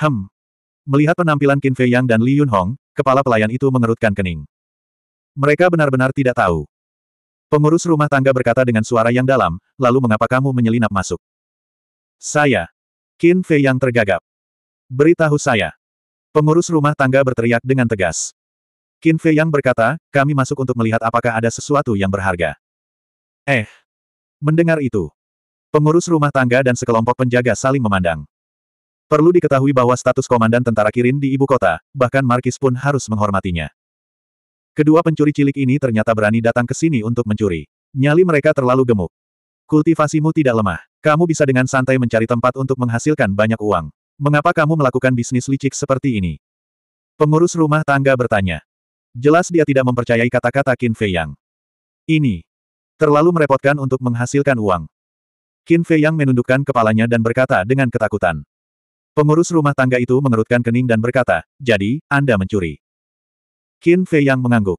Hem. Melihat penampilan Qin Fei Yang dan Li Hong, kepala pelayan itu mengerutkan kening. Mereka benar-benar tidak tahu. Pengurus rumah tangga berkata dengan suara yang dalam, lalu mengapa kamu menyelinap masuk? Saya. Qin Fei Yang tergagap. Beritahu saya. Pengurus rumah tangga berteriak dengan tegas. Qin Fei Yang berkata, kami masuk untuk melihat apakah ada sesuatu yang berharga. Eh. Mendengar itu. Pengurus rumah tangga dan sekelompok penjaga saling memandang. Perlu diketahui bahwa status komandan tentara Kirin di ibu kota, bahkan Markis pun harus menghormatinya. Kedua pencuri cilik ini ternyata berani datang ke sini untuk mencuri. Nyali mereka terlalu gemuk. Kultivasimu tidak lemah. Kamu bisa dengan santai mencari tempat untuk menghasilkan banyak uang. Mengapa kamu melakukan bisnis licik seperti ini? Pengurus rumah tangga bertanya. Jelas dia tidak mempercayai kata-kata Qin Fei Yang. Ini terlalu merepotkan untuk menghasilkan uang. Qin Fei Yang menundukkan kepalanya dan berkata dengan ketakutan. Pengurus rumah tangga itu mengerutkan kening dan berkata, jadi, Anda mencuri. Qin Fei yang mengangguk.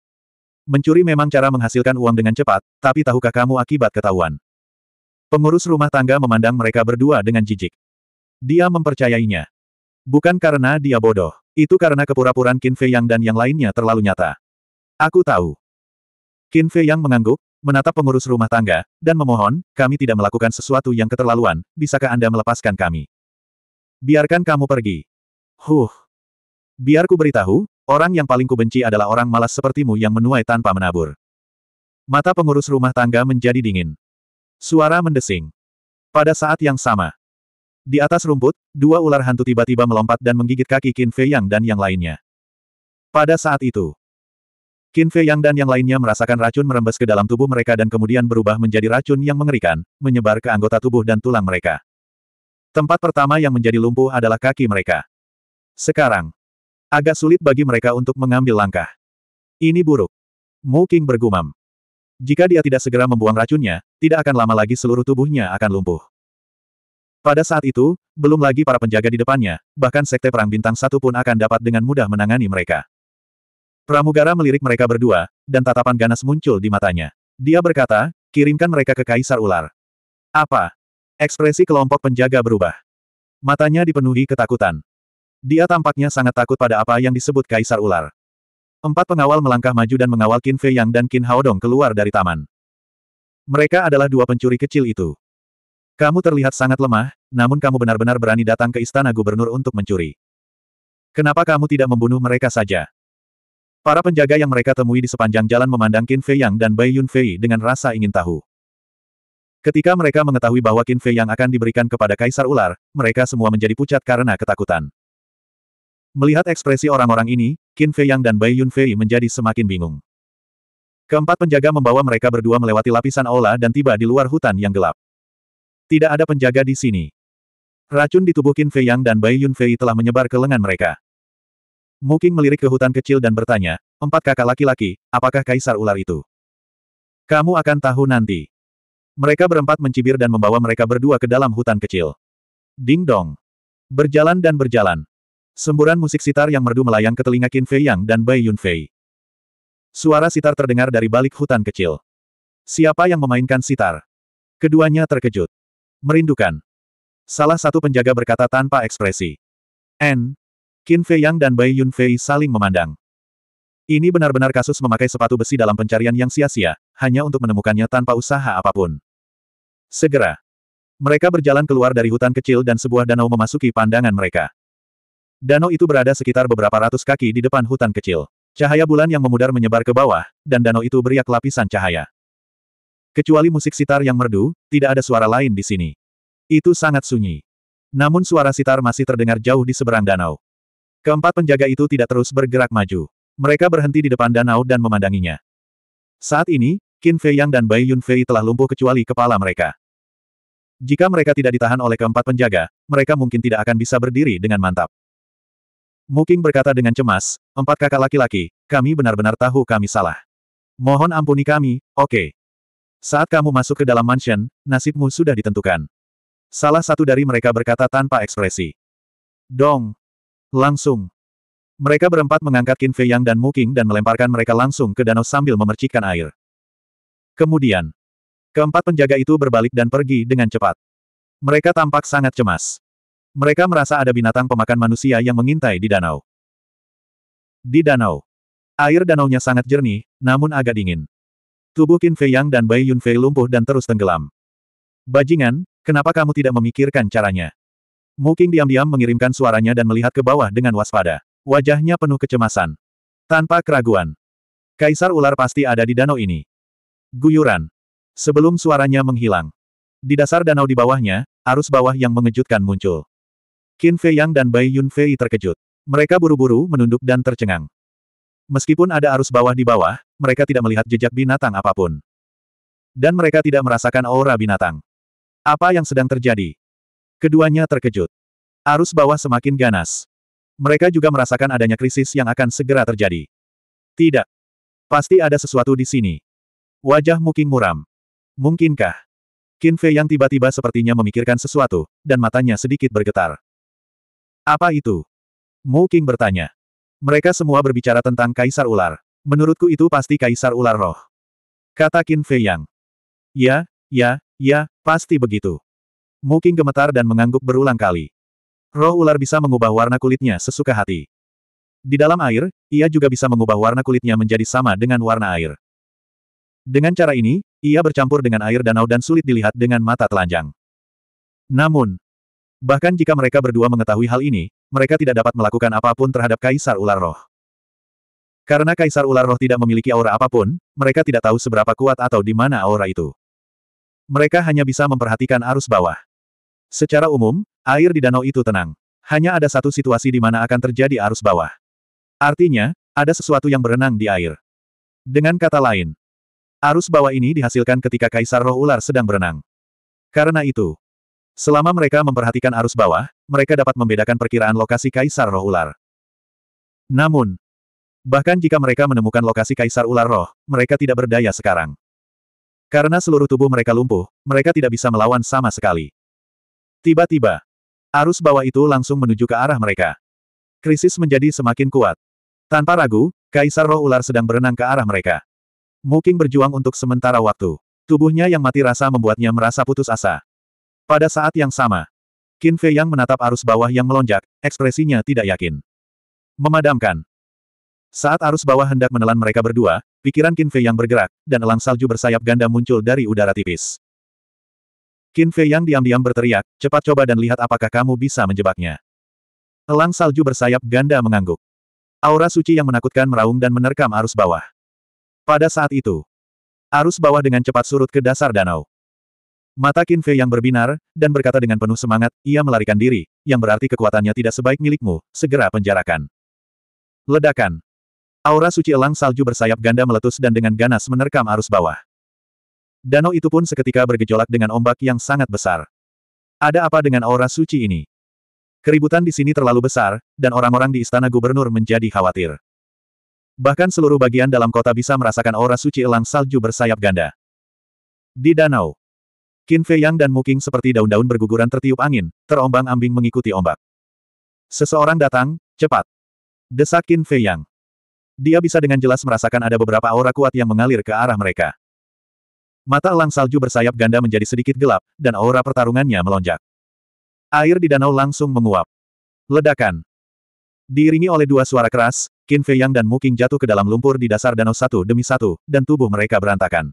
Mencuri memang cara menghasilkan uang dengan cepat, tapi tahukah kamu akibat ketahuan? Pengurus rumah tangga memandang mereka berdua dengan jijik. Dia mempercayainya. Bukan karena dia bodoh. Itu karena kepura-puraan Qin Fei Yang dan yang lainnya terlalu nyata. Aku tahu. Qin Fei Yang mengangguk, menatap pengurus rumah tangga, dan memohon, kami tidak melakukan sesuatu yang keterlaluan, bisakah Anda melepaskan kami? Biarkan kamu pergi. Huh. Biar ku beritahu, orang yang paling kubenci adalah orang malas sepertimu yang menuai tanpa menabur. Mata pengurus rumah tangga menjadi dingin. Suara mendesing. Pada saat yang sama. Di atas rumput, dua ular hantu tiba-tiba melompat dan menggigit kaki Qin Fei Yang dan yang lainnya. Pada saat itu, Qin Fei Yang dan yang lainnya merasakan racun merembes ke dalam tubuh mereka dan kemudian berubah menjadi racun yang mengerikan, menyebar ke anggota tubuh dan tulang mereka. Tempat pertama yang menjadi lumpuh adalah kaki mereka. Sekarang, agak sulit bagi mereka untuk mengambil langkah. Ini buruk. Mu King bergumam. Jika dia tidak segera membuang racunnya, tidak akan lama lagi seluruh tubuhnya akan lumpuh. Pada saat itu, belum lagi para penjaga di depannya, bahkan sekte perang bintang satu pun akan dapat dengan mudah menangani mereka. Pramugara melirik mereka berdua, dan tatapan ganas muncul di matanya. Dia berkata, kirimkan mereka ke Kaisar Ular. Apa? Ekspresi kelompok penjaga berubah. Matanya dipenuhi ketakutan. Dia tampaknya sangat takut pada apa yang disebut Kaisar Ular. Empat pengawal melangkah maju dan mengawal Qin Fei Yang dan Qin Haodong keluar dari taman. Mereka adalah dua pencuri kecil itu. Kamu terlihat sangat lemah, namun kamu benar-benar berani datang ke istana gubernur untuk mencuri. Kenapa kamu tidak membunuh mereka saja? Para penjaga yang mereka temui di sepanjang jalan memandang Qin Fei Yang dan Bai Yun Fei dengan rasa ingin tahu. Ketika mereka mengetahui bahwa Qin Fei yang akan diberikan kepada Kaisar Ular, mereka semua menjadi pucat karena ketakutan. Melihat ekspresi orang-orang ini, Qin Fei Yang dan Bai Yun Fei menjadi semakin bingung. Keempat penjaga membawa mereka berdua melewati lapisan aula dan tiba di luar hutan yang gelap. Tidak ada penjaga di sini. Racun di tubuh Qin Fei Yang dan Bai Yun Fei telah menyebar ke lengan mereka. Muking melirik ke hutan kecil dan bertanya, empat kakak laki-laki, apakah kaisar ular itu? Kamu akan tahu nanti. Mereka berempat mencibir dan membawa mereka berdua ke dalam hutan kecil. Ding dong. Berjalan dan berjalan. Semburan musik sitar yang merdu melayang ke telinga Qin Fei Yang dan Bai Yun Fei. Suara sitar terdengar dari balik hutan kecil. Siapa yang memainkan sitar? Keduanya terkejut. Merindukan. Salah satu penjaga berkata tanpa ekspresi. N. Qin Fei Yang dan Bai Yun Fei saling memandang. Ini benar-benar kasus memakai sepatu besi dalam pencarian yang sia-sia, hanya untuk menemukannya tanpa usaha apapun. Segera. Mereka berjalan keluar dari hutan kecil dan sebuah danau memasuki pandangan mereka. Danau itu berada sekitar beberapa ratus kaki di depan hutan kecil. Cahaya bulan yang memudar menyebar ke bawah, dan danau itu beriak lapisan cahaya. Kecuali musik sitar yang merdu, tidak ada suara lain di sini. Itu sangat sunyi. Namun suara sitar masih terdengar jauh di seberang danau. Keempat penjaga itu tidak terus bergerak maju. Mereka berhenti di depan danau dan memandanginya. Saat ini, Qin Fei Yang dan Bai Yun Fei telah lumpuh kecuali kepala mereka. Jika mereka tidak ditahan oleh keempat penjaga, mereka mungkin tidak akan bisa berdiri dengan mantap. Muking berkata dengan cemas, empat kakak laki-laki, kami benar-benar tahu kami salah. Mohon ampuni kami, oke. Okay. Saat kamu masuk ke dalam mansion, nasibmu sudah ditentukan. Salah satu dari mereka berkata tanpa ekspresi. Dong. Langsung. Mereka berempat mengangkat Qin Fei Yang dan Mu King dan melemparkan mereka langsung ke danau sambil memercikkan air. Kemudian, keempat penjaga itu berbalik dan pergi dengan cepat. Mereka tampak sangat cemas. Mereka merasa ada binatang pemakan manusia yang mengintai di danau. Di danau. Air danaunya sangat jernih, namun agak dingin. Tubuh Qin Fei Yang dan Bai Yun Fei lumpuh dan terus tenggelam. Bajingan, kenapa kamu tidak memikirkan caranya? Mu Muking diam-diam mengirimkan suaranya dan melihat ke bawah dengan waspada. Wajahnya penuh kecemasan. Tanpa keraguan. Kaisar ular pasti ada di danau ini. Guyuran. Sebelum suaranya menghilang. Di dasar danau di bawahnya, arus bawah yang mengejutkan muncul. Qin Fei Yang dan Bai Yun Fei terkejut. Mereka buru-buru menunduk dan tercengang. Meskipun ada arus bawah di bawah, mereka tidak melihat jejak binatang apapun. Dan mereka tidak merasakan aura binatang. Apa yang sedang terjadi? Keduanya terkejut. Arus bawah semakin ganas. Mereka juga merasakan adanya krisis yang akan segera terjadi. Tidak. Pasti ada sesuatu di sini. Wajah Muking muram. Mungkinkah? Qin Fei yang tiba-tiba sepertinya memikirkan sesuatu, dan matanya sedikit bergetar. Apa itu? Mu bertanya. Mereka semua berbicara tentang Kaisar Ular. Menurutku itu pasti Kaisar Ular Roh. Kata Qin Fei Yang. Ya, ya, ya, pasti begitu. Mu gemetar dan mengangguk berulang kali. Roh ular bisa mengubah warna kulitnya sesuka hati. Di dalam air, ia juga bisa mengubah warna kulitnya menjadi sama dengan warna air. Dengan cara ini, ia bercampur dengan air danau dan sulit dilihat dengan mata telanjang. Namun, bahkan jika mereka berdua mengetahui hal ini, mereka tidak dapat melakukan apapun terhadap Kaisar Ular Roh. Karena Kaisar Ular Roh tidak memiliki aura apapun, mereka tidak tahu seberapa kuat atau di mana aura itu. Mereka hanya bisa memperhatikan arus bawah. Secara umum, Air di danau itu tenang. Hanya ada satu situasi di mana akan terjadi arus bawah. Artinya, ada sesuatu yang berenang di air. Dengan kata lain, arus bawah ini dihasilkan ketika Kaisar Roh Ular sedang berenang. Karena itu, selama mereka memperhatikan arus bawah, mereka dapat membedakan perkiraan lokasi Kaisar Roh Ular. Namun, bahkan jika mereka menemukan lokasi Kaisar Ular Roh, mereka tidak berdaya sekarang. Karena seluruh tubuh mereka lumpuh, mereka tidak bisa melawan sama sekali. Tiba-tiba, Arus bawah itu langsung menuju ke arah mereka. Krisis menjadi semakin kuat. Tanpa ragu, Kaisar Roh Ular sedang berenang ke arah mereka. Muking berjuang untuk sementara waktu. Tubuhnya yang mati rasa membuatnya merasa putus asa. Pada saat yang sama, Qin Fei yang menatap arus bawah yang melonjak, ekspresinya tidak yakin. Memadamkan. Saat arus bawah hendak menelan mereka berdua, pikiran Qin Fei yang bergerak, dan elang salju bersayap ganda muncul dari udara tipis. Qin Fei Yang diam-diam berteriak, cepat coba dan lihat apakah kamu bisa menjebaknya. Elang salju bersayap ganda mengangguk. Aura suci yang menakutkan meraung dan menerkam arus bawah. Pada saat itu, arus bawah dengan cepat surut ke dasar danau. Mata Qin Fei yang berbinar, dan berkata dengan penuh semangat, ia melarikan diri, yang berarti kekuatannya tidak sebaik milikmu, segera penjarakan. Ledakan. Aura suci elang salju bersayap ganda meletus dan dengan ganas menerkam arus bawah. Danau itu pun seketika bergejolak dengan ombak yang sangat besar. Ada apa dengan aura suci ini? Keributan di sini terlalu besar, dan orang-orang di istana gubernur menjadi khawatir. Bahkan seluruh bagian dalam kota bisa merasakan aura suci elang salju bersayap ganda. Di danau, Qin Fei Yang dan Muking seperti daun-daun berguguran tertiup angin, terombang-ambing mengikuti ombak. Seseorang datang, cepat. Desak Qin Fei Yang. Dia bisa dengan jelas merasakan ada beberapa aura kuat yang mengalir ke arah mereka. Mata elang salju bersayap ganda menjadi sedikit gelap, dan aura pertarungannya melonjak. Air di danau langsung menguap. Ledakan. Diiringi oleh dua suara keras, Qin Fei Yang dan Mu Qing jatuh ke dalam lumpur di dasar danau satu demi satu, dan tubuh mereka berantakan.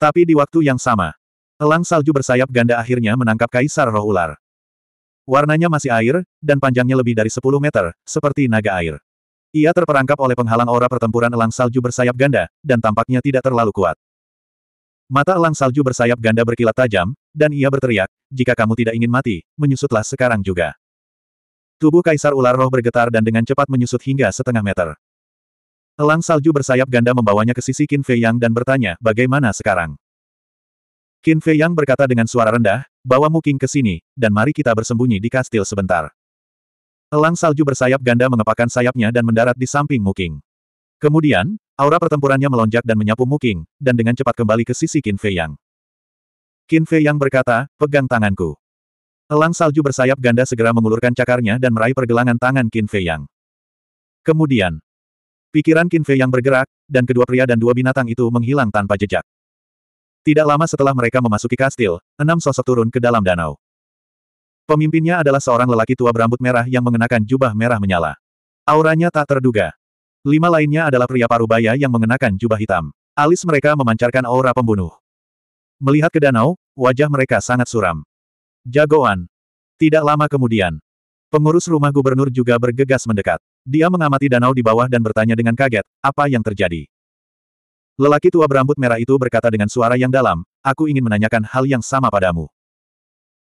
Tapi di waktu yang sama, elang salju bersayap ganda akhirnya menangkap kaisar roh ular. Warnanya masih air, dan panjangnya lebih dari 10 meter, seperti naga air. Ia terperangkap oleh penghalang aura pertempuran elang salju bersayap ganda, dan tampaknya tidak terlalu kuat. Mata elang salju bersayap ganda berkilat tajam, dan ia berteriak, jika kamu tidak ingin mati, menyusutlah sekarang juga. Tubuh Kaisar Ular Roh bergetar dan dengan cepat menyusut hingga setengah meter. Elang salju bersayap ganda membawanya ke sisi Qin Fei Yang dan bertanya, bagaimana sekarang? Qin Fei Yang berkata dengan suara rendah, bawa Muking ke sini, dan mari kita bersembunyi di kastil sebentar. Elang salju bersayap ganda mengepakkan sayapnya dan mendarat di samping Muking. Kemudian, Aura pertempurannya melonjak dan menyapu Muking, dan dengan cepat kembali ke sisi Qin Fei Yang. Qin Fei Yang berkata, pegang tanganku. Elang salju bersayap ganda segera mengulurkan cakarnya dan meraih pergelangan tangan Qin Fei Yang. Kemudian, pikiran Qin Fei Yang bergerak, dan kedua pria dan dua binatang itu menghilang tanpa jejak. Tidak lama setelah mereka memasuki kastil, enam sosok turun ke dalam danau. Pemimpinnya adalah seorang lelaki tua berambut merah yang mengenakan jubah merah menyala. Auranya tak terduga. Lima lainnya adalah pria parubaya yang mengenakan jubah hitam. Alis mereka memancarkan aura pembunuh. Melihat ke danau, wajah mereka sangat suram. Jagoan. Tidak lama kemudian, pengurus rumah gubernur juga bergegas mendekat. Dia mengamati danau di bawah dan bertanya dengan kaget, apa yang terjadi? Lelaki tua berambut merah itu berkata dengan suara yang dalam, aku ingin menanyakan hal yang sama padamu.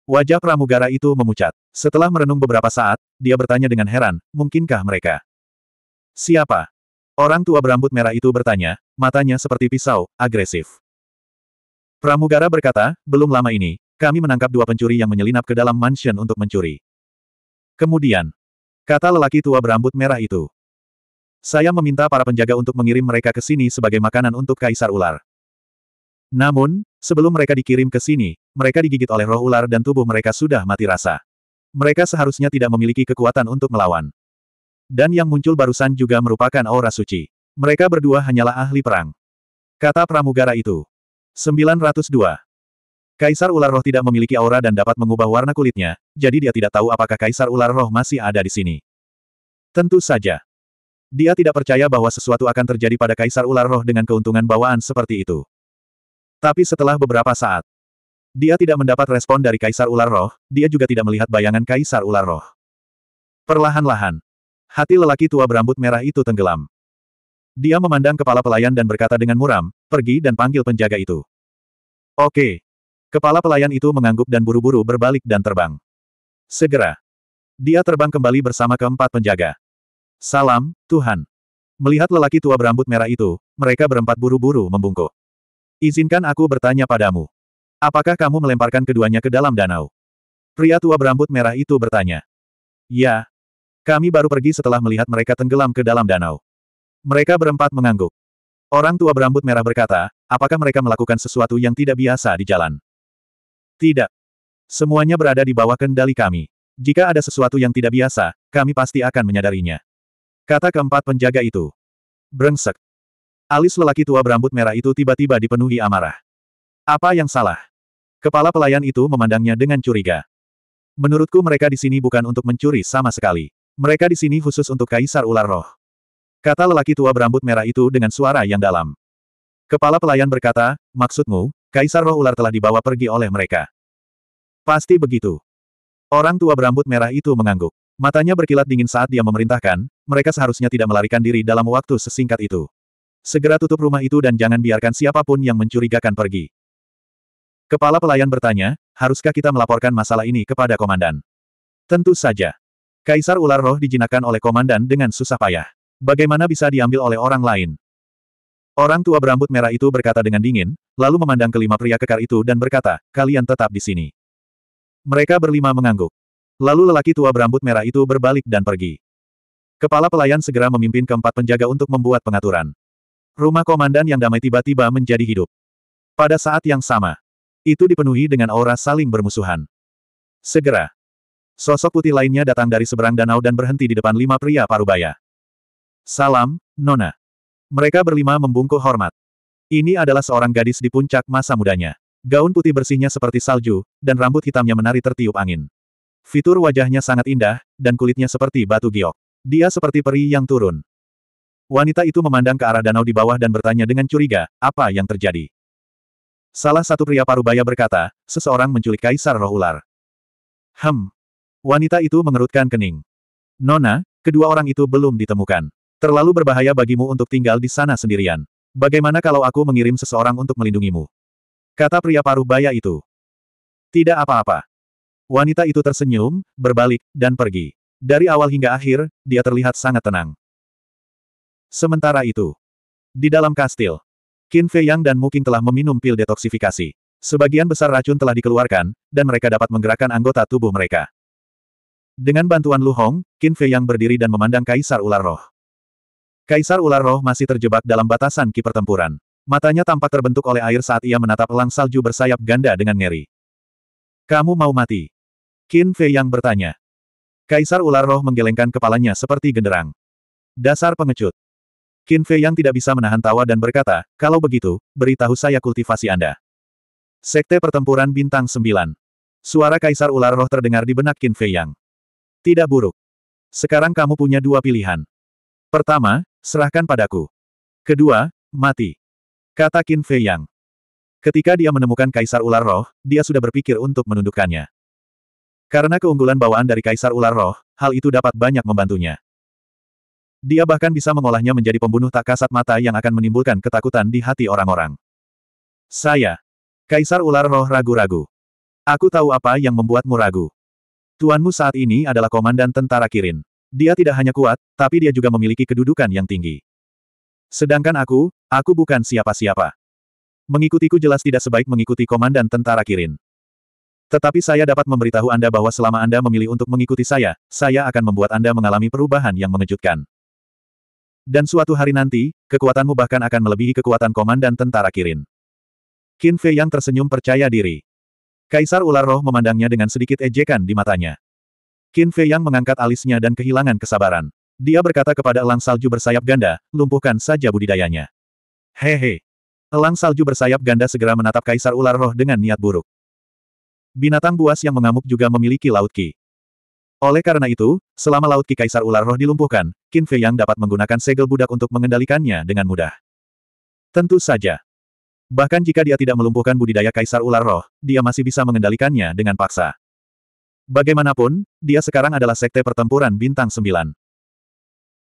Wajah pramugara itu memucat. Setelah merenung beberapa saat, dia bertanya dengan heran, mungkinkah mereka? Siapa? Orang tua berambut merah itu bertanya, matanya seperti pisau, agresif. Pramugara berkata, belum lama ini, kami menangkap dua pencuri yang menyelinap ke dalam mansion untuk mencuri. Kemudian, kata lelaki tua berambut merah itu. Saya meminta para penjaga untuk mengirim mereka ke sini sebagai makanan untuk kaisar ular. Namun, sebelum mereka dikirim ke sini, mereka digigit oleh roh ular dan tubuh mereka sudah mati rasa. Mereka seharusnya tidak memiliki kekuatan untuk melawan dan yang muncul barusan juga merupakan aura suci. Mereka berdua hanyalah ahli perang. Kata pramugara itu. 902. Kaisar ular roh tidak memiliki aura dan dapat mengubah warna kulitnya, jadi dia tidak tahu apakah kaisar ular roh masih ada di sini. Tentu saja. Dia tidak percaya bahwa sesuatu akan terjadi pada kaisar ular roh dengan keuntungan bawaan seperti itu. Tapi setelah beberapa saat, dia tidak mendapat respon dari kaisar ular roh, dia juga tidak melihat bayangan kaisar ular roh. Perlahan-lahan, Hati lelaki tua berambut merah itu tenggelam. Dia memandang kepala pelayan dan berkata dengan muram, pergi dan panggil penjaga itu. Oke. Kepala pelayan itu mengangguk dan buru-buru berbalik dan terbang. Segera. Dia terbang kembali bersama keempat penjaga. Salam, Tuhan. Melihat lelaki tua berambut merah itu, mereka berempat buru-buru membungkuk. Izinkan aku bertanya padamu. Apakah kamu melemparkan keduanya ke dalam danau? Pria tua berambut merah itu bertanya. Ya, kami baru pergi setelah melihat mereka tenggelam ke dalam danau. Mereka berempat mengangguk. Orang tua berambut merah berkata, apakah mereka melakukan sesuatu yang tidak biasa di jalan? Tidak. Semuanya berada di bawah kendali kami. Jika ada sesuatu yang tidak biasa, kami pasti akan menyadarinya. Kata keempat penjaga itu. Brengsek. Alis lelaki tua berambut merah itu tiba-tiba dipenuhi amarah. Apa yang salah? Kepala pelayan itu memandangnya dengan curiga. Menurutku mereka di sini bukan untuk mencuri sama sekali. Mereka di sini khusus untuk Kaisar Ular Roh. Kata lelaki tua berambut merah itu dengan suara yang dalam. Kepala pelayan berkata, maksudmu, Kaisar Roh Ular telah dibawa pergi oleh mereka. Pasti begitu. Orang tua berambut merah itu mengangguk. Matanya berkilat dingin saat dia memerintahkan, mereka seharusnya tidak melarikan diri dalam waktu sesingkat itu. Segera tutup rumah itu dan jangan biarkan siapapun yang mencurigakan pergi. Kepala pelayan bertanya, haruskah kita melaporkan masalah ini kepada komandan? Tentu saja. Kaisar ular roh dijinakan oleh komandan dengan susah payah. Bagaimana bisa diambil oleh orang lain? Orang tua berambut merah itu berkata dengan dingin, lalu memandang kelima pria kekar itu dan berkata, kalian tetap di sini. Mereka berlima mengangguk. Lalu lelaki tua berambut merah itu berbalik dan pergi. Kepala pelayan segera memimpin keempat penjaga untuk membuat pengaturan. Rumah komandan yang damai tiba-tiba menjadi hidup. Pada saat yang sama, itu dipenuhi dengan aura saling bermusuhan. Segera, Sosok putih lainnya datang dari seberang danau dan berhenti di depan lima pria parubaya. Salam, Nona. Mereka berlima membungkuk hormat. Ini adalah seorang gadis di puncak masa mudanya. Gaun putih bersihnya seperti salju, dan rambut hitamnya menari tertiup angin. Fitur wajahnya sangat indah, dan kulitnya seperti batu giok. Dia seperti peri yang turun. Wanita itu memandang ke arah danau di bawah dan bertanya dengan curiga, apa yang terjadi? Salah satu pria parubaya berkata, seseorang menculik kaisar roh ular. Hmm. Wanita itu mengerutkan kening. Nona, kedua orang itu belum ditemukan. Terlalu berbahaya bagimu untuk tinggal di sana sendirian. Bagaimana kalau aku mengirim seseorang untuk melindungimu? Kata pria paruh baya itu. Tidak apa-apa. Wanita itu tersenyum, berbalik, dan pergi. Dari awal hingga akhir, dia terlihat sangat tenang. Sementara itu, di dalam kastil, Qin Fei Yang dan Muking telah meminum pil detoksifikasi. Sebagian besar racun telah dikeluarkan, dan mereka dapat menggerakkan anggota tubuh mereka. Dengan bantuan Lu Hong, Qin Fei yang berdiri dan memandang Kaisar Ular Roh. Kaisar Ular Roh masih terjebak dalam batasan ki pertempuran. Matanya tampak terbentuk oleh air saat ia menatap elang salju bersayap ganda dengan ngeri. Kamu mau mati? Qin Fei yang bertanya. Kaisar Ular Roh menggelengkan kepalanya seperti genderang. Dasar pengecut. Qin Fei yang tidak bisa menahan tawa dan berkata, kalau begitu, beritahu saya kultivasi Anda. Sekte Pertempuran Bintang 9. Suara Kaisar Ular Roh terdengar di benak Qin Fei yang. Tidak buruk. Sekarang kamu punya dua pilihan. Pertama, serahkan padaku. Kedua, mati. Kata Qin Fei Yang. Ketika dia menemukan Kaisar Ular Roh, dia sudah berpikir untuk menundukkannya. Karena keunggulan bawaan dari Kaisar Ular Roh, hal itu dapat banyak membantunya. Dia bahkan bisa mengolahnya menjadi pembunuh tak kasat mata yang akan menimbulkan ketakutan di hati orang-orang. Saya. Kaisar Ular Roh ragu-ragu. Aku tahu apa yang membuatmu ragu. Tuanmu saat ini adalah komandan tentara Kirin. Dia tidak hanya kuat, tapi dia juga memiliki kedudukan yang tinggi. Sedangkan aku, aku bukan siapa-siapa. Mengikutiku jelas tidak sebaik mengikuti komandan tentara Kirin. Tetapi saya dapat memberitahu Anda bahwa selama Anda memilih untuk mengikuti saya, saya akan membuat Anda mengalami perubahan yang mengejutkan. Dan suatu hari nanti, kekuatanmu bahkan akan melebihi kekuatan komandan tentara Kirin. Qin Fei yang tersenyum percaya diri. Kaisar ular roh memandangnya dengan sedikit ejekan di matanya. Qin Fei Yang mengangkat alisnya dan kehilangan kesabaran. Dia berkata kepada elang salju bersayap ganda, lumpuhkan saja budidayanya. Hehe. Elang salju bersayap ganda segera menatap kaisar ular roh dengan niat buruk. Binatang buas yang mengamuk juga memiliki laut ki. Oleh karena itu, selama laut ki kaisar ular roh dilumpuhkan, Qin Fei Yang dapat menggunakan segel budak untuk mengendalikannya dengan mudah. Tentu saja. Bahkan jika dia tidak melumpuhkan budidaya kaisar ular roh, dia masih bisa mengendalikannya dengan paksa. Bagaimanapun, dia sekarang adalah sekte pertempuran bintang sembilan.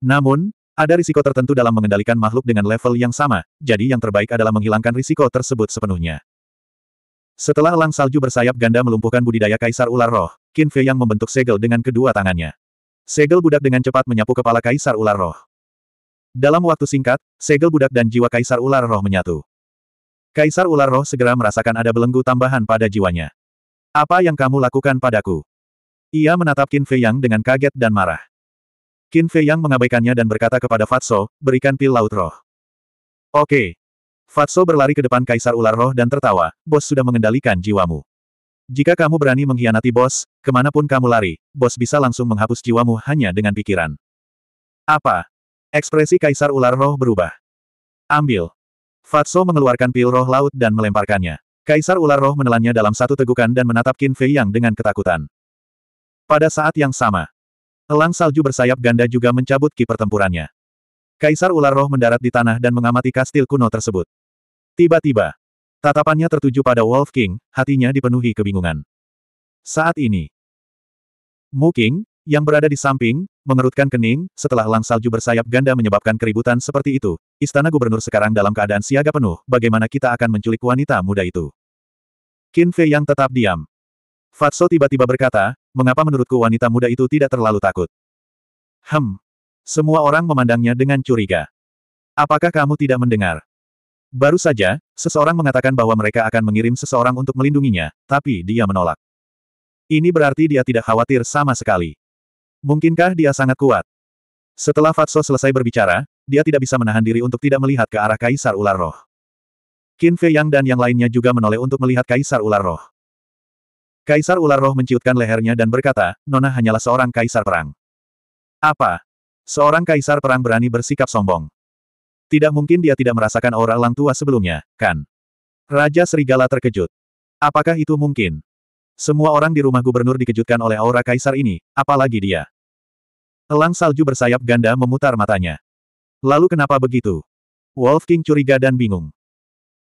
Namun, ada risiko tertentu dalam mengendalikan makhluk dengan level yang sama, jadi yang terbaik adalah menghilangkan risiko tersebut sepenuhnya. Setelah Lang salju bersayap ganda melumpuhkan budidaya kaisar ular roh, Qin Fei yang membentuk segel dengan kedua tangannya. Segel budak dengan cepat menyapu kepala kaisar ular roh. Dalam waktu singkat, segel budak dan jiwa kaisar ular roh menyatu. Kaisar ular roh segera merasakan ada belenggu tambahan pada jiwanya. Apa yang kamu lakukan padaku? Ia menatap Qin Fei Yang dengan kaget dan marah. Qin Fei Yang mengabaikannya dan berkata kepada Fatso, berikan pil laut roh. Oke. Fatso berlari ke depan Kaisar ular roh dan tertawa, bos sudah mengendalikan jiwamu. Jika kamu berani mengkhianati bos, kemanapun kamu lari, bos bisa langsung menghapus jiwamu hanya dengan pikiran. Apa? Ekspresi Kaisar ular roh berubah. Ambil. Fatso mengeluarkan pil roh laut dan melemparkannya. Kaisar ular roh menelannya dalam satu tegukan dan menatap Qin Fei Yang dengan ketakutan. Pada saat yang sama, elang salju bersayap ganda juga mencabut ki pertempurannya. Kaisar ular roh mendarat di tanah dan mengamati kastil kuno tersebut. Tiba-tiba, tatapannya tertuju pada Wolf King, hatinya dipenuhi kebingungan. Saat ini, Mu King, yang berada di samping, mengerutkan kening, setelah lang salju bersayap ganda menyebabkan keributan seperti itu, istana gubernur sekarang dalam keadaan siaga penuh, bagaimana kita akan menculik wanita muda itu? Qin Fei yang tetap diam. Fatso tiba-tiba berkata, mengapa menurutku wanita muda itu tidak terlalu takut? Hem. Semua orang memandangnya dengan curiga. Apakah kamu tidak mendengar? Baru saja, seseorang mengatakan bahwa mereka akan mengirim seseorang untuk melindunginya, tapi dia menolak. Ini berarti dia tidak khawatir sama sekali. Mungkinkah dia sangat kuat? Setelah Fatso selesai berbicara, dia tidak bisa menahan diri untuk tidak melihat ke arah Kaisar Ular Roh. Qin Fei Yang dan yang lainnya juga menoleh untuk melihat Kaisar Ular Roh. Kaisar Ular Roh menciutkan lehernya dan berkata, Nona hanyalah seorang kaisar perang. Apa? Seorang kaisar perang berani bersikap sombong. Tidak mungkin dia tidak merasakan aura lang tua sebelumnya, kan? Raja Serigala terkejut. Apakah itu mungkin? Semua orang di rumah gubernur dikejutkan oleh aura kaisar ini, apalagi dia. Elang salju bersayap ganda memutar matanya. Lalu kenapa begitu? Wolf King curiga dan bingung.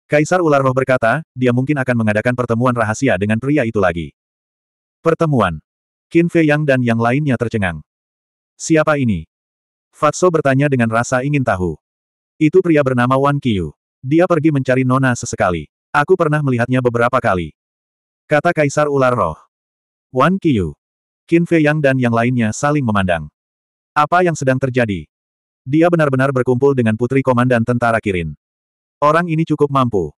Kaisar ular roh berkata, dia mungkin akan mengadakan pertemuan rahasia dengan pria itu lagi. Pertemuan. Qin Fei Yang dan yang lainnya tercengang. Siapa ini? Fatso bertanya dengan rasa ingin tahu. Itu pria bernama Wan Qiyu. Dia pergi mencari Nona sesekali. Aku pernah melihatnya beberapa kali. Kata Kaisar Ular Roh. Wan Qiyu. Qin Fei Yang dan yang lainnya saling memandang. Apa yang sedang terjadi? Dia benar-benar berkumpul dengan putri komandan tentara Kirin. Orang ini cukup mampu.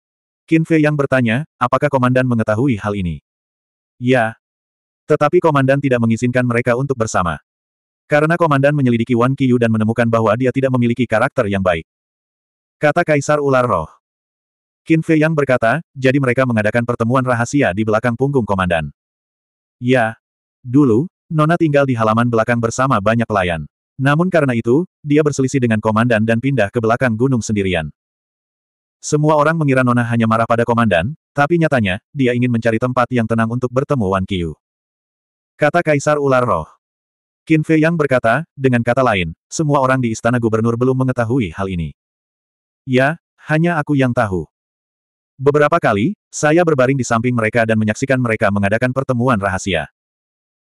Qin Fei Yang bertanya, apakah komandan mengetahui hal ini? Ya. Tetapi komandan tidak mengizinkan mereka untuk bersama. Karena komandan menyelidiki Wan Qiyu dan menemukan bahwa dia tidak memiliki karakter yang baik. Kata Kaisar Ular Roh. Qin Fei Yang berkata, jadi mereka mengadakan pertemuan rahasia di belakang punggung komandan. Ya. Dulu, Nona tinggal di halaman belakang bersama banyak pelayan. Namun karena itu, dia berselisih dengan komandan dan pindah ke belakang gunung sendirian. Semua orang mengira Nona hanya marah pada komandan, tapi nyatanya, dia ingin mencari tempat yang tenang untuk bertemu Wan Qiu. Kata Kaisar Ular Roh. Qin Fei Yang berkata, dengan kata lain, semua orang di istana gubernur belum mengetahui hal ini. Ya, hanya aku yang tahu. Beberapa kali, saya berbaring di samping mereka dan menyaksikan mereka mengadakan pertemuan rahasia.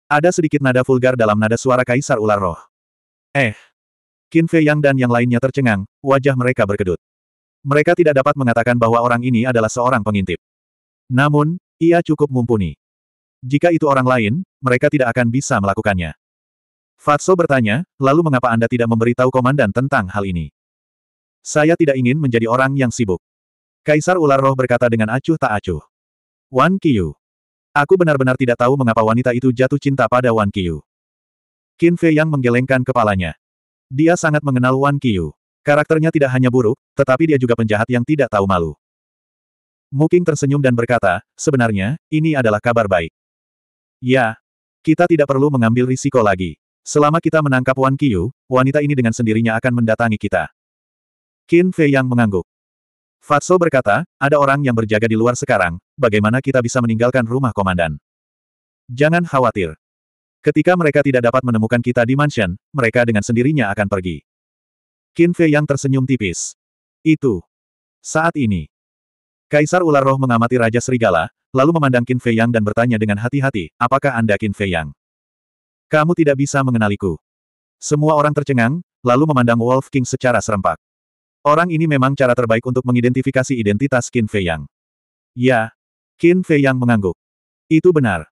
Ada sedikit nada vulgar dalam nada suara Kaisar Ular Roh. Eh. Qin Fei Yang dan yang lainnya tercengang, wajah mereka berkedut. Mereka tidak dapat mengatakan bahwa orang ini adalah seorang pengintip. Namun, ia cukup mumpuni. Jika itu orang lain, mereka tidak akan bisa melakukannya. Fatso bertanya, lalu mengapa Anda tidak memberitahu komandan tentang hal ini? Saya tidak ingin menjadi orang yang sibuk. Kaisar ular roh berkata dengan acuh tak acuh. Wan Qiyu. Aku benar-benar tidak tahu mengapa wanita itu jatuh cinta pada Wan Qiyu. Qin Fei yang menggelengkan kepalanya. Dia sangat mengenal Wan Qiyu. Karakternya tidak hanya buruk, tetapi dia juga penjahat yang tidak tahu malu. Muking tersenyum dan berkata, sebenarnya, ini adalah kabar baik. Ya, kita tidak perlu mengambil risiko lagi. Selama kita menangkap Wan Qiyu, wanita ini dengan sendirinya akan mendatangi kita. Qin Fei yang mengangguk. Fatso berkata, ada orang yang berjaga di luar sekarang, bagaimana kita bisa meninggalkan rumah komandan? Jangan khawatir. Ketika mereka tidak dapat menemukan kita di mansion, mereka dengan sendirinya akan pergi. Qin Fei yang tersenyum tipis. Itu. Saat ini. Kaisar ular roh mengamati Raja Serigala, lalu memandang Qin Fei Yang dan bertanya dengan hati-hati, apakah Anda Qin Fei Yang? Kamu tidak bisa mengenaliku. Semua orang tercengang, lalu memandang Wolf King secara serempak. Orang ini memang cara terbaik untuk mengidentifikasi identitas Qin Fei Yang. Ya. Qin Fei Yang mengangguk. Itu benar.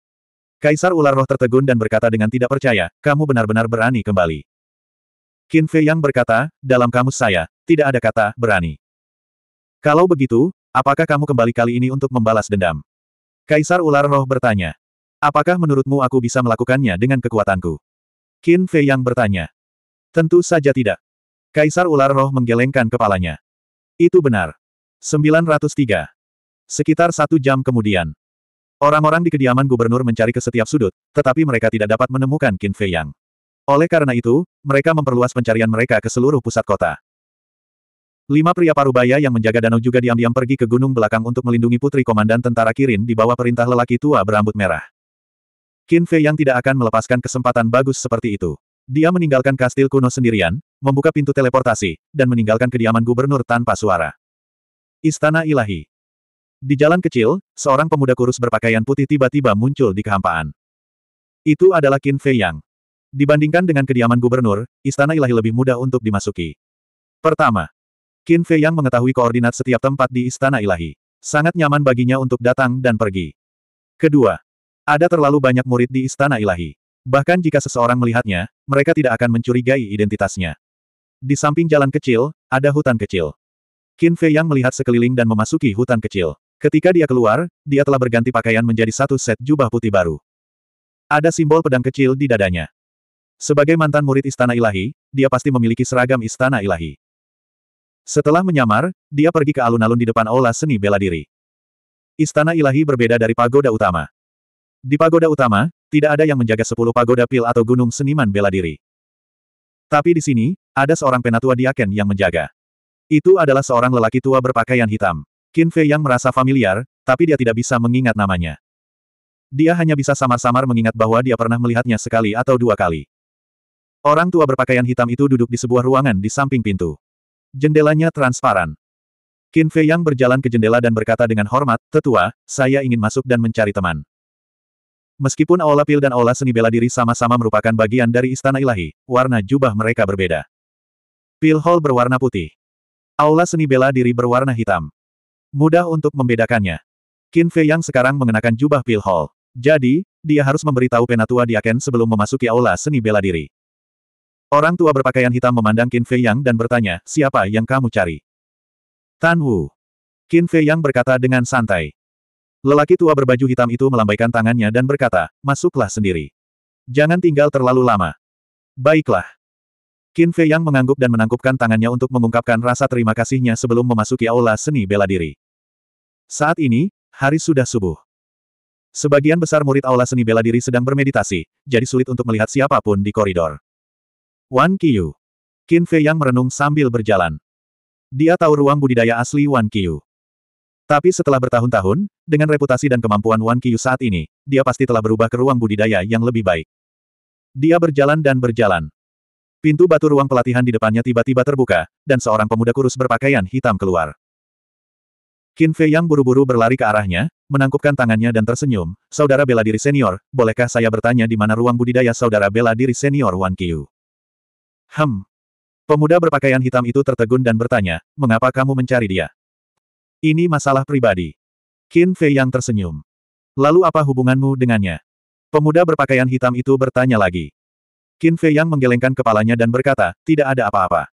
Kaisar ular roh tertegun dan berkata dengan tidak percaya, kamu benar-benar berani kembali. Qin Fei Yang berkata, dalam kamus saya, tidak ada kata, berani. Kalau begitu, apakah kamu kembali kali ini untuk membalas dendam? Kaisar ular roh bertanya. Apakah menurutmu aku bisa melakukannya dengan kekuatanku? Qin Fei Yang bertanya. Tentu saja tidak. Kaisar ular roh menggelengkan kepalanya. Itu benar. 903. Sekitar satu jam kemudian. Orang-orang di kediaman gubernur mencari ke setiap sudut, tetapi mereka tidak dapat menemukan Qin Fei Yang. Oleh karena itu, mereka memperluas pencarian mereka ke seluruh pusat kota. Lima pria parubaya yang menjaga danau juga diam-diam pergi ke gunung belakang untuk melindungi putri komandan tentara Kirin di bawah perintah lelaki tua berambut merah. Qin Fei yang tidak akan melepaskan kesempatan bagus seperti itu. Dia meninggalkan kastil kuno sendirian, membuka pintu teleportasi, dan meninggalkan kediaman gubernur tanpa suara. Istana Ilahi Di jalan kecil, seorang pemuda kurus berpakaian putih tiba-tiba muncul di kehampaan. Itu adalah Qin Fei Yang. Dibandingkan dengan kediaman gubernur, Istana Ilahi lebih mudah untuk dimasuki. Pertama, Qin Fei Yang mengetahui koordinat setiap tempat di Istana Ilahi. Sangat nyaman baginya untuk datang dan pergi. Kedua, ada terlalu banyak murid di Istana Ilahi. Bahkan jika seseorang melihatnya, mereka tidak akan mencurigai identitasnya. Di samping jalan kecil, ada hutan kecil. Qin Fei Yang melihat sekeliling dan memasuki hutan kecil. Ketika dia keluar, dia telah berganti pakaian menjadi satu set jubah putih baru. Ada simbol pedang kecil di dadanya. Sebagai mantan murid Istana Ilahi, dia pasti memiliki seragam Istana Ilahi. Setelah menyamar, dia pergi ke alun-alun di depan aula seni bela diri. Istana Ilahi berbeda dari pagoda utama. Di pagoda utama, tidak ada yang menjaga sepuluh pagoda pil atau gunung seniman bela diri. Tapi di sini, ada seorang penatua diaken yang menjaga. Itu adalah seorang lelaki tua berpakaian hitam. Qin Fei yang merasa familiar, tapi dia tidak bisa mengingat namanya. Dia hanya bisa samar-samar mengingat bahwa dia pernah melihatnya sekali atau dua kali. Orang tua berpakaian hitam itu duduk di sebuah ruangan di samping pintu. Jendelanya transparan. Qin Fei yang berjalan ke jendela dan berkata dengan hormat, Tetua, saya ingin masuk dan mencari teman. Meskipun Aula Pil dan Aula Seni Bela Diri sama-sama merupakan bagian dari Istana Ilahi, warna jubah mereka berbeda. Pil Hall berwarna putih. Aula Seni Bela Diri berwarna hitam. Mudah untuk membedakannya. Qin Fei yang sekarang mengenakan jubah Pil Hall. Jadi, dia harus memberitahu Penatua Diaken sebelum memasuki Aula Seni Bela Diri. Orang tua berpakaian hitam memandang Qin Fei Yang dan bertanya, siapa yang kamu cari? Tan Wu. Qin Fei Yang berkata dengan santai. Lelaki tua berbaju hitam itu melambaikan tangannya dan berkata, masuklah sendiri. Jangan tinggal terlalu lama. Baiklah. Qin Fei Yang mengangguk dan menangkupkan tangannya untuk mengungkapkan rasa terima kasihnya sebelum memasuki aula seni bela diri. Saat ini, hari sudah subuh. Sebagian besar murid aula seni bela diri sedang bermeditasi, jadi sulit untuk melihat siapapun di koridor. Wan Qiyu. Qin Fei Yang merenung sambil berjalan. Dia tahu ruang budidaya asli Wan Qiyu. Tapi setelah bertahun-tahun, dengan reputasi dan kemampuan Wan Qiyu saat ini, dia pasti telah berubah ke ruang budidaya yang lebih baik. Dia berjalan dan berjalan. Pintu batu ruang pelatihan di depannya tiba-tiba terbuka, dan seorang pemuda kurus berpakaian hitam keluar. Qin Fei yang buru-buru berlari ke arahnya, menangkupkan tangannya dan tersenyum, Saudara bela diri senior, bolehkah saya bertanya di mana ruang budidaya Saudara bela diri senior Wan Qiyu? Hem. Pemuda berpakaian hitam itu tertegun dan bertanya, mengapa kamu mencari dia? Ini masalah pribadi. Qin Fei yang tersenyum. Lalu apa hubunganmu dengannya? Pemuda berpakaian hitam itu bertanya lagi. Qin Fei yang menggelengkan kepalanya dan berkata, tidak ada apa-apa.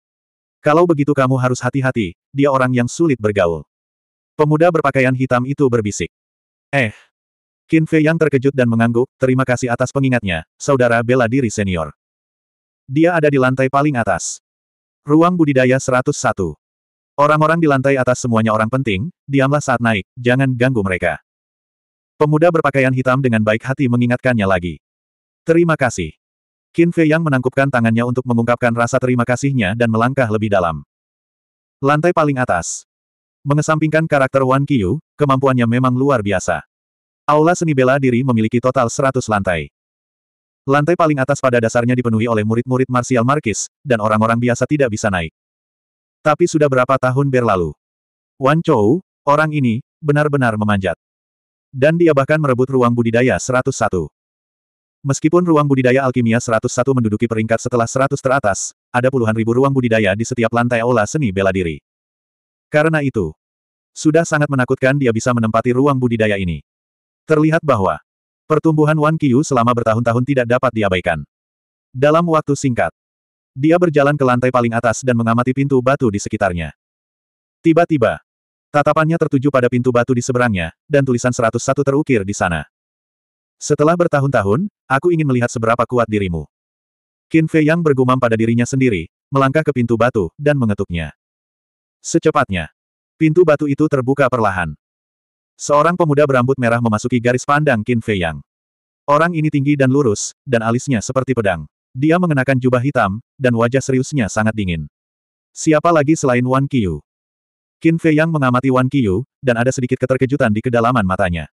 Kalau begitu kamu harus hati-hati, dia orang yang sulit bergaul. Pemuda berpakaian hitam itu berbisik. Eh. Qin Fei yang terkejut dan mengangguk, terima kasih atas pengingatnya, saudara bela diri senior. Dia ada di lantai paling atas. Ruang budidaya 101. Orang-orang di lantai atas semuanya orang penting, diamlah saat naik, jangan ganggu mereka. Pemuda berpakaian hitam dengan baik hati mengingatkannya lagi. Terima kasih. Qin Fei Yang menangkupkan tangannya untuk mengungkapkan rasa terima kasihnya dan melangkah lebih dalam. Lantai paling atas. Mengesampingkan karakter Wan Qiyu, kemampuannya memang luar biasa. Aula seni bela diri memiliki total 100 lantai. Lantai paling atas pada dasarnya dipenuhi oleh murid-murid marsial Markis, dan orang-orang biasa tidak bisa naik. Tapi sudah berapa tahun berlalu? Wan Chou, orang ini, benar-benar memanjat. Dan dia bahkan merebut ruang budidaya 101. Meskipun ruang budidaya alkimia 101 menduduki peringkat setelah 100 teratas, ada puluhan ribu ruang budidaya di setiap lantai aula seni bela diri. Karena itu, sudah sangat menakutkan dia bisa menempati ruang budidaya ini. Terlihat bahwa pertumbuhan Wan Qiu selama bertahun-tahun tidak dapat diabaikan. Dalam waktu singkat, dia berjalan ke lantai paling atas dan mengamati pintu batu di sekitarnya. Tiba-tiba, tatapannya tertuju pada pintu batu di seberangnya, dan tulisan 101 terukir di sana. Setelah bertahun-tahun, aku ingin melihat seberapa kuat dirimu. Qin Fei Yang bergumam pada dirinya sendiri, melangkah ke pintu batu, dan mengetuknya. Secepatnya, pintu batu itu terbuka perlahan. Seorang pemuda berambut merah memasuki garis pandang Qin Fei Yang. Orang ini tinggi dan lurus, dan alisnya seperti pedang. Dia mengenakan jubah hitam, dan wajah seriusnya sangat dingin. Siapa lagi selain Wan Qiyu? Qin Fei Yang mengamati Wan Qiyu, dan ada sedikit keterkejutan di kedalaman matanya.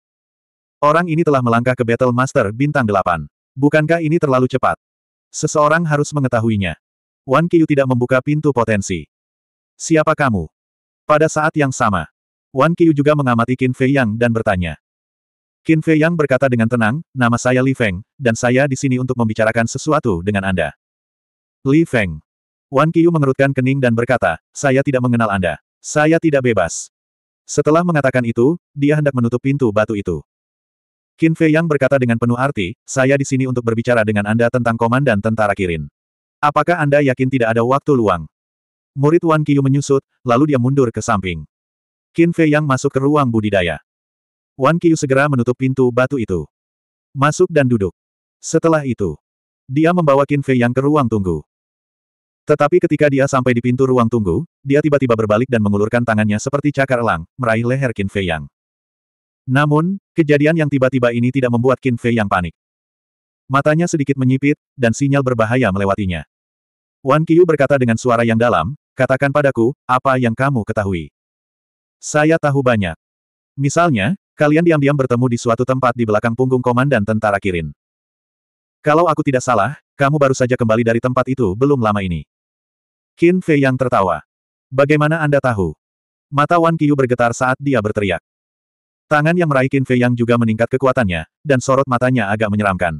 Orang ini telah melangkah ke Battle Master Bintang 8. Bukankah ini terlalu cepat? Seseorang harus mengetahuinya. Wan Qiyu tidak membuka pintu potensi. Siapa kamu? Pada saat yang sama, Wan Qiyu juga mengamati Qin Fei Yang dan bertanya. Qin Fei Yang berkata dengan tenang, nama saya Li Feng, dan saya di sini untuk membicarakan sesuatu dengan Anda. Li Feng. Wan Qiyu mengerutkan kening dan berkata, saya tidak mengenal Anda. Saya tidak bebas. Setelah mengatakan itu, dia hendak menutup pintu batu itu. Qin Fei Yang berkata dengan penuh arti, saya di sini untuk berbicara dengan Anda tentang komandan tentara Kirin. Apakah Anda yakin tidak ada waktu luang? Murid Wan Qiyu menyusut, lalu dia mundur ke samping. Qin Fei Yang masuk ke ruang budidaya. Wan Qiu segera menutup pintu batu itu. Masuk dan duduk. Setelah itu, dia membawa Qin Fei Yang ke ruang tunggu. Tetapi ketika dia sampai di pintu ruang tunggu, dia tiba-tiba berbalik dan mengulurkan tangannya seperti cakar elang, meraih leher Qin Fei Yang. Namun, kejadian yang tiba-tiba ini tidak membuat Qin Fei Yang panik. Matanya sedikit menyipit, dan sinyal berbahaya melewatinya. Wan Qiu berkata dengan suara yang dalam, katakan padaku, apa yang kamu ketahui. Saya tahu banyak. Misalnya, Kalian diam-diam bertemu di suatu tempat di belakang punggung komandan tentara Kirin. Kalau aku tidak salah, kamu baru saja kembali dari tempat itu belum lama ini. Qin Fei yang tertawa. Bagaimana Anda tahu? Mata Wan Qiyu bergetar saat dia berteriak. Tangan yang meraih Qin Fei yang juga meningkat kekuatannya, dan sorot matanya agak menyeramkan.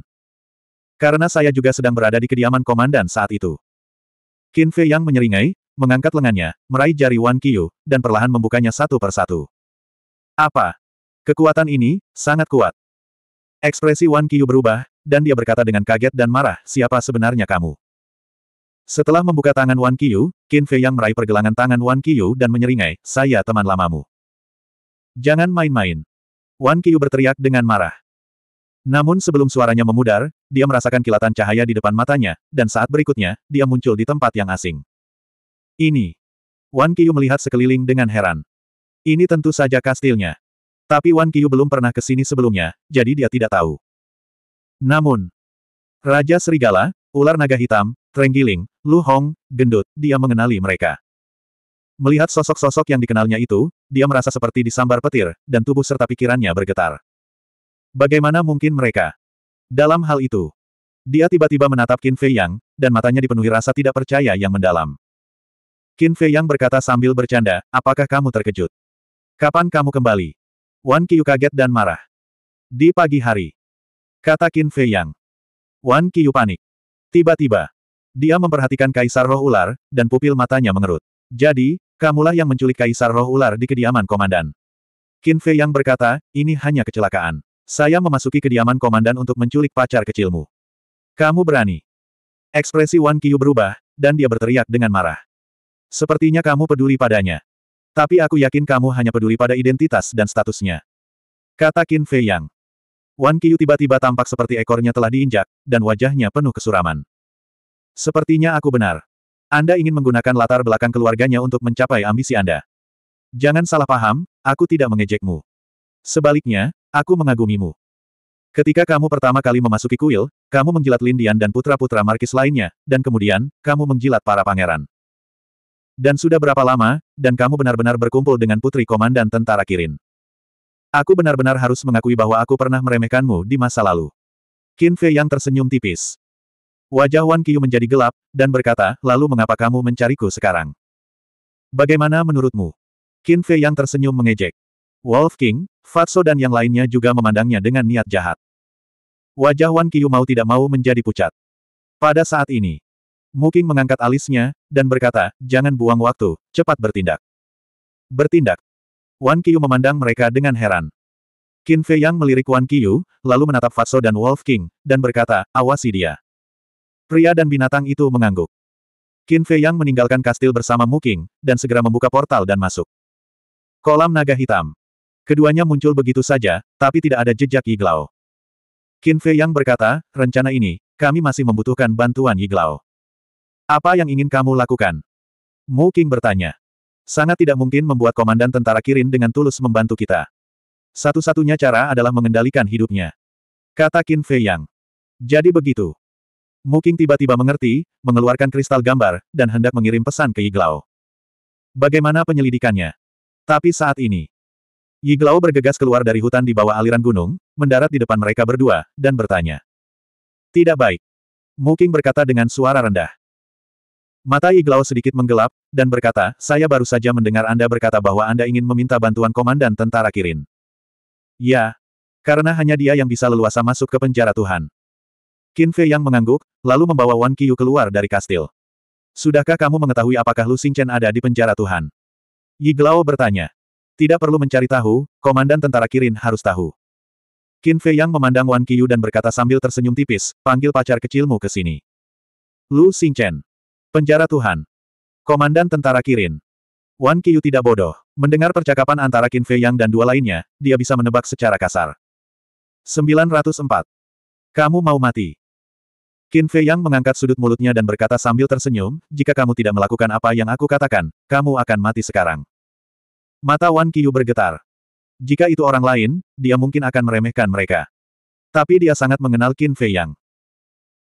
Karena saya juga sedang berada di kediaman komandan saat itu. Qin Fei yang menyeringai, mengangkat lengannya, meraih jari Wan Qiyu, dan perlahan membukanya satu persatu. Apa? Kekuatan ini, sangat kuat. Ekspresi Wan Qiyu berubah, dan dia berkata dengan kaget dan marah, siapa sebenarnya kamu? Setelah membuka tangan Wan Qiyu, Qin Fei yang meraih pergelangan tangan Wan Qiyu dan menyeringai, saya teman lamamu. Jangan main-main. Wan Qiyu berteriak dengan marah. Namun sebelum suaranya memudar, dia merasakan kilatan cahaya di depan matanya, dan saat berikutnya, dia muncul di tempat yang asing. Ini. Wan Qiyu melihat sekeliling dengan heran. Ini tentu saja kastilnya. Tapi Wan Qiu belum pernah ke sini sebelumnya, jadi dia tidak tahu. Namun, Raja Serigala, ular naga hitam, Trenggiling, Lu Hong, gendut, dia mengenali mereka. Melihat sosok-sosok yang dikenalnya itu, dia merasa seperti disambar petir, dan tubuh serta pikirannya bergetar. Bagaimana mungkin mereka? Dalam hal itu, dia tiba-tiba menatap Qin Fei Yang, dan matanya dipenuhi rasa tidak percaya yang mendalam. Qin Fei Yang berkata sambil bercanda, apakah kamu terkejut? Kapan kamu kembali? Wan Qiyu kaget dan marah. Di pagi hari. Kata Qin Fei Yang. Wan Qiyu panik. Tiba-tiba. Dia memperhatikan Kaisar Roh Ular, dan pupil matanya mengerut. Jadi, kamulah yang menculik Kaisar Roh Ular di kediaman komandan. Qin Fei Yang berkata, ini hanya kecelakaan. Saya memasuki kediaman komandan untuk menculik pacar kecilmu. Kamu berani. Ekspresi Wan Qiyu berubah, dan dia berteriak dengan marah. Sepertinya kamu peduli padanya. Tapi aku yakin kamu hanya peduli pada identitas dan statusnya. Kata Qin Fei Yang. Wan Qiyu tiba-tiba tampak seperti ekornya telah diinjak, dan wajahnya penuh kesuraman. Sepertinya aku benar. Anda ingin menggunakan latar belakang keluarganya untuk mencapai ambisi Anda. Jangan salah paham, aku tidak mengejekmu. Sebaliknya, aku mengagumimu. Ketika kamu pertama kali memasuki kuil, kamu menjilat Lindian dan putra-putra Markis lainnya, dan kemudian, kamu menjilat para pangeran. Dan sudah berapa lama, dan kamu benar-benar berkumpul dengan putri komandan tentara Kirin. Aku benar-benar harus mengakui bahwa aku pernah meremehkanmu di masa lalu. Qin Fei yang tersenyum tipis. Wajah Wan Qiu menjadi gelap, dan berkata, lalu mengapa kamu mencariku sekarang? Bagaimana menurutmu? Qin Fei yang tersenyum mengejek. Wolf King, Fatso dan yang lainnya juga memandangnya dengan niat jahat. Wajah Wan Qiu mau tidak mau menjadi pucat. Pada saat ini, Muking mengangkat alisnya, dan berkata, jangan buang waktu, cepat bertindak. Bertindak. Wan Qiyu memandang mereka dengan heran. Qin Fei Yang melirik Wan Qiyu, lalu menatap Fatso dan Wolf King, dan berkata, awasi dia. Pria dan binatang itu mengangguk. Qin Fei Yang meninggalkan kastil bersama Muking, dan segera membuka portal dan masuk. Kolam naga hitam. Keduanya muncul begitu saja, tapi tidak ada jejak Yiglao. Qin Fei Yang berkata, rencana ini, kami masih membutuhkan bantuan Yiglao. Apa yang ingin kamu lakukan? Mu King bertanya. Sangat tidak mungkin membuat komandan tentara Kirin dengan tulus membantu kita. Satu-satunya cara adalah mengendalikan hidupnya. Kata Qin Fei Yang. Jadi begitu. Muking tiba-tiba mengerti, mengeluarkan kristal gambar, dan hendak mengirim pesan ke Yiglao. Bagaimana penyelidikannya? Tapi saat ini, Yiglao bergegas keluar dari hutan di bawah aliran gunung, mendarat di depan mereka berdua, dan bertanya. Tidak baik. Muking berkata dengan suara rendah. Mata Iglau sedikit menggelap, dan berkata, saya baru saja mendengar Anda berkata bahwa Anda ingin meminta bantuan Komandan Tentara Kirin. Ya. Karena hanya dia yang bisa leluasa masuk ke penjara Tuhan. Qin Fei yang mengangguk, lalu membawa Wan Qiyu keluar dari kastil. Sudahkah kamu mengetahui apakah Lu Xingchen ada di penjara Tuhan? Yiglao bertanya. Tidak perlu mencari tahu, Komandan Tentara Kirin harus tahu. Qin Fei yang memandang Wan Qiyu dan berkata sambil tersenyum tipis, panggil pacar kecilmu ke sini. Lu Xingchen. Penjara Tuhan. Komandan Tentara Kirin. Wan Qiyu tidak bodoh. Mendengar percakapan antara Qin Fei Yang dan dua lainnya, dia bisa menebak secara kasar. 904. Kamu mau mati. Qin Fei Yang mengangkat sudut mulutnya dan berkata sambil tersenyum, jika kamu tidak melakukan apa yang aku katakan, kamu akan mati sekarang. Mata Wan Qiyu bergetar. Jika itu orang lain, dia mungkin akan meremehkan mereka. Tapi dia sangat mengenal Qin Fei Yang.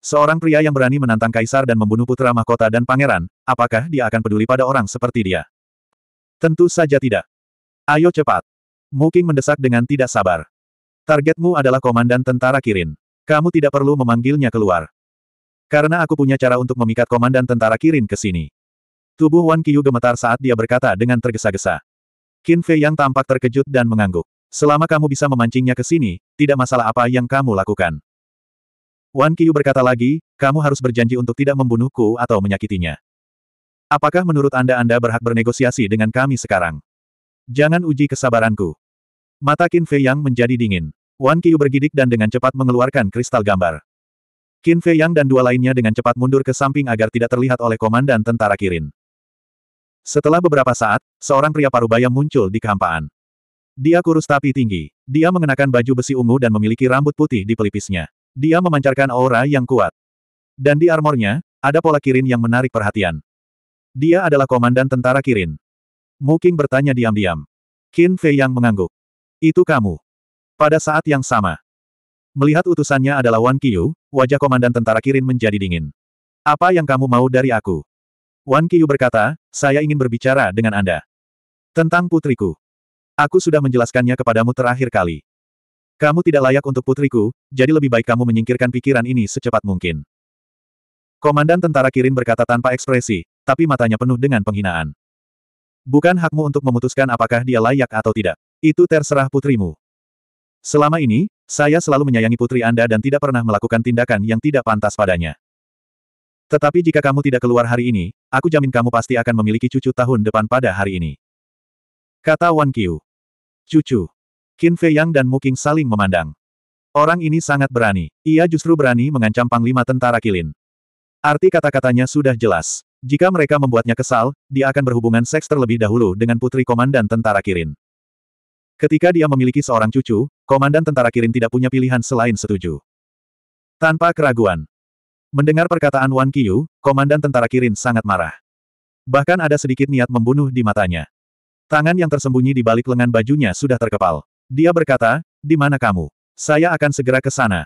Seorang pria yang berani menantang kaisar dan membunuh putra mahkota dan pangeran, apakah dia akan peduli pada orang seperti dia? Tentu saja tidak. Ayo cepat. Muking mendesak dengan tidak sabar. Targetmu adalah komandan tentara Kirin. Kamu tidak perlu memanggilnya keluar. Karena aku punya cara untuk memikat komandan tentara Kirin ke sini. Tubuh Wan Qiyu gemetar saat dia berkata dengan tergesa-gesa. Qin Fei yang tampak terkejut dan mengangguk. Selama kamu bisa memancingnya ke sini, tidak masalah apa yang kamu lakukan. Wan Qiyu berkata lagi, kamu harus berjanji untuk tidak membunuhku atau menyakitinya. Apakah menurut Anda Anda berhak bernegosiasi dengan kami sekarang? Jangan uji kesabaranku. Mata Qin Fei Yang menjadi dingin. Wan Qiyu bergidik dan dengan cepat mengeluarkan kristal gambar. Qin Fei Yang dan dua lainnya dengan cepat mundur ke samping agar tidak terlihat oleh komandan tentara Kirin. Setelah beberapa saat, seorang pria parubaya muncul di kehampaan. Dia kurus tapi tinggi. Dia mengenakan baju besi ungu dan memiliki rambut putih di pelipisnya. Dia memancarkan aura yang kuat. Dan di armornya, ada pola Kirin yang menarik perhatian. Dia adalah komandan tentara Kirin. Muking bertanya diam-diam. Qin Fei yang mengangguk. Itu kamu. Pada saat yang sama. Melihat utusannya adalah Wan Qiyu, wajah komandan tentara Kirin menjadi dingin. Apa yang kamu mau dari aku? Wan Qiyu berkata, saya ingin berbicara dengan Anda. Tentang putriku. Aku sudah menjelaskannya kepadamu terakhir kali. Kamu tidak layak untuk putriku, jadi lebih baik kamu menyingkirkan pikiran ini secepat mungkin. Komandan tentara Kirin berkata tanpa ekspresi, tapi matanya penuh dengan penghinaan. Bukan hakmu untuk memutuskan apakah dia layak atau tidak. Itu terserah putrimu. Selama ini, saya selalu menyayangi putri Anda dan tidak pernah melakukan tindakan yang tidak pantas padanya. Tetapi jika kamu tidak keluar hari ini, aku jamin kamu pasti akan memiliki cucu tahun depan pada hari ini. Kata Wan Qiu. Cucu. Qin Fei Yang dan Muking saling memandang. Orang ini sangat berani. Ia justru berani mengancam Panglima Tentara Kilin. Arti kata-katanya sudah jelas. Jika mereka membuatnya kesal, dia akan berhubungan seks terlebih dahulu dengan putri Komandan Tentara Kirin. Ketika dia memiliki seorang cucu, Komandan Tentara Kirin tidak punya pilihan selain setuju. Tanpa keraguan. Mendengar perkataan Wan Qiyu, Komandan Tentara Kirin sangat marah. Bahkan ada sedikit niat membunuh di matanya. Tangan yang tersembunyi di balik lengan bajunya sudah terkepal. Dia berkata, di mana kamu? Saya akan segera ke sana.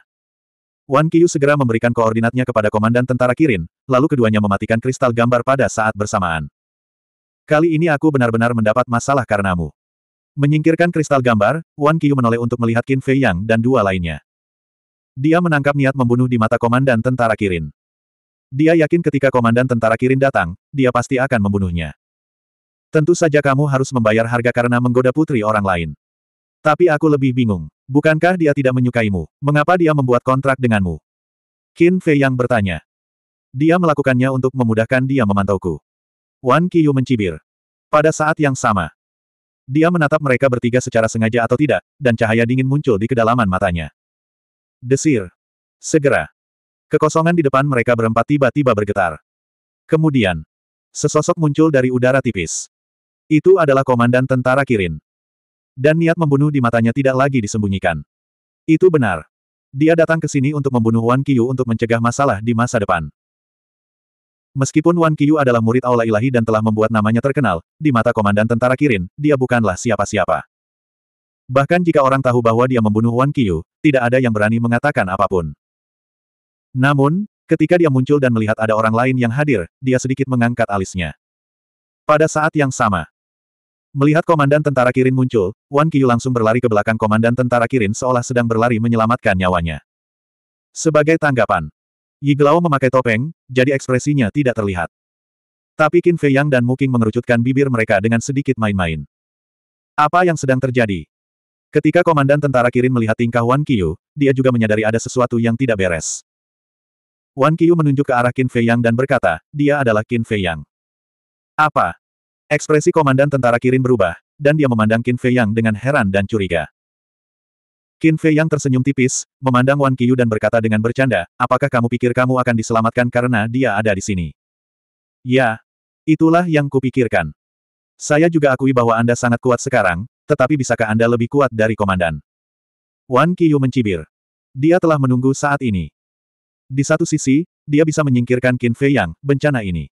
Wan Qiu segera memberikan koordinatnya kepada komandan tentara Kirin, lalu keduanya mematikan kristal gambar pada saat bersamaan. Kali ini aku benar-benar mendapat masalah karenamu. Menyingkirkan kristal gambar, Wan Qiu menoleh untuk melihat Qin Fei Yang dan dua lainnya. Dia menangkap niat membunuh di mata komandan tentara Kirin. Dia yakin ketika komandan tentara Kirin datang, dia pasti akan membunuhnya. Tentu saja kamu harus membayar harga karena menggoda putri orang lain. Tapi aku lebih bingung. Bukankah dia tidak menyukaimu? Mengapa dia membuat kontrak denganmu? Qin Fei yang bertanya. Dia melakukannya untuk memudahkan dia memantauku. Wan Qiyu mencibir. Pada saat yang sama. Dia menatap mereka bertiga secara sengaja atau tidak, dan cahaya dingin muncul di kedalaman matanya. Desir. Segera. Kekosongan di depan mereka berempat tiba-tiba bergetar. Kemudian, sesosok muncul dari udara tipis. Itu adalah komandan tentara Kirin. Dan niat membunuh di matanya tidak lagi disembunyikan. Itu benar. Dia datang ke sini untuk membunuh Wan Qiyu untuk mencegah masalah di masa depan. Meskipun Wan Qiyu adalah murid Aula Ilahi dan telah membuat namanya terkenal, di mata Komandan Tentara Kirin, dia bukanlah siapa-siapa. Bahkan jika orang tahu bahwa dia membunuh Wan Qiyu, tidak ada yang berani mengatakan apapun. Namun, ketika dia muncul dan melihat ada orang lain yang hadir, dia sedikit mengangkat alisnya. Pada saat yang sama, Melihat komandan tentara Kirin muncul, Wan Qiyu langsung berlari ke belakang komandan tentara Kirin seolah sedang berlari menyelamatkan nyawanya. Sebagai tanggapan, Yi Glao memakai topeng, jadi ekspresinya tidak terlihat. Tapi Qin Fei Yang dan Muking mengerucutkan bibir mereka dengan sedikit main-main. Apa yang sedang terjadi? Ketika komandan tentara Kirin melihat tingkah Wan Qiyu, dia juga menyadari ada sesuatu yang tidak beres. Wan Qiyu menunjuk ke arah Qin Fei Yang dan berkata, dia adalah Qin Fei Yang. Apa? Ekspresi komandan tentara Kirin berubah, dan dia memandang Qin Fei Yang dengan heran dan curiga. Qin Fei Yang tersenyum tipis, memandang Wan Qiyu dan berkata dengan bercanda, apakah kamu pikir kamu akan diselamatkan karena dia ada di sini? Ya, itulah yang kupikirkan. Saya juga akui bahwa Anda sangat kuat sekarang, tetapi bisakah Anda lebih kuat dari komandan? Wan Qiyu mencibir. Dia telah menunggu saat ini. Di satu sisi, dia bisa menyingkirkan Qin Fei Yang, bencana ini.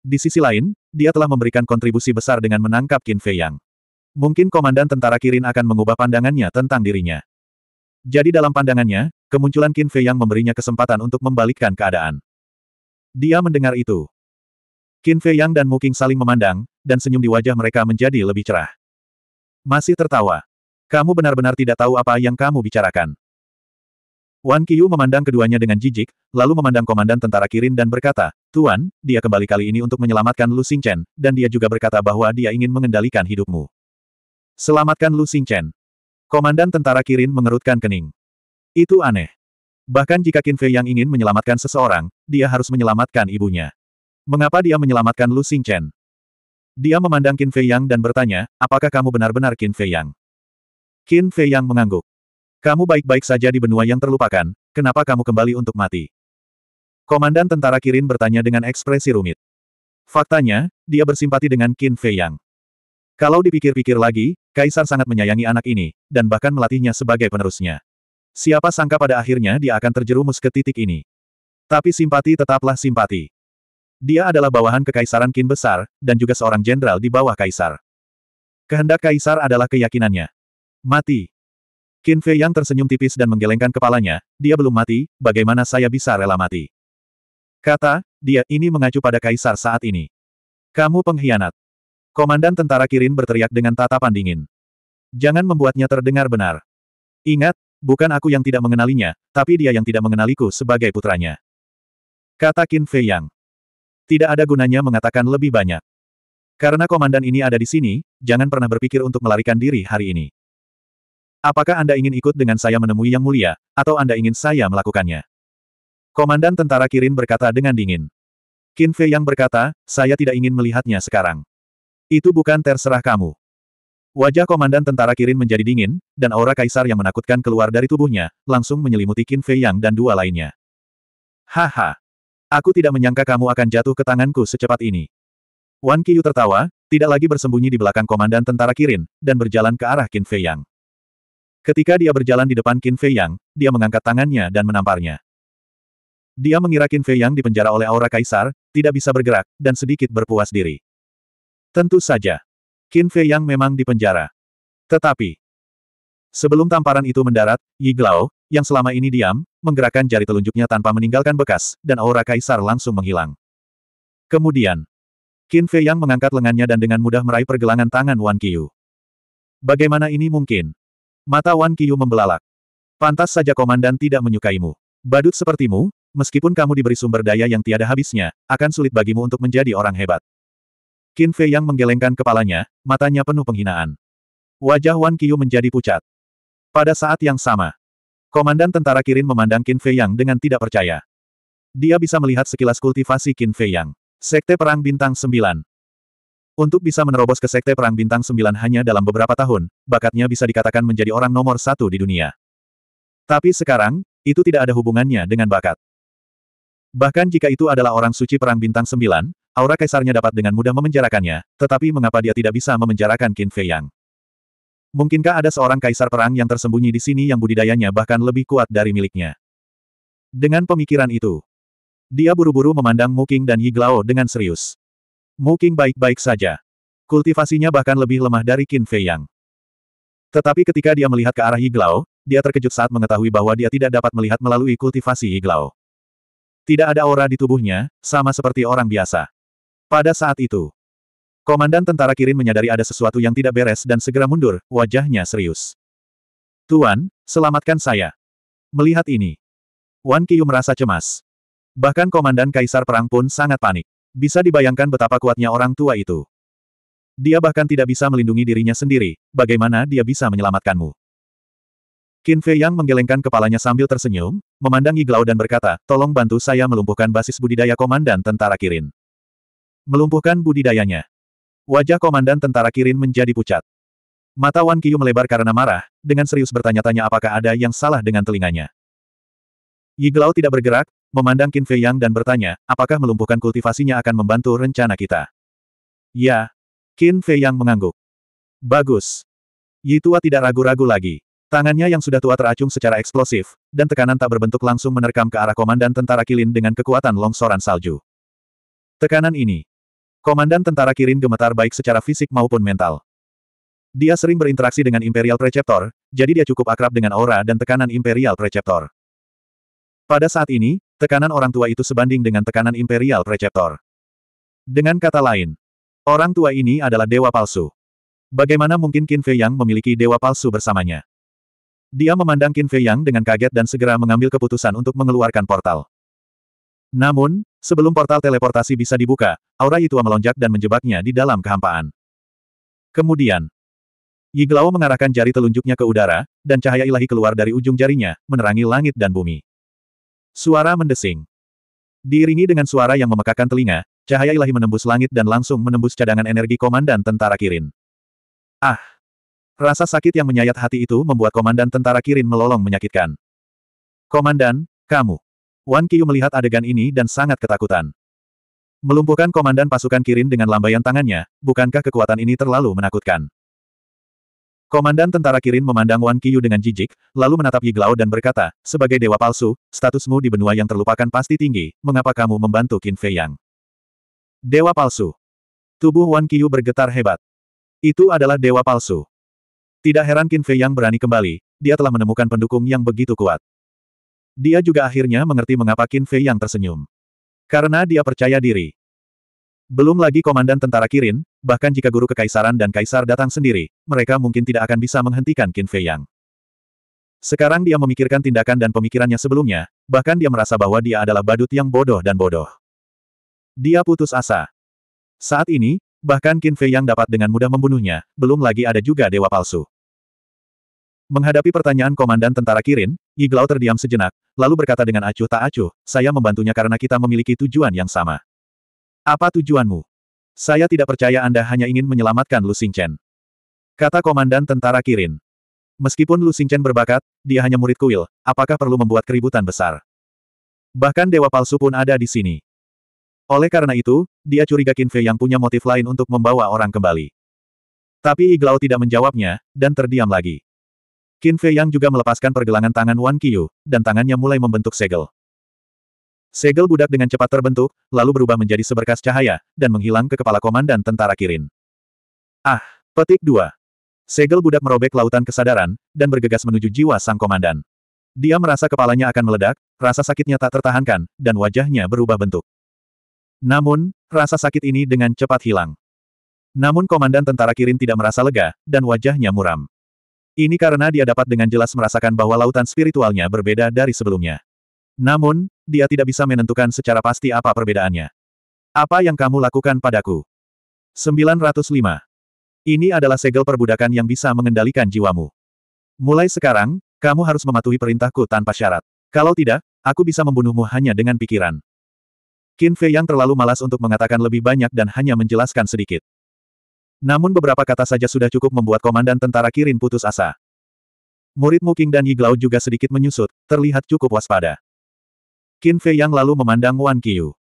Di sisi lain, dia telah memberikan kontribusi besar dengan menangkap Qin Fei Yang. Mungkin komandan tentara Kirin akan mengubah pandangannya tentang dirinya. Jadi dalam pandangannya, kemunculan Qin Fei Yang memberinya kesempatan untuk membalikkan keadaan. Dia mendengar itu. Qin Fei Yang dan Muking saling memandang, dan senyum di wajah mereka menjadi lebih cerah. Masih tertawa. Kamu benar-benar tidak tahu apa yang kamu bicarakan. Wan Qiyu memandang keduanya dengan jijik, lalu memandang komandan tentara Kirin dan berkata, Tuan, dia kembali kali ini untuk menyelamatkan Lu Xingchen, dan dia juga berkata bahwa dia ingin mengendalikan hidupmu. Selamatkan Lu Xingchen. Komandan tentara Kirin mengerutkan kening. Itu aneh. Bahkan jika Qin Fei yang ingin menyelamatkan seseorang, dia harus menyelamatkan ibunya. Mengapa dia menyelamatkan Lu Xingchen? Dia memandang Qin Fei Yang dan bertanya, apakah kamu benar-benar Qin Fei Yang? Qin Fei Yang mengangguk. Kamu baik-baik saja di benua yang terlupakan, kenapa kamu kembali untuk mati? Komandan tentara Kirin bertanya dengan ekspresi rumit. Faktanya, dia bersimpati dengan Qin Fei Yang. Kalau dipikir-pikir lagi, Kaisar sangat menyayangi anak ini, dan bahkan melatihnya sebagai penerusnya. Siapa sangka pada akhirnya dia akan terjerumus ke titik ini. Tapi simpati tetaplah simpati. Dia adalah bawahan kekaisaran Qin besar, dan juga seorang jenderal di bawah kaisar. Kehendak kaisar adalah keyakinannya. Mati. Qin Fei yang tersenyum tipis dan menggelengkan kepalanya, dia belum mati, bagaimana saya bisa rela mati? Kata, dia, ini mengacu pada kaisar saat ini. Kamu pengkhianat. Komandan tentara Kirin berteriak dengan tatapan dingin. Jangan membuatnya terdengar benar. Ingat, bukan aku yang tidak mengenalinya, tapi dia yang tidak mengenaliku sebagai putranya. Kata Qin Fei Yang. Tidak ada gunanya mengatakan lebih banyak. Karena komandan ini ada di sini, jangan pernah berpikir untuk melarikan diri hari ini. Apakah Anda ingin ikut dengan saya menemui Yang Mulia, atau Anda ingin saya melakukannya? Komandan tentara Kirin berkata dengan dingin. Qin Fei yang berkata, saya tidak ingin melihatnya sekarang. Itu bukan terserah kamu. Wajah komandan tentara Kirin menjadi dingin, dan aura kaisar yang menakutkan keluar dari tubuhnya, langsung menyelimuti Qin Fei yang dan dua lainnya. Haha. Aku tidak menyangka kamu akan jatuh ke tanganku secepat ini. Wan Qiyu tertawa, tidak lagi bersembunyi di belakang komandan tentara Kirin, dan berjalan ke arah Qin Fei Yang. Ketika dia berjalan di depan Qin Fei Yang, dia mengangkat tangannya dan menamparnya. Dia mengira Qin Fei Yang dipenjara oleh aura kaisar, tidak bisa bergerak, dan sedikit berpuas diri. Tentu saja. Qin Fei Yang memang dipenjara. Tetapi, sebelum tamparan itu mendarat, Yi Glao, yang selama ini diam, menggerakkan jari telunjuknya tanpa meninggalkan bekas, dan aura kaisar langsung menghilang. Kemudian, Qin Fei Yang mengangkat lengannya dan dengan mudah meraih pergelangan tangan Wan Qiu. Bagaimana ini mungkin? Mata Wan Kiyu membelalak. Pantas saja komandan tidak menyukaimu. Badut sepertimu, meskipun kamu diberi sumber daya yang tiada habisnya, akan sulit bagimu untuk menjadi orang hebat. Qin Fei yang menggelengkan kepalanya, matanya penuh penghinaan. Wajah Wan Kiyu menjadi pucat. Pada saat yang sama, komandan tentara Kirin memandang Qin Fei Yang dengan tidak percaya. Dia bisa melihat sekilas kultivasi Qin Fei Yang. Sekte Perang Bintang 9. Untuk bisa menerobos ke Sekte Perang Bintang Sembilan hanya dalam beberapa tahun, bakatnya bisa dikatakan menjadi orang nomor satu di dunia. Tapi sekarang, itu tidak ada hubungannya dengan bakat. Bahkan jika itu adalah orang suci Perang Bintang Sembilan, aura kaisarnya dapat dengan mudah memenjarakannya, tetapi mengapa dia tidak bisa memenjarakan Qin Fei Yang? Mungkinkah ada seorang kaisar perang yang tersembunyi di sini yang budidayanya bahkan lebih kuat dari miliknya? Dengan pemikiran itu, dia buru-buru memandang Mu Qing dan Yi Glao dengan serius. Mungkin baik-baik saja. Kultivasinya bahkan lebih lemah dari Qin Fei Yang. Tetapi ketika dia melihat ke arah Yiglao, dia terkejut saat mengetahui bahwa dia tidak dapat melihat melalui kultivasi Yiglao. Tidak ada aura di tubuhnya, sama seperti orang biasa. Pada saat itu, komandan tentara Kirin menyadari ada sesuatu yang tidak beres dan segera mundur, wajahnya serius. Tuan, selamatkan saya. Melihat ini, Wan Qiu merasa cemas. Bahkan komandan kaisar perang pun sangat panik. Bisa dibayangkan betapa kuatnya orang tua itu. Dia bahkan tidak bisa melindungi dirinya sendiri, bagaimana dia bisa menyelamatkanmu? Qin Fei Yang menggelengkan kepalanya sambil tersenyum, memandangi Glau dan berkata, tolong bantu saya melumpuhkan basis budidaya Komandan Tentara Kirin. Melumpuhkan budidayanya. Wajah Komandan Tentara Kirin menjadi pucat. Mata Wan Qiu melebar karena marah, dengan serius bertanya-tanya apakah ada yang salah dengan telinganya. Yiglao tidak bergerak, memandang Qin Fei Yang dan bertanya, apakah melumpuhkan kultivasinya akan membantu rencana kita? Ya. Qin Fei Yang mengangguk. Bagus. Yi Tua tidak ragu-ragu lagi. Tangannya yang sudah tua teracung secara eksplosif, dan tekanan tak berbentuk langsung menerkam ke arah komandan tentara Kilin dengan kekuatan longsoran salju. Tekanan ini. Komandan tentara Kirin gemetar baik secara fisik maupun mental. Dia sering berinteraksi dengan Imperial Preceptor, jadi dia cukup akrab dengan aura dan tekanan Imperial Preceptor. Pada saat ini, tekanan orang tua itu sebanding dengan tekanan imperial preceptor. Dengan kata lain, orang tua ini adalah dewa palsu. Bagaimana mungkin Qin Fei Yang memiliki dewa palsu bersamanya? Dia memandang Qin Fei Yang dengan kaget dan segera mengambil keputusan untuk mengeluarkan portal. Namun, sebelum portal teleportasi bisa dibuka, aura Yitua melonjak dan menjebaknya di dalam kehampaan. Kemudian, Yiglao mengarahkan jari telunjuknya ke udara, dan cahaya ilahi keluar dari ujung jarinya, menerangi langit dan bumi. Suara mendesing. Diiringi dengan suara yang memekakan telinga, cahaya ilahi menembus langit dan langsung menembus cadangan energi komandan tentara Kirin. Ah! Rasa sakit yang menyayat hati itu membuat komandan tentara Kirin melolong menyakitkan. Komandan, kamu. Wan Kiyu melihat adegan ini dan sangat ketakutan. Melumpuhkan komandan pasukan Kirin dengan lambaian tangannya, bukankah kekuatan ini terlalu menakutkan? Komandan tentara Kirin memandang Wan Kiyu dengan jijik, lalu menatap Yiglao dan berkata, sebagai dewa palsu, statusmu di benua yang terlupakan pasti tinggi, mengapa kamu membantu Qin Fei Yang? Dewa palsu. Tubuh Wan Kiyu bergetar hebat. Itu adalah dewa palsu. Tidak heran Qin Fei Yang berani kembali, dia telah menemukan pendukung yang begitu kuat. Dia juga akhirnya mengerti mengapa Qin Fei Yang tersenyum. Karena dia percaya diri. Belum lagi komandan tentara Kirin, Bahkan jika guru kekaisaran dan kaisar datang sendiri, mereka mungkin tidak akan bisa menghentikan Qin Fei Yang. Sekarang dia memikirkan tindakan dan pemikirannya sebelumnya, bahkan dia merasa bahwa dia adalah badut yang bodoh dan bodoh. Dia putus asa. Saat ini, bahkan Qin Fei Yang dapat dengan mudah membunuhnya, belum lagi ada juga dewa palsu. Menghadapi pertanyaan komandan tentara Kirin, Yiglau terdiam sejenak, lalu berkata dengan acuh tak acuh, saya membantunya karena kita memiliki tujuan yang sama. Apa tujuanmu? Saya tidak percaya Anda hanya ingin menyelamatkan Lu Xingchen. Kata Komandan Tentara Kirin. Meskipun Lu Xingchen berbakat, dia hanya murid kuil, apakah perlu membuat keributan besar? Bahkan dewa palsu pun ada di sini. Oleh karena itu, dia curiga Qin Fei yang punya motif lain untuk membawa orang kembali. Tapi Iglau tidak menjawabnya, dan terdiam lagi. Qin Fei yang juga melepaskan pergelangan tangan Wan Qiyu, dan tangannya mulai membentuk segel. Segel budak dengan cepat terbentuk, lalu berubah menjadi seberkas cahaya, dan menghilang ke kepala komandan tentara Kirin. Ah, petik dua. Segel budak merobek lautan kesadaran, dan bergegas menuju jiwa sang komandan. Dia merasa kepalanya akan meledak, rasa sakitnya tak tertahankan, dan wajahnya berubah bentuk. Namun, rasa sakit ini dengan cepat hilang. Namun komandan tentara Kirin tidak merasa lega, dan wajahnya muram. Ini karena dia dapat dengan jelas merasakan bahwa lautan spiritualnya berbeda dari sebelumnya. Namun, dia tidak bisa menentukan secara pasti apa perbedaannya. Apa yang kamu lakukan padaku? 905. Ini adalah segel perbudakan yang bisa mengendalikan jiwamu. Mulai sekarang, kamu harus mematuhi perintahku tanpa syarat. Kalau tidak, aku bisa membunuhmu hanya dengan pikiran. Qin Fei yang terlalu malas untuk mengatakan lebih banyak dan hanya menjelaskan sedikit. Namun beberapa kata saja sudah cukup membuat komandan tentara Kirin putus asa. Murid Muking dan Yiglao juga sedikit menyusut, terlihat cukup waspada. Qin Fei yang lalu memandang Wan Qiu.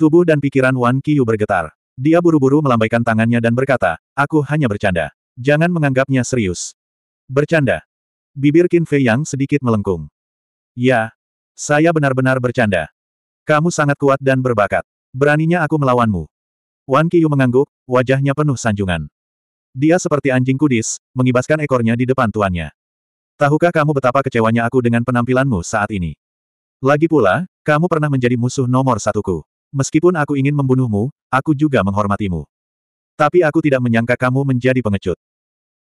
Tubuh dan pikiran Wan Qiu bergetar. Dia buru-buru melambaikan tangannya dan berkata, aku hanya bercanda. Jangan menganggapnya serius. Bercanda. Bibir Qin Fei yang sedikit melengkung. Ya. Saya benar-benar bercanda. Kamu sangat kuat dan berbakat. Beraninya aku melawanmu. Wan Qiu mengangguk, wajahnya penuh sanjungan. Dia seperti anjing kudis, mengibaskan ekornya di depan tuannya. Tahukah kamu betapa kecewanya aku dengan penampilanmu saat ini? Lagi pula, kamu pernah menjadi musuh nomor satuku. Meskipun aku ingin membunuhmu, aku juga menghormatimu. Tapi aku tidak menyangka kamu menjadi pengecut.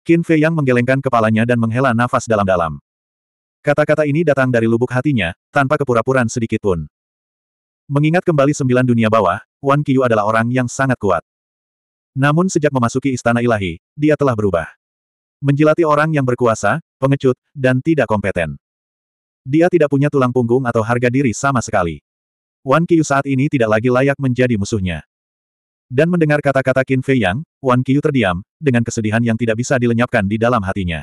Qin Fei Yang menggelengkan kepalanya dan menghela nafas dalam-dalam. Kata-kata ini datang dari lubuk hatinya, tanpa kepura-puraan sedikit pun. Mengingat kembali sembilan dunia bawah, Wan Qiyu adalah orang yang sangat kuat. Namun sejak memasuki istana ilahi, dia telah berubah. Menjilati orang yang berkuasa, pengecut, dan tidak kompeten. Dia tidak punya tulang punggung atau harga diri sama sekali. Wan Kiyu saat ini tidak lagi layak menjadi musuhnya. Dan mendengar kata-kata Qin Fei Yang, Wan Kiyu terdiam, dengan kesedihan yang tidak bisa dilenyapkan di dalam hatinya.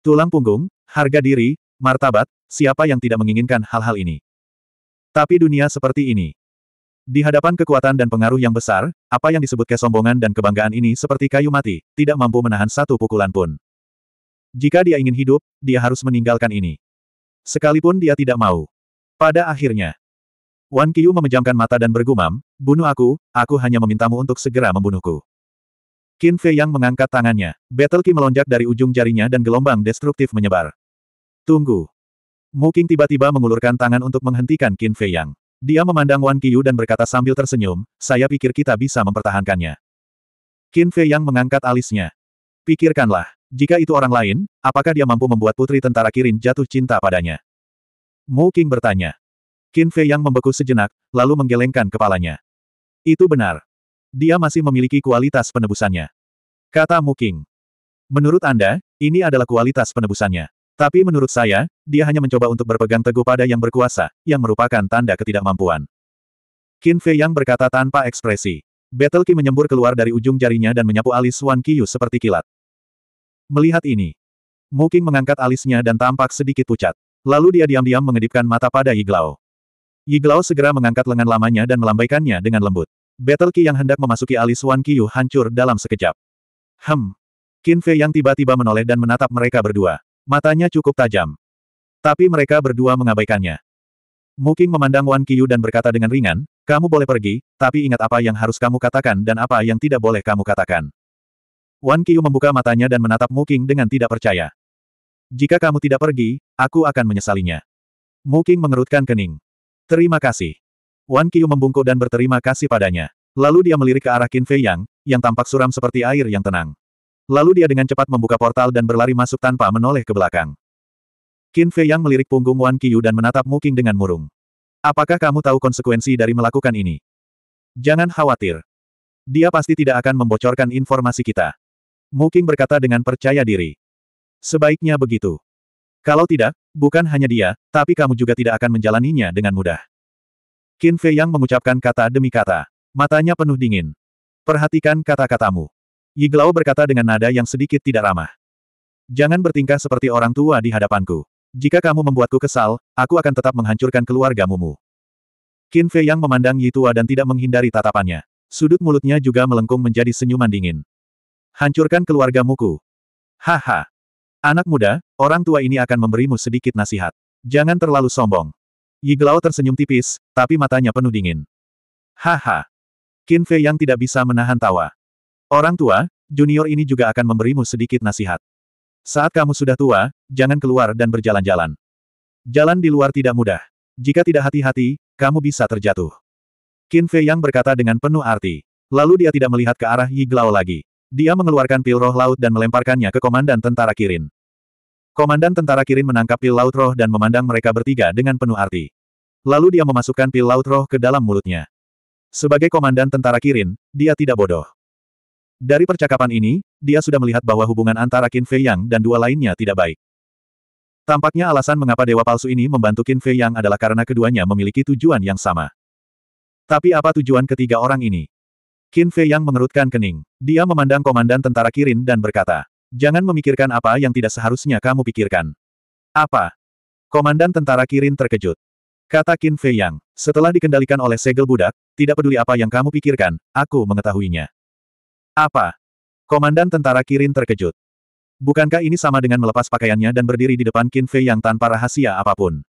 Tulang punggung, harga diri, martabat, siapa yang tidak menginginkan hal-hal ini? Tapi dunia seperti ini. Di hadapan kekuatan dan pengaruh yang besar, apa yang disebut kesombongan dan kebanggaan ini seperti kayu mati, tidak mampu menahan satu pukulan pun. Jika dia ingin hidup, dia harus meninggalkan ini sekalipun dia tidak mau. Pada akhirnya, Wan Qiu memejamkan mata dan bergumam, bunuh aku, aku hanya memintamu untuk segera membunuhku. Qin Fei Yang mengangkat tangannya, battle Qi melonjak dari ujung jarinya dan gelombang destruktif menyebar. Tunggu. Mu Qing tiba-tiba mengulurkan tangan untuk menghentikan Qin Fei Yang. Dia memandang Wan Qiu dan berkata sambil tersenyum, saya pikir kita bisa mempertahankannya. Qin Fei Yang mengangkat alisnya, Pikirkanlah, jika itu orang lain, apakah dia mampu membuat putri tentara Kirin jatuh cinta padanya? Mu Qing bertanya. Qin Fei yang membeku sejenak, lalu menggelengkan kepalanya. Itu benar. Dia masih memiliki kualitas penebusannya. Kata Mu Qing. Menurut Anda, ini adalah kualitas penebusannya. Tapi menurut saya, dia hanya mencoba untuk berpegang teguh pada yang berkuasa, yang merupakan tanda ketidakmampuan. Qin Fei yang berkata tanpa ekspresi. Battle Ki menyembur keluar dari ujung jarinya dan menyapu alis Wan Qiyu seperti kilat. Melihat ini, Mu Qing mengangkat alisnya dan tampak sedikit pucat. Lalu dia diam-diam mengedipkan mata pada Yiglao. Yiglao segera mengangkat lengan lamanya dan melambaikannya dengan lembut. Battle Ki yang hendak memasuki alis Wan Qiyu hancur dalam sekejap. Hem. Qin Fei yang tiba-tiba menoleh dan menatap mereka berdua. Matanya cukup tajam. Tapi mereka berdua mengabaikannya. Muking memandang Wan Qiyu dan berkata dengan ringan, kamu boleh pergi, tapi ingat apa yang harus kamu katakan dan apa yang tidak boleh kamu katakan. Wan Qiyu membuka matanya dan menatap Muking dengan tidak percaya. Jika kamu tidak pergi, aku akan menyesalinya. Muking mengerutkan kening. Terima kasih. Wan Qiyu membungkuk dan berterima kasih padanya. Lalu dia melirik ke arah Qin Fei Yang, yang tampak suram seperti air yang tenang. Lalu dia dengan cepat membuka portal dan berlari masuk tanpa menoleh ke belakang. Qin Fei yang melirik punggung Wan Qiyu dan menatap Muking dengan murung. Apakah kamu tahu konsekuensi dari melakukan ini? Jangan khawatir. Dia pasti tidak akan membocorkan informasi kita. Muking berkata dengan percaya diri. Sebaiknya begitu. Kalau tidak, bukan hanya dia, tapi kamu juga tidak akan menjalaninya dengan mudah. Qin Fei yang mengucapkan kata demi kata. Matanya penuh dingin. Perhatikan kata-katamu. Yi Glao berkata dengan nada yang sedikit tidak ramah. Jangan bertingkah seperti orang tua di hadapanku. Jika kamu membuatku kesal, aku akan tetap menghancurkan keluargamu. Mu. Qin Fei yang memandang Yi Tua dan tidak menghindari tatapannya. Sudut mulutnya juga melengkung menjadi senyuman dingin. Hancurkan keluarga Muku. Haha. Anak muda, orang tua ini akan memberimu sedikit nasihat. Jangan terlalu sombong. Yi Glao tersenyum tipis, tapi matanya penuh dingin. Haha. Qin Fei yang tidak bisa menahan tawa. Orang tua, junior ini juga akan memberimu sedikit nasihat. Saat kamu sudah tua, jangan keluar dan berjalan-jalan. Jalan di luar tidak mudah. Jika tidak hati-hati, kamu bisa terjatuh. Qin Fei Yang berkata dengan penuh arti. Lalu dia tidak melihat ke arah Yi Glao lagi. Dia mengeluarkan pil roh laut dan melemparkannya ke komandan tentara Kirin. Komandan tentara Kirin menangkap pil laut roh dan memandang mereka bertiga dengan penuh arti. Lalu dia memasukkan pil laut roh ke dalam mulutnya. Sebagai komandan tentara Kirin, dia tidak bodoh. Dari percakapan ini, dia sudah melihat bahwa hubungan antara Qin Fei Yang dan dua lainnya tidak baik. Tampaknya alasan mengapa dewa palsu ini membantu Qin Fei Yang adalah karena keduanya memiliki tujuan yang sama. Tapi apa tujuan ketiga orang ini? Qin Fei Yang mengerutkan kening. Dia memandang komandan tentara Kirin dan berkata, Jangan memikirkan apa yang tidak seharusnya kamu pikirkan. Apa? Komandan tentara Kirin terkejut. Kata Qin Fei Yang, setelah dikendalikan oleh segel budak, tidak peduli apa yang kamu pikirkan, aku mengetahuinya. Apa? Komandan tentara Kirin terkejut. Bukankah ini sama dengan melepas pakaiannya dan berdiri di depan Qin Fei yang tanpa rahasia apapun?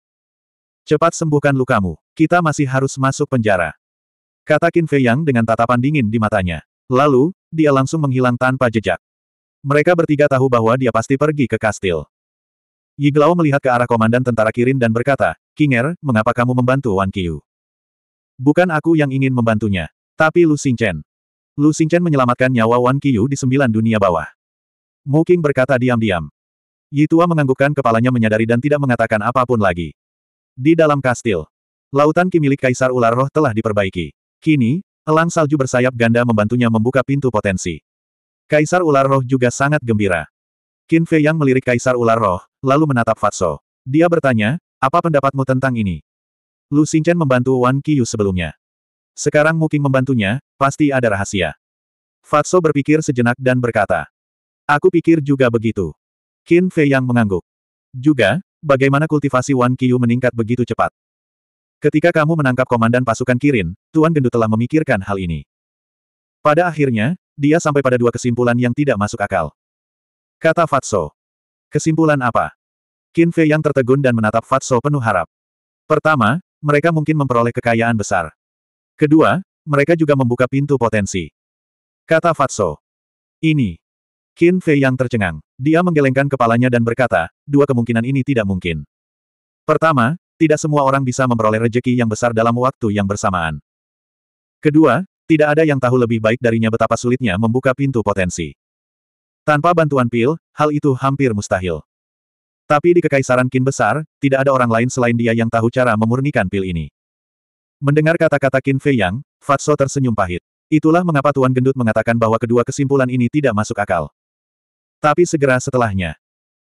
Cepat sembuhkan lukamu, kita masih harus masuk penjara. Kata Qin Fei Yang dengan tatapan dingin di matanya. Lalu, dia langsung menghilang tanpa jejak. Mereka bertiga tahu bahwa dia pasti pergi ke kastil. Yi Glao melihat ke arah komandan tentara Kirin dan berkata, Kinger, mengapa kamu membantu Wan Qiu? Bukan aku yang ingin membantunya, tapi Lu Xingchen. Lu Xingchen menyelamatkan nyawa Wan Qiyu di sembilan dunia bawah. Mu Qing berkata diam-diam. Yitua menganggukkan kepalanya menyadari dan tidak mengatakan apapun lagi. Di dalam kastil, lautan Ki milik Kaisar Ular Roh telah diperbaiki. Kini, elang salju bersayap ganda membantunya membuka pintu potensi. Kaisar Ular Roh juga sangat gembira. Qin Fei yang melirik Kaisar Ular Roh, lalu menatap Fatso. Dia bertanya, apa pendapatmu tentang ini? Lu Xingchen membantu Wan Qiyu sebelumnya. Sekarang Muking membantunya, pasti ada rahasia. Fatso berpikir sejenak dan berkata. Aku pikir juga begitu. Qin Fei yang mengangguk. Juga, bagaimana kultivasi Wan Qiu meningkat begitu cepat. Ketika kamu menangkap komandan pasukan Kirin, Tuan Gendu telah memikirkan hal ini. Pada akhirnya, dia sampai pada dua kesimpulan yang tidak masuk akal. Kata Fatso. Kesimpulan apa? Qin Fei yang tertegun dan menatap Fatso penuh harap. Pertama, mereka mungkin memperoleh kekayaan besar. Kedua, mereka juga membuka pintu potensi. Kata Fatso. Ini. Qin Fei yang tercengang. Dia menggelengkan kepalanya dan berkata, dua kemungkinan ini tidak mungkin. Pertama, tidak semua orang bisa memperoleh rejeki yang besar dalam waktu yang bersamaan. Kedua, tidak ada yang tahu lebih baik darinya betapa sulitnya membuka pintu potensi. Tanpa bantuan pil, hal itu hampir mustahil. Tapi di Kekaisaran Qin Besar, tidak ada orang lain selain dia yang tahu cara memurnikan pil ini. Mendengar kata-kata Qin Fei Yang, Fatso tersenyum pahit. Itulah mengapa Tuan Gendut mengatakan bahwa kedua kesimpulan ini tidak masuk akal. Tapi segera setelahnya,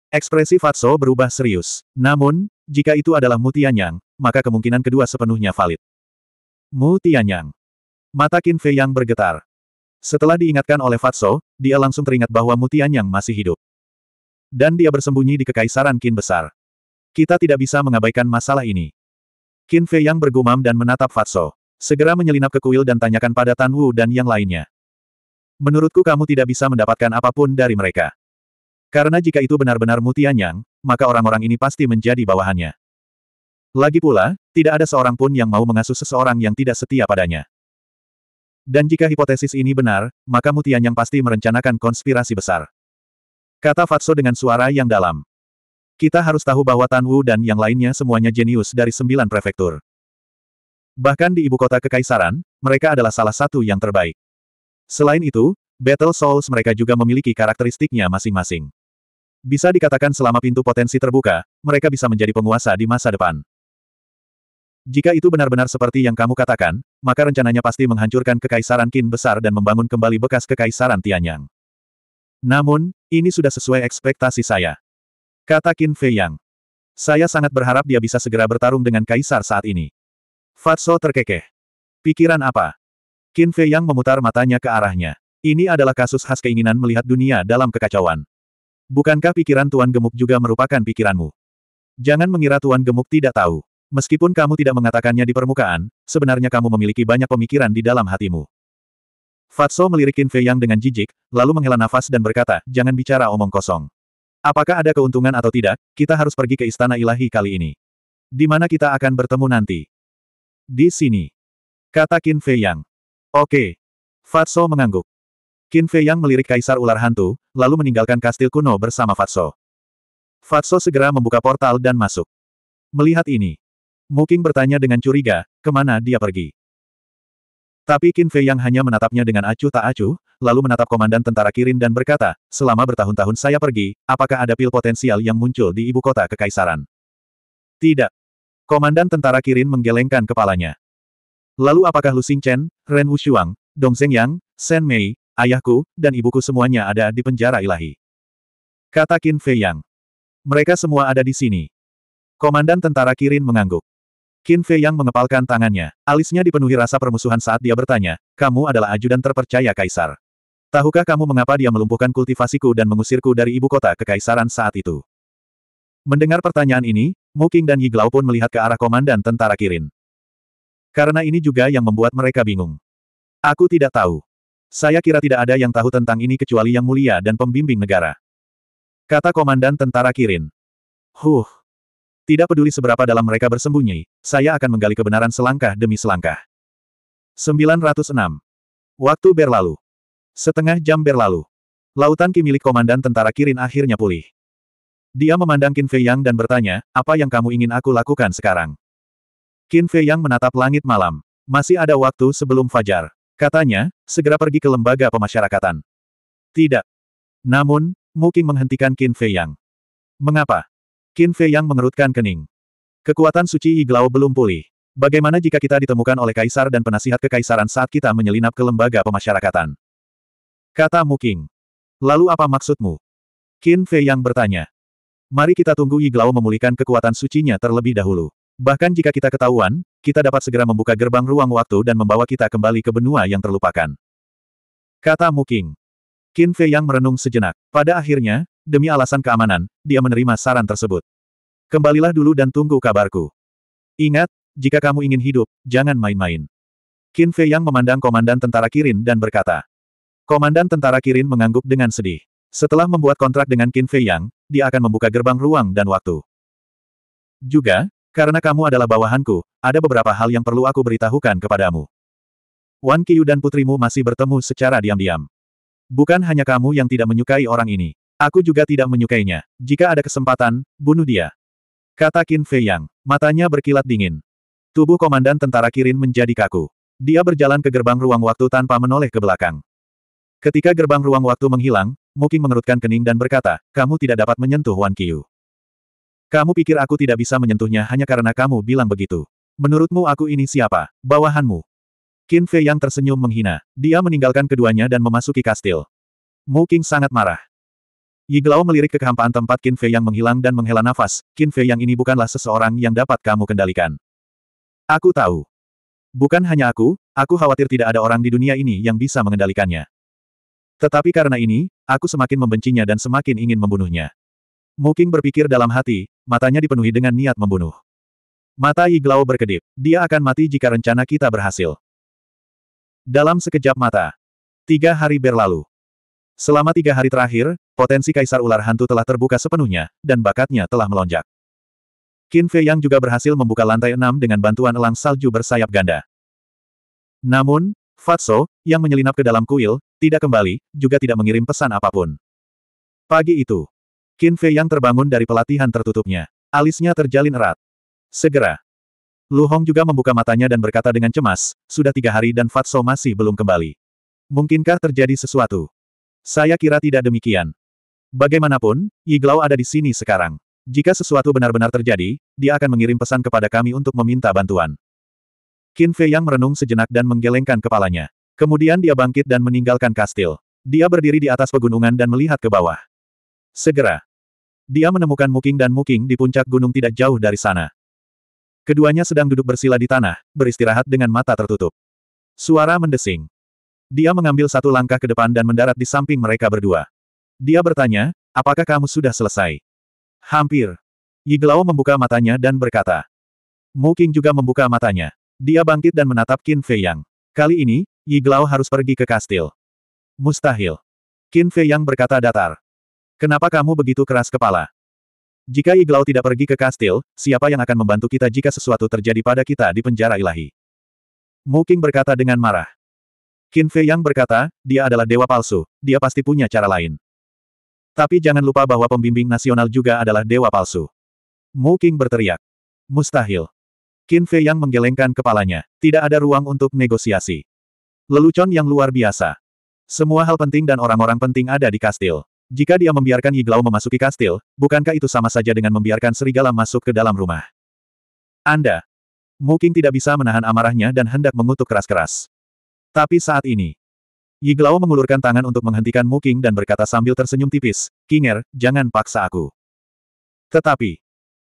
ekspresi Fatso berubah serius. Namun, jika itu adalah Mu Tianyang, maka kemungkinan kedua sepenuhnya valid. Mu Tianyang. Mata Qin Fei Yang bergetar. Setelah diingatkan oleh Fatso, dia langsung teringat bahwa Mu Tianyang masih hidup. Dan dia bersembunyi di kekaisaran Qin Besar. Kita tidak bisa mengabaikan masalah ini. Qin Fei yang bergumam dan menatap Fatso. Segera menyelinap ke kuil dan tanyakan pada Tan Wu dan yang lainnya. Menurutku kamu tidak bisa mendapatkan apapun dari mereka. Karena jika itu benar-benar Mutian Yang, maka orang-orang ini pasti menjadi bawahannya. Lagi pula, tidak ada seorang pun yang mau mengasuh seseorang yang tidak setia padanya. Dan jika hipotesis ini benar, maka Mutian Yang pasti merencanakan konspirasi besar. Kata Fatso dengan suara yang dalam. Kita harus tahu bahwa Tan Wu dan yang lainnya semuanya jenius dari sembilan prefektur. Bahkan di ibu kota kekaisaran, mereka adalah salah satu yang terbaik. Selain itu, Battle Souls mereka juga memiliki karakteristiknya masing-masing. Bisa dikatakan selama pintu potensi terbuka, mereka bisa menjadi penguasa di masa depan. Jika itu benar-benar seperti yang kamu katakan, maka rencananya pasti menghancurkan kekaisaran Qin besar dan membangun kembali bekas kekaisaran Tianyang. Namun, ini sudah sesuai ekspektasi saya. Kata Qin Fei Yang. Saya sangat berharap dia bisa segera bertarung dengan Kaisar saat ini. Fatso terkekeh. Pikiran apa? Qin Fei Yang memutar matanya ke arahnya. Ini adalah kasus khas keinginan melihat dunia dalam kekacauan. Bukankah pikiran Tuan Gemuk juga merupakan pikiranmu? Jangan mengira Tuan Gemuk tidak tahu. Meskipun kamu tidak mengatakannya di permukaan, sebenarnya kamu memiliki banyak pemikiran di dalam hatimu. Fatso melirik Qin Fei Yang dengan jijik, lalu menghela nafas dan berkata, jangan bicara omong kosong. Apakah ada keuntungan atau tidak, kita harus pergi ke Istana Ilahi kali ini. Di mana kita akan bertemu nanti? Di sini. Kata Qin Fei Yang. Oke. Fatso mengangguk. Qin Fei Yang melirik Kaisar Ular Hantu, lalu meninggalkan kastil kuno bersama Fatso. Fatso segera membuka portal dan masuk. Melihat ini. Muking bertanya dengan curiga, kemana dia pergi? Tapi Qin Fei yang hanya menatapnya dengan acuh tak acuh, lalu menatap komandan tentara Kirin dan berkata, selama bertahun-tahun saya pergi, apakah ada pil potensial yang muncul di ibu kota kekaisaran? Tidak. Komandan tentara Kirin menggelengkan kepalanya. Lalu apakah Lu Xingchen, Ren Wushuang, Dong Zhengyang, Shen Mei, ayahku, dan ibuku semuanya ada di penjara ilahi? Kata Qin Fei Yang. Mereka semua ada di sini. Komandan tentara Kirin mengangguk. Qin Fei yang mengepalkan tangannya, alisnya dipenuhi rasa permusuhan saat dia bertanya, kamu adalah ajudan terpercaya kaisar. Tahukah kamu mengapa dia melumpuhkan kultivasiku dan mengusirku dari ibu kota kekaisaran saat itu? Mendengar pertanyaan ini, Mu Qing dan Yi Glaupun pun melihat ke arah komandan tentara Kirin. Karena ini juga yang membuat mereka bingung. Aku tidak tahu. Saya kira tidak ada yang tahu tentang ini kecuali Yang Mulia dan pembimbing negara. Kata komandan tentara Kirin. Huh, tidak peduli seberapa dalam mereka bersembunyi, saya akan menggali kebenaran selangkah demi selangkah. 906. Waktu berlalu. Setengah jam berlalu. Lautan Ki milik Komandan Tentara Kirin akhirnya pulih. Dia memandang Qin Fei Yang dan bertanya, apa yang kamu ingin aku lakukan sekarang? Qin Fei Yang menatap langit malam. Masih ada waktu sebelum fajar. Katanya, segera pergi ke lembaga pemasyarakatan. Tidak. Namun, Mu Qing menghentikan Qin Fei Yang. Mengapa? Qin Fei yang mengerutkan kening. Kekuatan suci Iglau belum pulih. Bagaimana jika kita ditemukan oleh kaisar dan penasihat kekaisaran saat kita menyelinap ke lembaga pemasyarakatan? Kata Muking. Lalu apa maksudmu? Qin Fei yang bertanya. Mari kita tunggu Iglau memulihkan kekuatan sucinya terlebih dahulu. Bahkan jika kita ketahuan, kita dapat segera membuka gerbang ruang waktu dan membawa kita kembali ke benua yang terlupakan. Kata Muking. Qin Fei yang merenung sejenak. Pada akhirnya, demi alasan keamanan, dia menerima saran tersebut. Kembalilah dulu dan tunggu kabarku. Ingat, jika kamu ingin hidup, jangan main-main. Qin Fei Yang memandang komandan tentara Kirin dan berkata. Komandan tentara Kirin mengangguk dengan sedih. Setelah membuat kontrak dengan Qin Fei Yang, dia akan membuka gerbang ruang dan waktu. Juga, karena kamu adalah bawahanku, ada beberapa hal yang perlu aku beritahukan kepadamu. Wan Qiyu dan putrimu masih bertemu secara diam-diam. Bukan hanya kamu yang tidak menyukai orang ini. Aku juga tidak menyukainya. Jika ada kesempatan, bunuh dia. Kata Qin Fei Yang. Matanya berkilat dingin. Tubuh komandan tentara Kirin menjadi kaku. Dia berjalan ke gerbang ruang waktu tanpa menoleh ke belakang. Ketika gerbang ruang waktu menghilang, Muking mengerutkan kening dan berkata, kamu tidak dapat menyentuh Wan Qiu. Kamu pikir aku tidak bisa menyentuhnya hanya karena kamu bilang begitu. Menurutmu aku ini siapa? Bawahanmu. Qin Fei Yang tersenyum menghina. Dia meninggalkan keduanya dan memasuki kastil. Muking sangat marah. Yiglao melirik ke kehampaan tempat Qin Fei yang menghilang dan menghela nafas, Qin Fei yang ini bukanlah seseorang yang dapat kamu kendalikan. Aku tahu. Bukan hanya aku, aku khawatir tidak ada orang di dunia ini yang bisa mengendalikannya. Tetapi karena ini, aku semakin membencinya dan semakin ingin membunuhnya. Muking berpikir dalam hati, matanya dipenuhi dengan niat membunuh. Mata Yiglao berkedip, dia akan mati jika rencana kita berhasil. Dalam sekejap mata. Tiga hari berlalu. Selama tiga hari terakhir, potensi Kaisar Ular Hantu telah terbuka sepenuhnya, dan bakatnya telah melonjak. Qin Fei Yang juga berhasil membuka lantai enam dengan bantuan elang salju bersayap ganda. Namun, Fatso, yang menyelinap ke dalam kuil, tidak kembali, juga tidak mengirim pesan apapun. Pagi itu, Qin Fei Yang terbangun dari pelatihan tertutupnya. Alisnya terjalin erat. Segera, Lu Hong juga membuka matanya dan berkata dengan cemas, sudah tiga hari dan Fatso masih belum kembali. Mungkinkah terjadi sesuatu? Saya kira tidak demikian. Bagaimanapun, Yiglau ada di sini sekarang. Jika sesuatu benar-benar terjadi, dia akan mengirim pesan kepada kami untuk meminta bantuan. Qin Fei Yang merenung sejenak dan menggelengkan kepalanya. Kemudian dia bangkit dan meninggalkan kastil. Dia berdiri di atas pegunungan dan melihat ke bawah. Segera. Dia menemukan Muking dan Muking di puncak gunung tidak jauh dari sana. Keduanya sedang duduk bersila di tanah, beristirahat dengan mata tertutup. Suara mendesing. Dia mengambil satu langkah ke depan dan mendarat di samping mereka berdua. Dia bertanya, apakah kamu sudah selesai? Hampir. Yiglao membuka matanya dan berkata. Mu Qing juga membuka matanya. Dia bangkit dan menatap Qin Fei Yang. Kali ini, Yiglao harus pergi ke kastil. Mustahil. Qin Fei Yang berkata datar. Kenapa kamu begitu keras kepala? Jika Yiglao tidak pergi ke kastil, siapa yang akan membantu kita jika sesuatu terjadi pada kita di penjara ilahi? Muking berkata dengan marah. Qin Fei Yang berkata, dia adalah dewa palsu, dia pasti punya cara lain. Tapi jangan lupa bahwa pembimbing nasional juga adalah dewa palsu. Mu King berteriak. Mustahil. Qin Fei yang menggelengkan kepalanya. Tidak ada ruang untuk negosiasi. Lelucon yang luar biasa. Semua hal penting dan orang-orang penting ada di kastil. Jika dia membiarkan Yiglau memasuki kastil, bukankah itu sama saja dengan membiarkan serigala masuk ke dalam rumah? Anda. Mu King tidak bisa menahan amarahnya dan hendak mengutuk keras-keras. Tapi saat ini, Yiglao mengulurkan tangan untuk menghentikan Muking dan berkata sambil tersenyum tipis, Kinger, jangan paksa aku. Tetapi,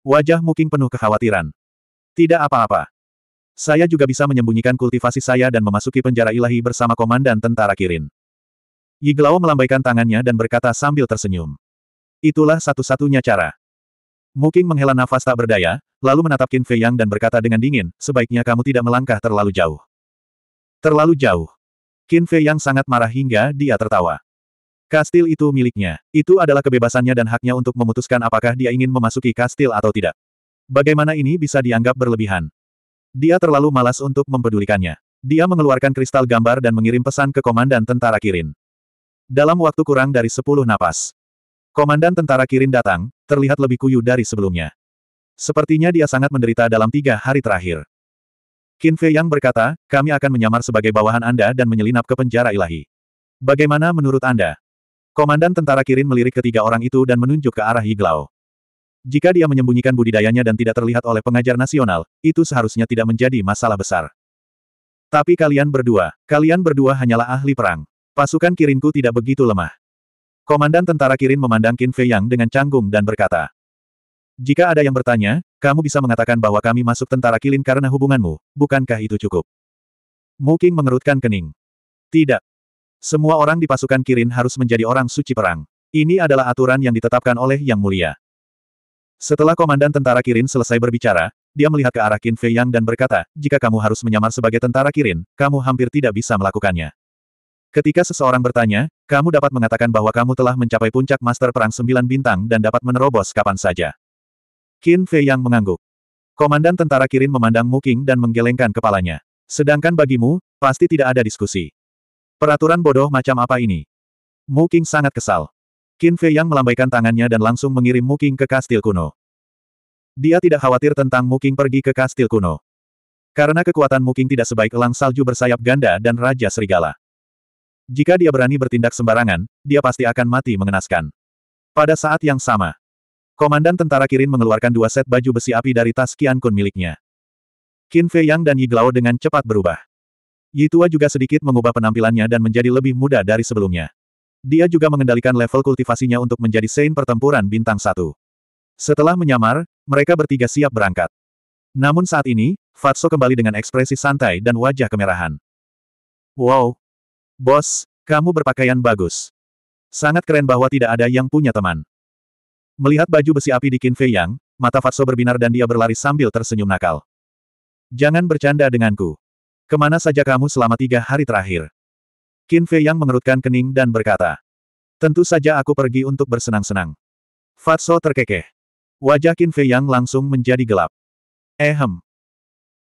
wajah Muking penuh kekhawatiran. Tidak apa-apa. Saya juga bisa menyembunyikan kultivasi saya dan memasuki penjara ilahi bersama komandan tentara Kirin. Yiglao melambaikan tangannya dan berkata sambil tersenyum. Itulah satu-satunya cara. Muking menghela nafas tak berdaya, lalu menatap Qin Fei Yang dan berkata dengan dingin, sebaiknya kamu tidak melangkah terlalu jauh. Terlalu jauh. Qin Fei yang sangat marah hingga dia tertawa. Kastil itu miliknya. Itu adalah kebebasannya dan haknya untuk memutuskan apakah dia ingin memasuki kastil atau tidak. Bagaimana ini bisa dianggap berlebihan? Dia terlalu malas untuk mempedulikannya. Dia mengeluarkan kristal gambar dan mengirim pesan ke komandan tentara Kirin. Dalam waktu kurang dari sepuluh napas, komandan tentara Kirin datang, terlihat lebih kuyu dari sebelumnya. Sepertinya dia sangat menderita dalam tiga hari terakhir. Qin Fei Yang berkata, kami akan menyamar sebagai bawahan Anda dan menyelinap ke penjara ilahi. Bagaimana menurut Anda? Komandan tentara Kirin melirik ketiga orang itu dan menunjuk ke arah Yiglao. Jika dia menyembunyikan budidayanya dan tidak terlihat oleh pengajar nasional, itu seharusnya tidak menjadi masalah besar. Tapi kalian berdua, kalian berdua hanyalah ahli perang. Pasukan Kirinku tidak begitu lemah. Komandan tentara Kirin memandang Qin Fei Yang dengan canggung dan berkata, jika ada yang bertanya, kamu bisa mengatakan bahwa kami masuk tentara kilin karena hubunganmu, bukankah itu cukup? Muking mengerutkan kening. Tidak. Semua orang di pasukan Kirin harus menjadi orang suci perang. Ini adalah aturan yang ditetapkan oleh Yang Mulia. Setelah komandan tentara Kirin selesai berbicara, dia melihat ke arah Qin Fei Yang dan berkata, jika kamu harus menyamar sebagai tentara Kirin, kamu hampir tidak bisa melakukannya. Ketika seseorang bertanya, kamu dapat mengatakan bahwa kamu telah mencapai puncak Master Perang Sembilan Bintang dan dapat menerobos kapan saja. Qin Fei yang mengangguk. Komandan tentara Kirin memandang Muking dan menggelengkan kepalanya. Sedangkan bagimu, pasti tidak ada diskusi. Peraturan bodoh macam apa ini? Muking sangat kesal. Qin Fei yang melambaikan tangannya dan langsung mengirim Muking ke kastil kuno. Dia tidak khawatir tentang Muking pergi ke kastil kuno. Karena kekuatan Muking tidak sebaik elang salju bersayap ganda dan Raja Serigala. Jika dia berani bertindak sembarangan, dia pasti akan mati mengenaskan. Pada saat yang sama, Komandan tentara Kirin mengeluarkan dua set baju besi api dari tas Qian Kun miliknya. Qin Fei Yang dan Yi Glao dengan cepat berubah. Yi Tua juga sedikit mengubah penampilannya dan menjadi lebih muda dari sebelumnya. Dia juga mengendalikan level kultivasinya untuk menjadi Sein pertempuran bintang satu. Setelah menyamar, mereka bertiga siap berangkat. Namun saat ini, Fatso kembali dengan ekspresi santai dan wajah kemerahan. Wow! Bos, kamu berpakaian bagus. Sangat keren bahwa tidak ada yang punya teman. Melihat baju besi api di Qin Fei Yang, mata Fatso berbinar dan dia berlari sambil tersenyum nakal. Jangan bercanda denganku. Kemana saja kamu selama tiga hari terakhir? Qin Fei Yang mengerutkan kening dan berkata. Tentu saja aku pergi untuk bersenang-senang. Fatso terkekeh. Wajah Qin Fei Yang langsung menjadi gelap. Ehem. Eh,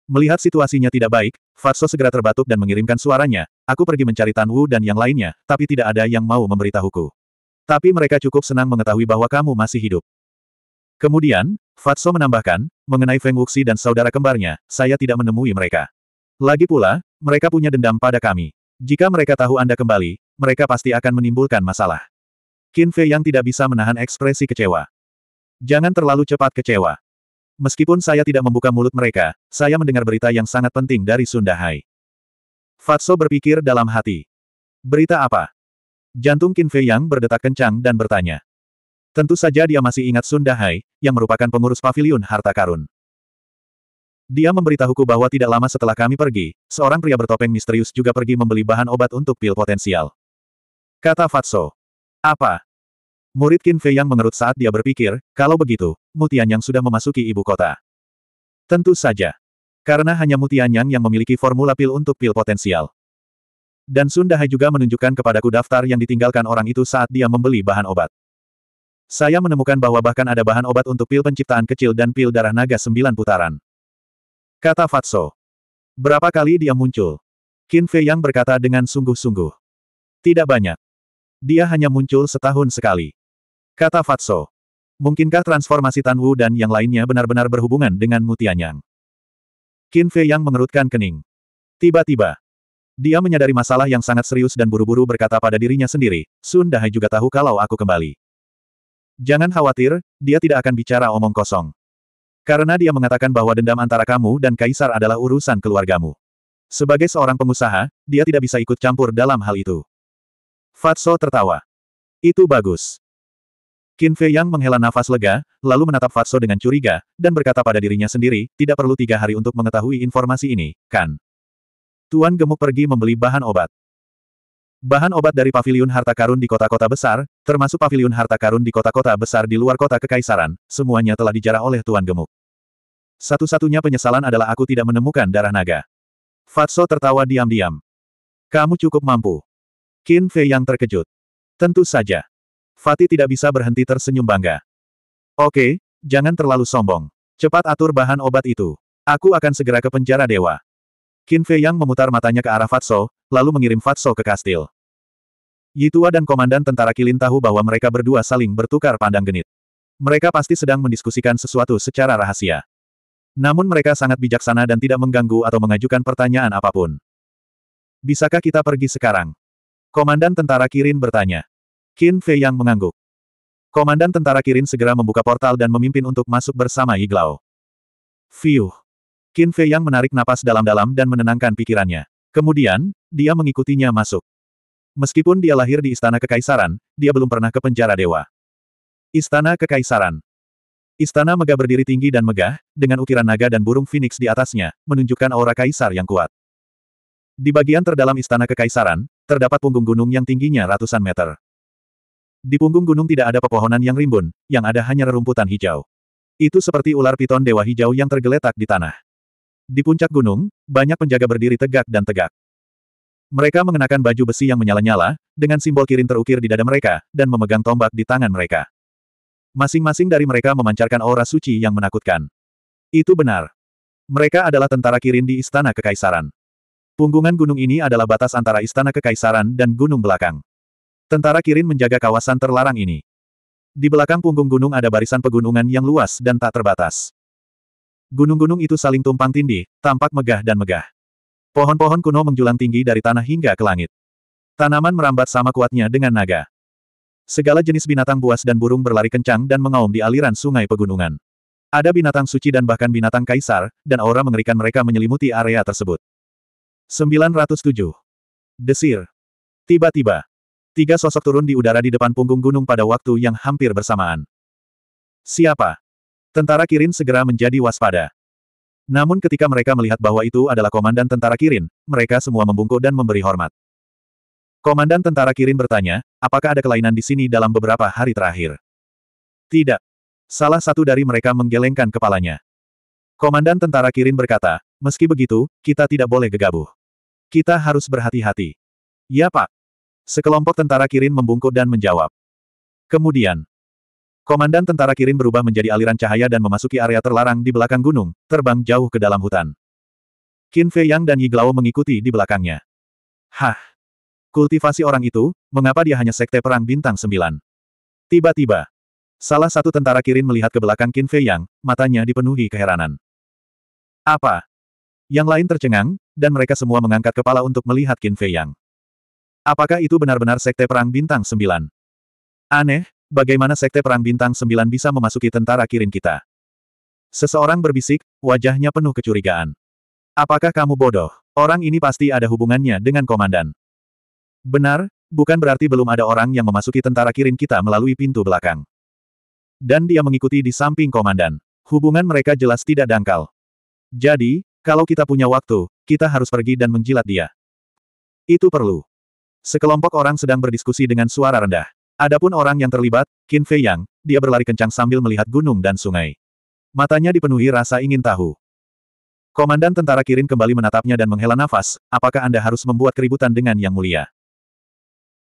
Melihat situasinya tidak baik, Fatso segera terbatuk dan mengirimkan suaranya, aku pergi mencari Tan Wu dan yang lainnya, tapi tidak ada yang mau memberitahuku. Tapi mereka cukup senang mengetahui bahwa kamu masih hidup. Kemudian, Fatso menambahkan, mengenai Feng Wuxi dan saudara kembarnya, saya tidak menemui mereka. Lagi pula, mereka punya dendam pada kami. Jika mereka tahu Anda kembali, mereka pasti akan menimbulkan masalah. Qin Fei yang tidak bisa menahan ekspresi kecewa. Jangan terlalu cepat kecewa. Meskipun saya tidak membuka mulut mereka, saya mendengar berita yang sangat penting dari Sunda Hai. Fatso berpikir dalam hati. Berita apa? Jantung Qin Fei Yang berdetak kencang dan bertanya. Tentu saja dia masih ingat Sun Dahai, yang merupakan pengurus pavilion harta karun. Dia memberitahuku bahwa tidak lama setelah kami pergi, seorang pria bertopeng misterius juga pergi membeli bahan obat untuk pil potensial. Kata Fatso. Apa? Murid Qin Fei yang mengerut saat dia berpikir, kalau begitu, Mutian Yang sudah memasuki ibu kota. Tentu saja. Karena hanya Mutian Yang yang memiliki formula pil untuk pil potensial. Dan Sundahai juga menunjukkan kepadaku daftar yang ditinggalkan orang itu saat dia membeli bahan obat. Saya menemukan bahwa bahkan ada bahan obat untuk pil penciptaan kecil dan pil darah naga sembilan putaran. Kata Fatso. Berapa kali dia muncul? Qin Fei Yang berkata dengan sungguh-sungguh. Tidak banyak. Dia hanya muncul setahun sekali. Kata Fatso. Mungkinkah transformasi Tan Wu dan yang lainnya benar-benar berhubungan dengan Mutianyang? Qin Fei Yang mengerutkan kening. Tiba-tiba, dia menyadari masalah yang sangat serius dan buru-buru berkata pada dirinya sendiri, Sun Dahai juga tahu kalau aku kembali. Jangan khawatir, dia tidak akan bicara omong kosong. Karena dia mengatakan bahwa dendam antara kamu dan Kaisar adalah urusan keluargamu. Sebagai seorang pengusaha, dia tidak bisa ikut campur dalam hal itu. Fatso tertawa. Itu bagus. Qin Fei Yang menghela nafas lega, lalu menatap Fatso dengan curiga, dan berkata pada dirinya sendiri, tidak perlu tiga hari untuk mengetahui informasi ini, kan? Tuan Gemuk pergi membeli bahan obat. Bahan obat dari paviliun harta karun di kota-kota besar, termasuk paviliun harta karun di kota-kota besar di luar kota kekaisaran, semuanya telah dijarah oleh Tuan Gemuk. Satu-satunya penyesalan adalah aku tidak menemukan darah naga. Fatso tertawa diam-diam. Kamu cukup mampu. Qin Fei yang terkejut. Tentu saja. Fatih tidak bisa berhenti tersenyum bangga. Oke, jangan terlalu sombong. Cepat atur bahan obat itu. Aku akan segera ke penjara dewa. Qin Fei Yang memutar matanya ke arah Fatso, lalu mengirim Fatso ke kastil. Yitua dan komandan tentara Kilin tahu bahwa mereka berdua saling bertukar pandang genit. Mereka pasti sedang mendiskusikan sesuatu secara rahasia. Namun mereka sangat bijaksana dan tidak mengganggu atau mengajukan pertanyaan apapun. Bisakah kita pergi sekarang? Komandan tentara Kirin bertanya. Qin Fei Yang mengangguk. Komandan tentara Kirin segera membuka portal dan memimpin untuk masuk bersama Yiglao. Fiuh. Qin Fei Yang menarik napas dalam-dalam dan menenangkan pikirannya. Kemudian, dia mengikutinya masuk. Meskipun dia lahir di Istana Kekaisaran, dia belum pernah ke penjara dewa. Istana Kekaisaran Istana megah berdiri tinggi dan megah, dengan ukiran naga dan burung phoenix di atasnya, menunjukkan aura kaisar yang kuat. Di bagian terdalam Istana Kekaisaran, terdapat punggung gunung yang tingginya ratusan meter. Di punggung gunung tidak ada pepohonan yang rimbun, yang ada hanya rerumputan hijau. Itu seperti ular piton dewa hijau yang tergeletak di tanah. Di puncak gunung, banyak penjaga berdiri tegak dan tegak. Mereka mengenakan baju besi yang menyala-nyala, dengan simbol kirin terukir di dada mereka, dan memegang tombak di tangan mereka. Masing-masing dari mereka memancarkan aura suci yang menakutkan. Itu benar. Mereka adalah tentara kirin di Istana Kekaisaran. Punggungan gunung ini adalah batas antara Istana Kekaisaran dan gunung belakang. Tentara kirin menjaga kawasan terlarang ini. Di belakang punggung gunung ada barisan pegunungan yang luas dan tak terbatas. Gunung-gunung itu saling tumpang tindih, tampak megah dan megah. Pohon-pohon kuno menjulang tinggi dari tanah hingga ke langit. Tanaman merambat sama kuatnya dengan naga. Segala jenis binatang buas dan burung berlari kencang dan mengaum di aliran sungai pegunungan. Ada binatang suci dan bahkan binatang kaisar, dan aura mengerikan mereka menyelimuti area tersebut. 907. Desir. Tiba-tiba, tiga sosok turun di udara di depan punggung gunung pada waktu yang hampir bersamaan. Siapa? Tentara Kirin segera menjadi waspada. Namun ketika mereka melihat bahwa itu adalah komandan tentara Kirin, mereka semua membungkuk dan memberi hormat. Komandan tentara Kirin bertanya, apakah ada kelainan di sini dalam beberapa hari terakhir? Tidak. Salah satu dari mereka menggelengkan kepalanya. Komandan tentara Kirin berkata, meski begitu, kita tidak boleh gegabah. Kita harus berhati-hati. Ya Pak. Sekelompok tentara Kirin membungkuk dan menjawab. Kemudian, Komandan tentara Kirin berubah menjadi aliran cahaya dan memasuki area terlarang di belakang gunung, terbang jauh ke dalam hutan. Qin Fei Yang dan Yi Glao mengikuti di belakangnya. Hah! Kultivasi orang itu, mengapa dia hanya sekte perang bintang sembilan? Tiba-tiba, salah satu tentara Kirin melihat ke belakang Qin Fei Yang, matanya dipenuhi keheranan. Apa? Yang lain tercengang, dan mereka semua mengangkat kepala untuk melihat Qin Fei Yang. Apakah itu benar-benar sekte perang bintang sembilan? Aneh, bagaimana Sekte Perang Bintang Sembilan bisa memasuki tentara Kirin kita? Seseorang berbisik, wajahnya penuh kecurigaan. Apakah kamu bodoh? Orang ini pasti ada hubungannya dengan komandan. Benar, bukan berarti belum ada orang yang memasuki tentara Kirin kita melalui pintu belakang. Dan dia mengikuti di samping komandan. Hubungan mereka jelas tidak dangkal. Jadi, kalau kita punya waktu, kita harus pergi dan menjilat dia. Itu perlu. Sekelompok orang sedang berdiskusi dengan suara rendah. Adapun orang yang terlibat, Qin Fei Yang, dia berlari kencang sambil melihat gunung dan sungai. Matanya dipenuhi rasa ingin tahu. Komandan tentara Kirin kembali menatapnya dan menghela nafas, apakah Anda harus membuat keributan dengan Yang Mulia?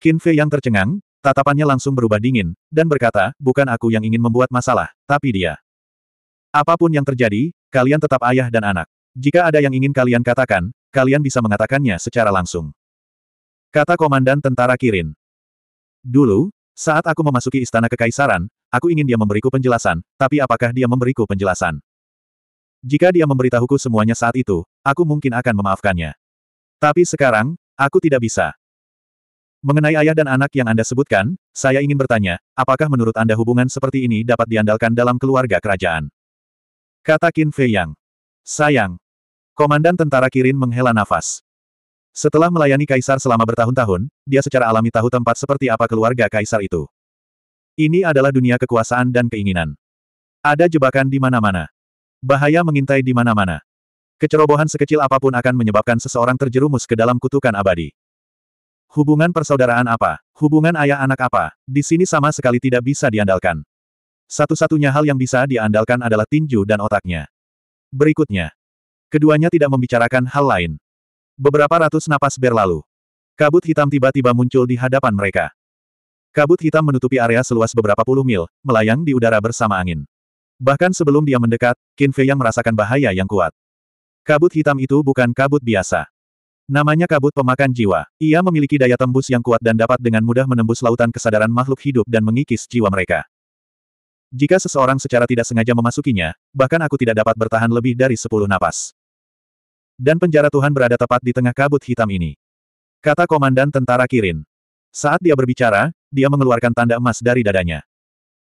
Qin Fei Yang tercengang, tatapannya langsung berubah dingin, dan berkata, bukan aku yang ingin membuat masalah, tapi dia. Apapun yang terjadi, kalian tetap ayah dan anak. Jika ada yang ingin kalian katakan, kalian bisa mengatakannya secara langsung. Kata Komandan Tentara Kirin. Dulu, saat aku memasuki istana kekaisaran, aku ingin dia memberiku penjelasan, tapi apakah dia memberiku penjelasan? Jika dia memberitahuku semuanya saat itu, aku mungkin akan memaafkannya. Tapi sekarang, aku tidak bisa. Mengenai ayah dan anak yang Anda sebutkan, saya ingin bertanya, apakah menurut Anda hubungan seperti ini dapat diandalkan dalam keluarga kerajaan? Kata Qin Fei Yang. Sayang. Komandan tentara Kirin menghela nafas. Setelah melayani kaisar selama bertahun-tahun, dia secara alami tahu tempat seperti apa keluarga kaisar itu. Ini adalah dunia kekuasaan dan keinginan. Ada jebakan di mana-mana. Bahaya mengintai di mana-mana. Kecerobohan sekecil apapun akan menyebabkan seseorang terjerumus ke dalam kutukan abadi. Hubungan persaudaraan apa? Hubungan ayah anak apa? Di sini sama sekali tidak bisa diandalkan. Satu-satunya hal yang bisa diandalkan adalah tinju dan otaknya. Berikutnya. Keduanya tidak membicarakan hal lain. Beberapa ratus napas berlalu. Kabut hitam tiba-tiba muncul di hadapan mereka. Kabut hitam menutupi area seluas beberapa puluh mil, melayang di udara bersama angin. Bahkan sebelum dia mendekat, Qin Fei yang merasakan bahaya yang kuat. Kabut hitam itu bukan kabut biasa. Namanya kabut pemakan jiwa. Ia memiliki daya tembus yang kuat dan dapat dengan mudah menembus lautan kesadaran makhluk hidup dan mengikis jiwa mereka. Jika seseorang secara tidak sengaja memasukinya, bahkan aku tidak dapat bertahan lebih dari sepuluh napas. Dan penjara Tuhan berada tepat di tengah kabut hitam ini. Kata Komandan Tentara Kirin. Saat dia berbicara, dia mengeluarkan tanda emas dari dadanya.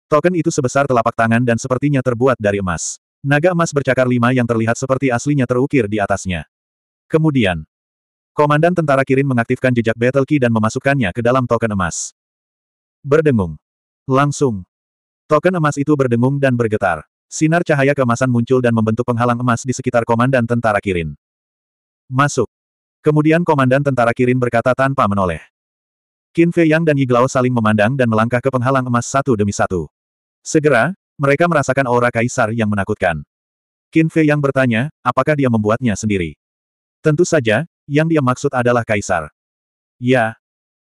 Token itu sebesar telapak tangan dan sepertinya terbuat dari emas. Naga emas bercakar lima yang terlihat seperti aslinya terukir di atasnya. Kemudian, Komandan Tentara Kirin mengaktifkan jejak Battle Key dan memasukkannya ke dalam token emas. Berdengung. Langsung. Token emas itu berdengung dan bergetar. Sinar cahaya keemasan muncul dan membentuk penghalang emas di sekitar Komandan Tentara Kirin. Masuk. Kemudian komandan tentara Kirin berkata tanpa menoleh. Qin Fei Yang dan Yi Glao saling memandang dan melangkah ke penghalang emas satu demi satu. Segera, mereka merasakan aura kaisar yang menakutkan. Qin Fei Yang bertanya, apakah dia membuatnya sendiri? Tentu saja, yang dia maksud adalah kaisar. Ya.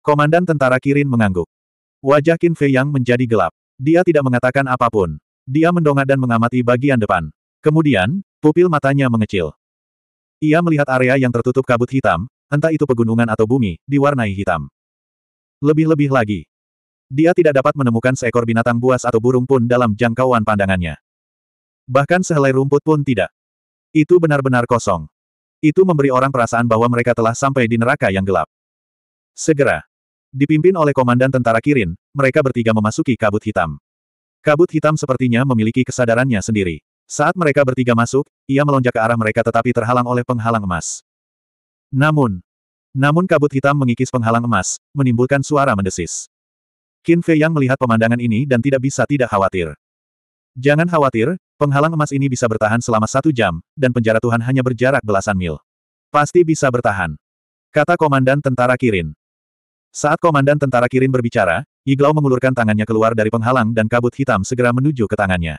Komandan tentara Kirin mengangguk. Wajah Qin Fei Yang menjadi gelap. Dia tidak mengatakan apapun. Dia mendongak dan mengamati bagian depan. Kemudian, pupil matanya mengecil. Ia melihat area yang tertutup kabut hitam, entah itu pegunungan atau bumi, diwarnai hitam. Lebih-lebih lagi. Dia tidak dapat menemukan seekor binatang buas atau burung pun dalam jangkauan pandangannya. Bahkan sehelai rumput pun tidak. Itu benar-benar kosong. Itu memberi orang perasaan bahwa mereka telah sampai di neraka yang gelap. Segera. Dipimpin oleh komandan tentara Kirin, mereka bertiga memasuki kabut hitam. Kabut hitam sepertinya memiliki kesadarannya sendiri. Saat mereka bertiga masuk, ia melonjak ke arah mereka tetapi terhalang oleh penghalang emas. Namun, namun kabut hitam mengikis penghalang emas, menimbulkan suara mendesis. Qin Fei Yang melihat pemandangan ini dan tidak bisa tidak khawatir. Jangan khawatir, penghalang emas ini bisa bertahan selama satu jam, dan penjara Tuhan hanya berjarak belasan mil. Pasti bisa bertahan. Kata Komandan Tentara Kirin. Saat Komandan Tentara Kirin berbicara, Iglau mengulurkan tangannya keluar dari penghalang dan kabut hitam segera menuju ke tangannya.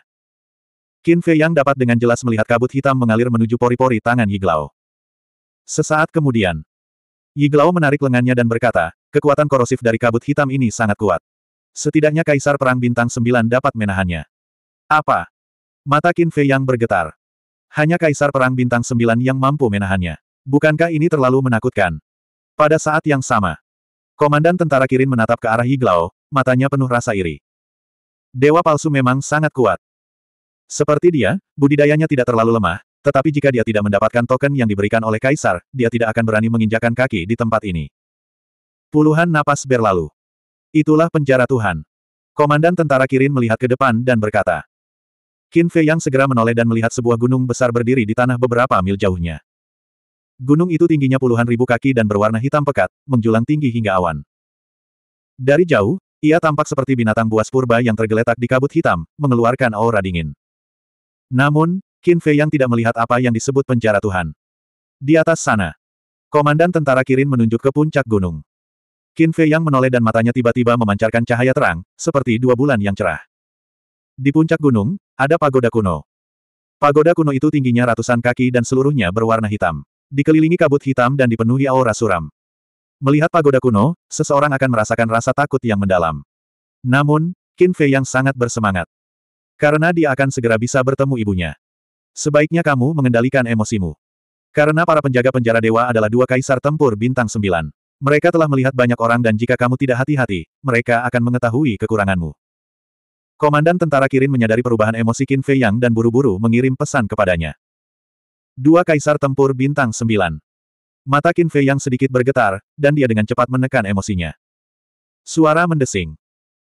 Qin Fei yang dapat dengan jelas melihat kabut hitam mengalir menuju pori-pori tangan Yiglao. Sesaat kemudian, Yiglao menarik lengannya dan berkata, kekuatan korosif dari kabut hitam ini sangat kuat. Setidaknya Kaisar Perang Bintang Sembilan dapat menahannya. Apa? Mata Qin Fei yang bergetar. Hanya Kaisar Perang Bintang Sembilan yang mampu menahannya. Bukankah ini terlalu menakutkan? Pada saat yang sama, Komandan Tentara Kirin menatap ke arah Yiglao, matanya penuh rasa iri. Dewa palsu memang sangat kuat. Seperti dia, budidayanya tidak terlalu lemah, tetapi jika dia tidak mendapatkan token yang diberikan oleh kaisar, dia tidak akan berani menginjakan kaki di tempat ini. Puluhan napas berlalu. Itulah penjara Tuhan. Komandan tentara Kirin melihat ke depan dan berkata. Qin Fei yang segera menoleh dan melihat sebuah gunung besar berdiri di tanah beberapa mil jauhnya. Gunung itu tingginya puluhan ribu kaki dan berwarna hitam pekat, menjulang tinggi hingga awan. Dari jauh, ia tampak seperti binatang buas purba yang tergeletak di kabut hitam, mengeluarkan aura dingin. Namun, Qin Fei yang tidak melihat apa yang disebut penjara Tuhan. Di atas sana. Komandan tentara Kirin menunjuk ke puncak gunung. Qin Fei yang menoleh dan matanya tiba-tiba memancarkan cahaya terang, seperti dua bulan yang cerah. Di puncak gunung, ada pagoda kuno. Pagoda kuno itu tingginya ratusan kaki dan seluruhnya berwarna hitam. Dikelilingi kabut hitam dan dipenuhi aura suram. Melihat pagoda kuno, seseorang akan merasakan rasa takut yang mendalam. Namun, Qin Fei yang sangat bersemangat. Karena dia akan segera bisa bertemu ibunya. Sebaiknya kamu mengendalikan emosimu. Karena para penjaga penjara dewa adalah dua kaisar tempur bintang sembilan. Mereka telah melihat banyak orang dan jika kamu tidak hati-hati, mereka akan mengetahui kekuranganmu. Komandan tentara Kirin menyadari perubahan emosi Qin Fei Yang dan buru-buru mengirim pesan kepadanya. Dua kaisar tempur bintang sembilan. Mata Qin Fei Yang sedikit bergetar, dan dia dengan cepat menekan emosinya. Suara mendesing.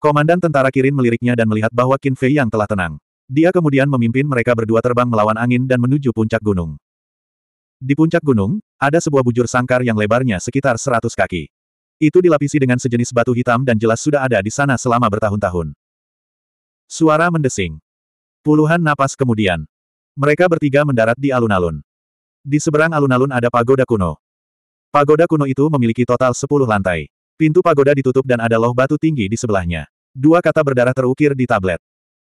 Komandan tentara Kirin meliriknya dan melihat bahwa Qin Fei yang telah tenang. Dia kemudian memimpin mereka berdua terbang melawan angin dan menuju puncak gunung. Di puncak gunung, ada sebuah bujur sangkar yang lebarnya sekitar 100 kaki. Itu dilapisi dengan sejenis batu hitam dan jelas sudah ada di sana selama bertahun-tahun. Suara mendesing. Puluhan napas kemudian. Mereka bertiga mendarat di alun-alun. Di seberang alun-alun ada pagoda kuno. Pagoda kuno itu memiliki total 10 lantai. Pintu pagoda ditutup dan ada loh batu tinggi di sebelahnya. Dua kata berdarah terukir di tablet.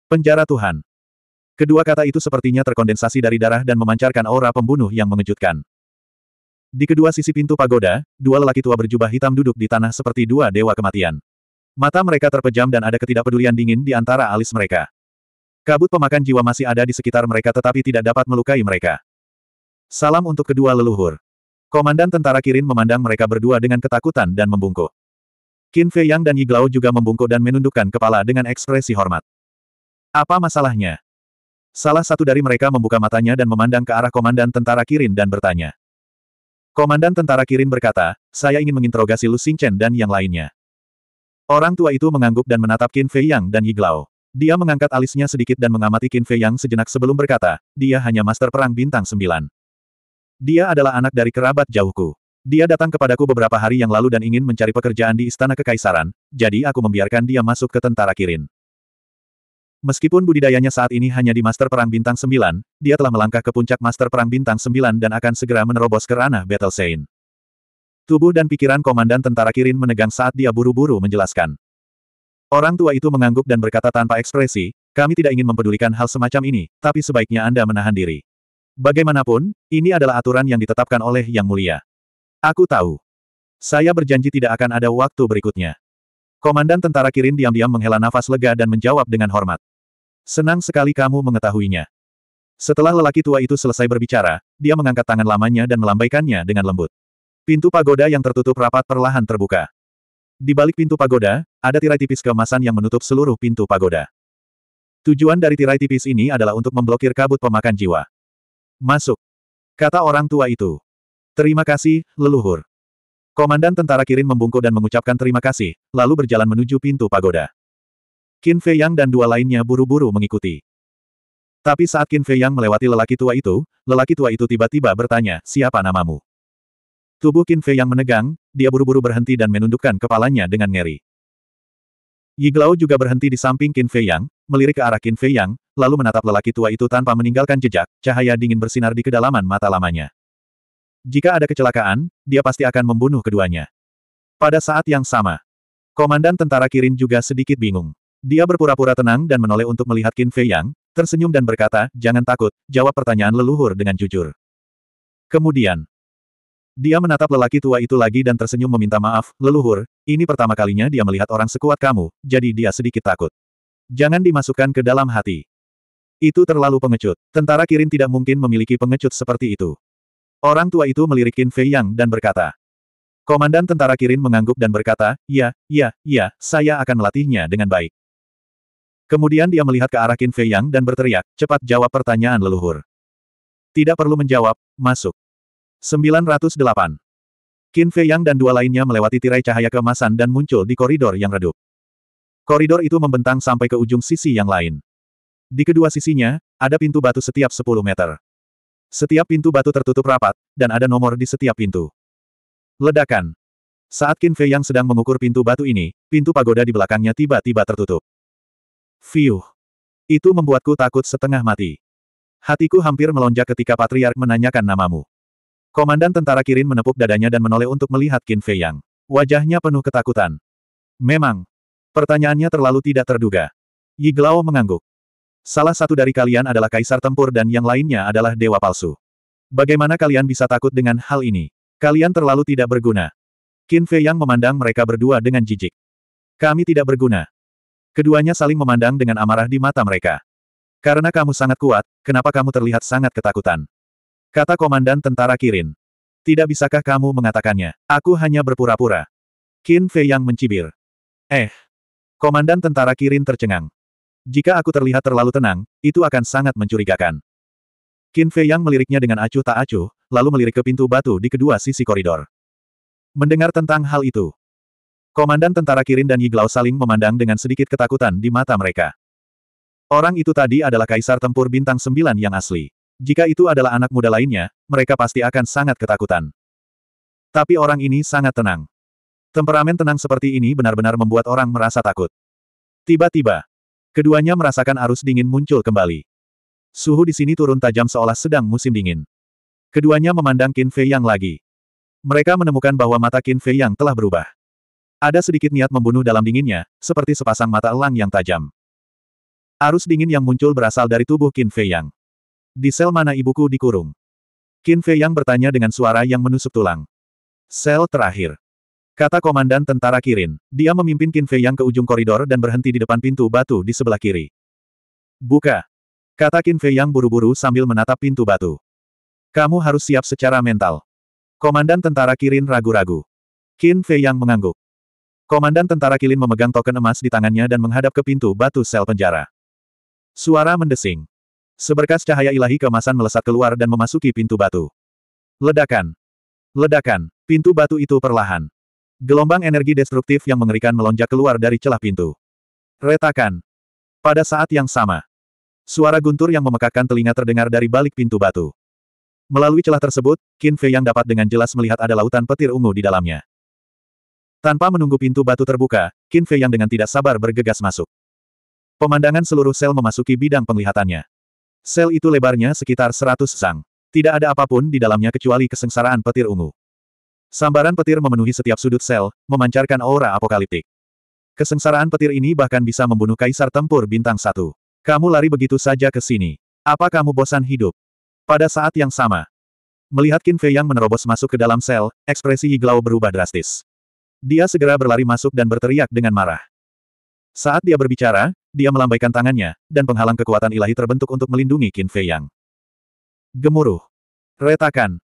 Penjara Tuhan. Kedua kata itu sepertinya terkondensasi dari darah dan memancarkan aura pembunuh yang mengejutkan. Di kedua sisi pintu pagoda, dua lelaki tua berjubah hitam duduk di tanah seperti dua dewa kematian. Mata mereka terpejam dan ada ketidakpedulian dingin di antara alis mereka. Kabut pemakan jiwa masih ada di sekitar mereka tetapi tidak dapat melukai mereka. Salam untuk kedua leluhur. Komandan tentara Kirin memandang mereka berdua dengan ketakutan dan membungkuk. Qin Fei Yang dan Yiglao juga membungkuk dan menundukkan kepala dengan ekspresi hormat. Apa masalahnya? Salah satu dari mereka membuka matanya dan memandang ke arah Komandan Tentara Kirin dan bertanya. Komandan Tentara Kirin berkata, saya ingin menginterogasi Lu Xingchen dan yang lainnya. Orang tua itu mengangguk dan menatap Qin Fei Yang dan Yiglao. Dia mengangkat alisnya sedikit dan mengamati Qin Fei Yang sejenak sebelum berkata, dia hanya master perang bintang 9. Dia adalah anak dari kerabat jauhku. Dia datang kepadaku beberapa hari yang lalu dan ingin mencari pekerjaan di Istana Kekaisaran, jadi aku membiarkan dia masuk ke tentara Kirin. Meskipun budidayanya saat ini hanya di Master Perang Bintang 9, dia telah melangkah ke puncak Master Perang Bintang 9 dan akan segera menerobos ke ranah Battle Sein. Tubuh dan pikiran Komandan Tentara Kirin menegang saat dia buru-buru menjelaskan. Orang tua itu mengangguk dan berkata tanpa ekspresi, kami tidak ingin mempedulikan hal semacam ini, tapi sebaiknya Anda menahan diri. Bagaimanapun, ini adalah aturan yang ditetapkan oleh Yang Mulia. Aku tahu. Saya berjanji tidak akan ada waktu berikutnya. Komandan tentara Kirin diam-diam menghela nafas lega dan menjawab dengan hormat. Senang sekali kamu mengetahuinya. Setelah lelaki tua itu selesai berbicara, dia mengangkat tangan lamanya dan melambaikannya dengan lembut. Pintu pagoda yang tertutup rapat perlahan terbuka. Di balik pintu pagoda, ada tirai tipis kemasan yang menutup seluruh pintu pagoda. Tujuan dari tirai tipis ini adalah untuk memblokir kabut pemakan jiwa. Masuk. Kata orang tua itu. Terima kasih, leluhur. Komandan tentara Kirin membungkuk dan mengucapkan terima kasih, lalu berjalan menuju pintu pagoda. Qin Fei Yang dan dua lainnya buru-buru mengikuti. Tapi saat Qin Fei Yang melewati lelaki tua itu, lelaki tua itu tiba-tiba bertanya, siapa namamu? Tubuh Qin Fei Yang menegang, dia buru-buru berhenti dan menundukkan kepalanya dengan ngeri. Yiglao juga berhenti di samping Qin Fei Yang, melirik ke arah Qin Fei Yang, lalu menatap lelaki tua itu tanpa meninggalkan jejak, cahaya dingin bersinar di kedalaman mata lamanya. Jika ada kecelakaan, dia pasti akan membunuh keduanya. Pada saat yang sama, komandan tentara Kirin juga sedikit bingung. Dia berpura-pura tenang dan menoleh untuk melihat Qin Fei Yang, tersenyum dan berkata, jangan takut, jawab pertanyaan leluhur dengan jujur. Kemudian, dia menatap lelaki tua itu lagi dan tersenyum meminta maaf, leluhur, ini pertama kalinya dia melihat orang sekuat kamu, jadi dia sedikit takut. Jangan dimasukkan ke dalam hati. Itu terlalu pengecut. Tentara Kirin tidak mungkin memiliki pengecut seperti itu. Orang tua itu melirikin Fei Yang dan berkata. Komandan tentara Kirin mengangguk dan berkata, ya, ya, ya, saya akan melatihnya dengan baik. Kemudian dia melihat ke arah Qin Fei Yang dan berteriak, cepat jawab pertanyaan leluhur. Tidak perlu menjawab, masuk. 908. Qin Fei Yang dan dua lainnya melewati tirai cahaya kemasan dan muncul di koridor yang redup. Koridor itu membentang sampai ke ujung sisi yang lain. Di kedua sisinya, ada pintu batu setiap 10 meter. Setiap pintu batu tertutup rapat, dan ada nomor di setiap pintu. Ledakan. Saat Qin Fei Yang sedang mengukur pintu batu ini, pintu pagoda di belakangnya tiba-tiba tertutup. Fiuh. Itu membuatku takut setengah mati. Hatiku hampir melonjak ketika Patriark menanyakan namamu. Komandan tentara Kirin menepuk dadanya dan menoleh untuk melihat Qin Fei Yang. Wajahnya penuh ketakutan. Memang. Pertanyaannya terlalu tidak terduga. Yi Glao mengangguk. Salah satu dari kalian adalah kaisar tempur dan yang lainnya adalah dewa palsu. Bagaimana kalian bisa takut dengan hal ini? Kalian terlalu tidak berguna. Qin Fei Yang memandang mereka berdua dengan jijik. Kami tidak berguna. Keduanya saling memandang dengan amarah di mata mereka. Karena kamu sangat kuat, kenapa kamu terlihat sangat ketakutan? Kata komandan tentara Kirin. Tidak bisakah kamu mengatakannya? Aku hanya berpura-pura. Qin Fei yang mencibir. Eh. Komandan tentara Kirin tercengang. Jika aku terlihat terlalu tenang, itu akan sangat mencurigakan. Qin Fei yang meliriknya dengan acuh tak acuh, lalu melirik ke pintu batu di kedua sisi koridor. Mendengar tentang hal itu, Komandan tentara Kirin dan yiglao saling memandang dengan sedikit ketakutan di mata mereka. Orang itu tadi adalah kaisar tempur bintang sembilan yang asli. Jika itu adalah anak muda lainnya, mereka pasti akan sangat ketakutan. Tapi orang ini sangat tenang. Temperamen tenang seperti ini benar-benar membuat orang merasa takut. Tiba-tiba, keduanya merasakan arus dingin muncul kembali. Suhu di sini turun tajam seolah sedang musim dingin. Keduanya memandang Qin Fei Yang lagi. Mereka menemukan bahwa mata Qin Fei Yang telah berubah. Ada sedikit niat membunuh dalam dinginnya, seperti sepasang mata elang yang tajam. Arus dingin yang muncul berasal dari tubuh Qin Fei Yang. Di sel mana ibuku dikurung? Qin Fei Yang bertanya dengan suara yang menusuk tulang. Sel terakhir. Kata Komandan Tentara Kirin. Dia memimpin Qin Fei Yang ke ujung koridor dan berhenti di depan pintu batu di sebelah kiri. Buka. Kata Qin Fei Yang buru-buru sambil menatap pintu batu. Kamu harus siap secara mental. Komandan Tentara Kirin ragu-ragu. Qin Fei Yang mengangguk. Komandan Tentara Kirin memegang token emas di tangannya dan menghadap ke pintu batu sel penjara. Suara mendesing. Seberkas cahaya ilahi kemasan melesat keluar dan memasuki pintu batu. Ledakan. Ledakan. Pintu batu itu perlahan. Gelombang energi destruktif yang mengerikan melonjak keluar dari celah pintu. Retakan. Pada saat yang sama. Suara guntur yang memekakkan telinga terdengar dari balik pintu batu. Melalui celah tersebut, Qin Fei yang dapat dengan jelas melihat ada lautan petir ungu di dalamnya. Tanpa menunggu pintu batu terbuka, Qin Fei yang dengan tidak sabar bergegas masuk. Pemandangan seluruh sel memasuki bidang penglihatannya. Sel itu lebarnya sekitar 100 sang. Tidak ada apapun di dalamnya kecuali kesengsaraan petir ungu. Sambaran petir memenuhi setiap sudut sel, memancarkan aura apokaliptik. Kesengsaraan petir ini bahkan bisa membunuh kaisar tempur bintang satu. Kamu lari begitu saja ke sini. Apa kamu bosan hidup? Pada saat yang sama, melihat Qin Fei yang menerobos masuk ke dalam sel, ekspresi Yiglau berubah drastis. Dia segera berlari masuk dan berteriak dengan marah. Saat dia berbicara, dia melambaikan tangannya, dan penghalang kekuatan ilahi terbentuk untuk melindungi Qin Fei Yang. Gemuruh. Retakan.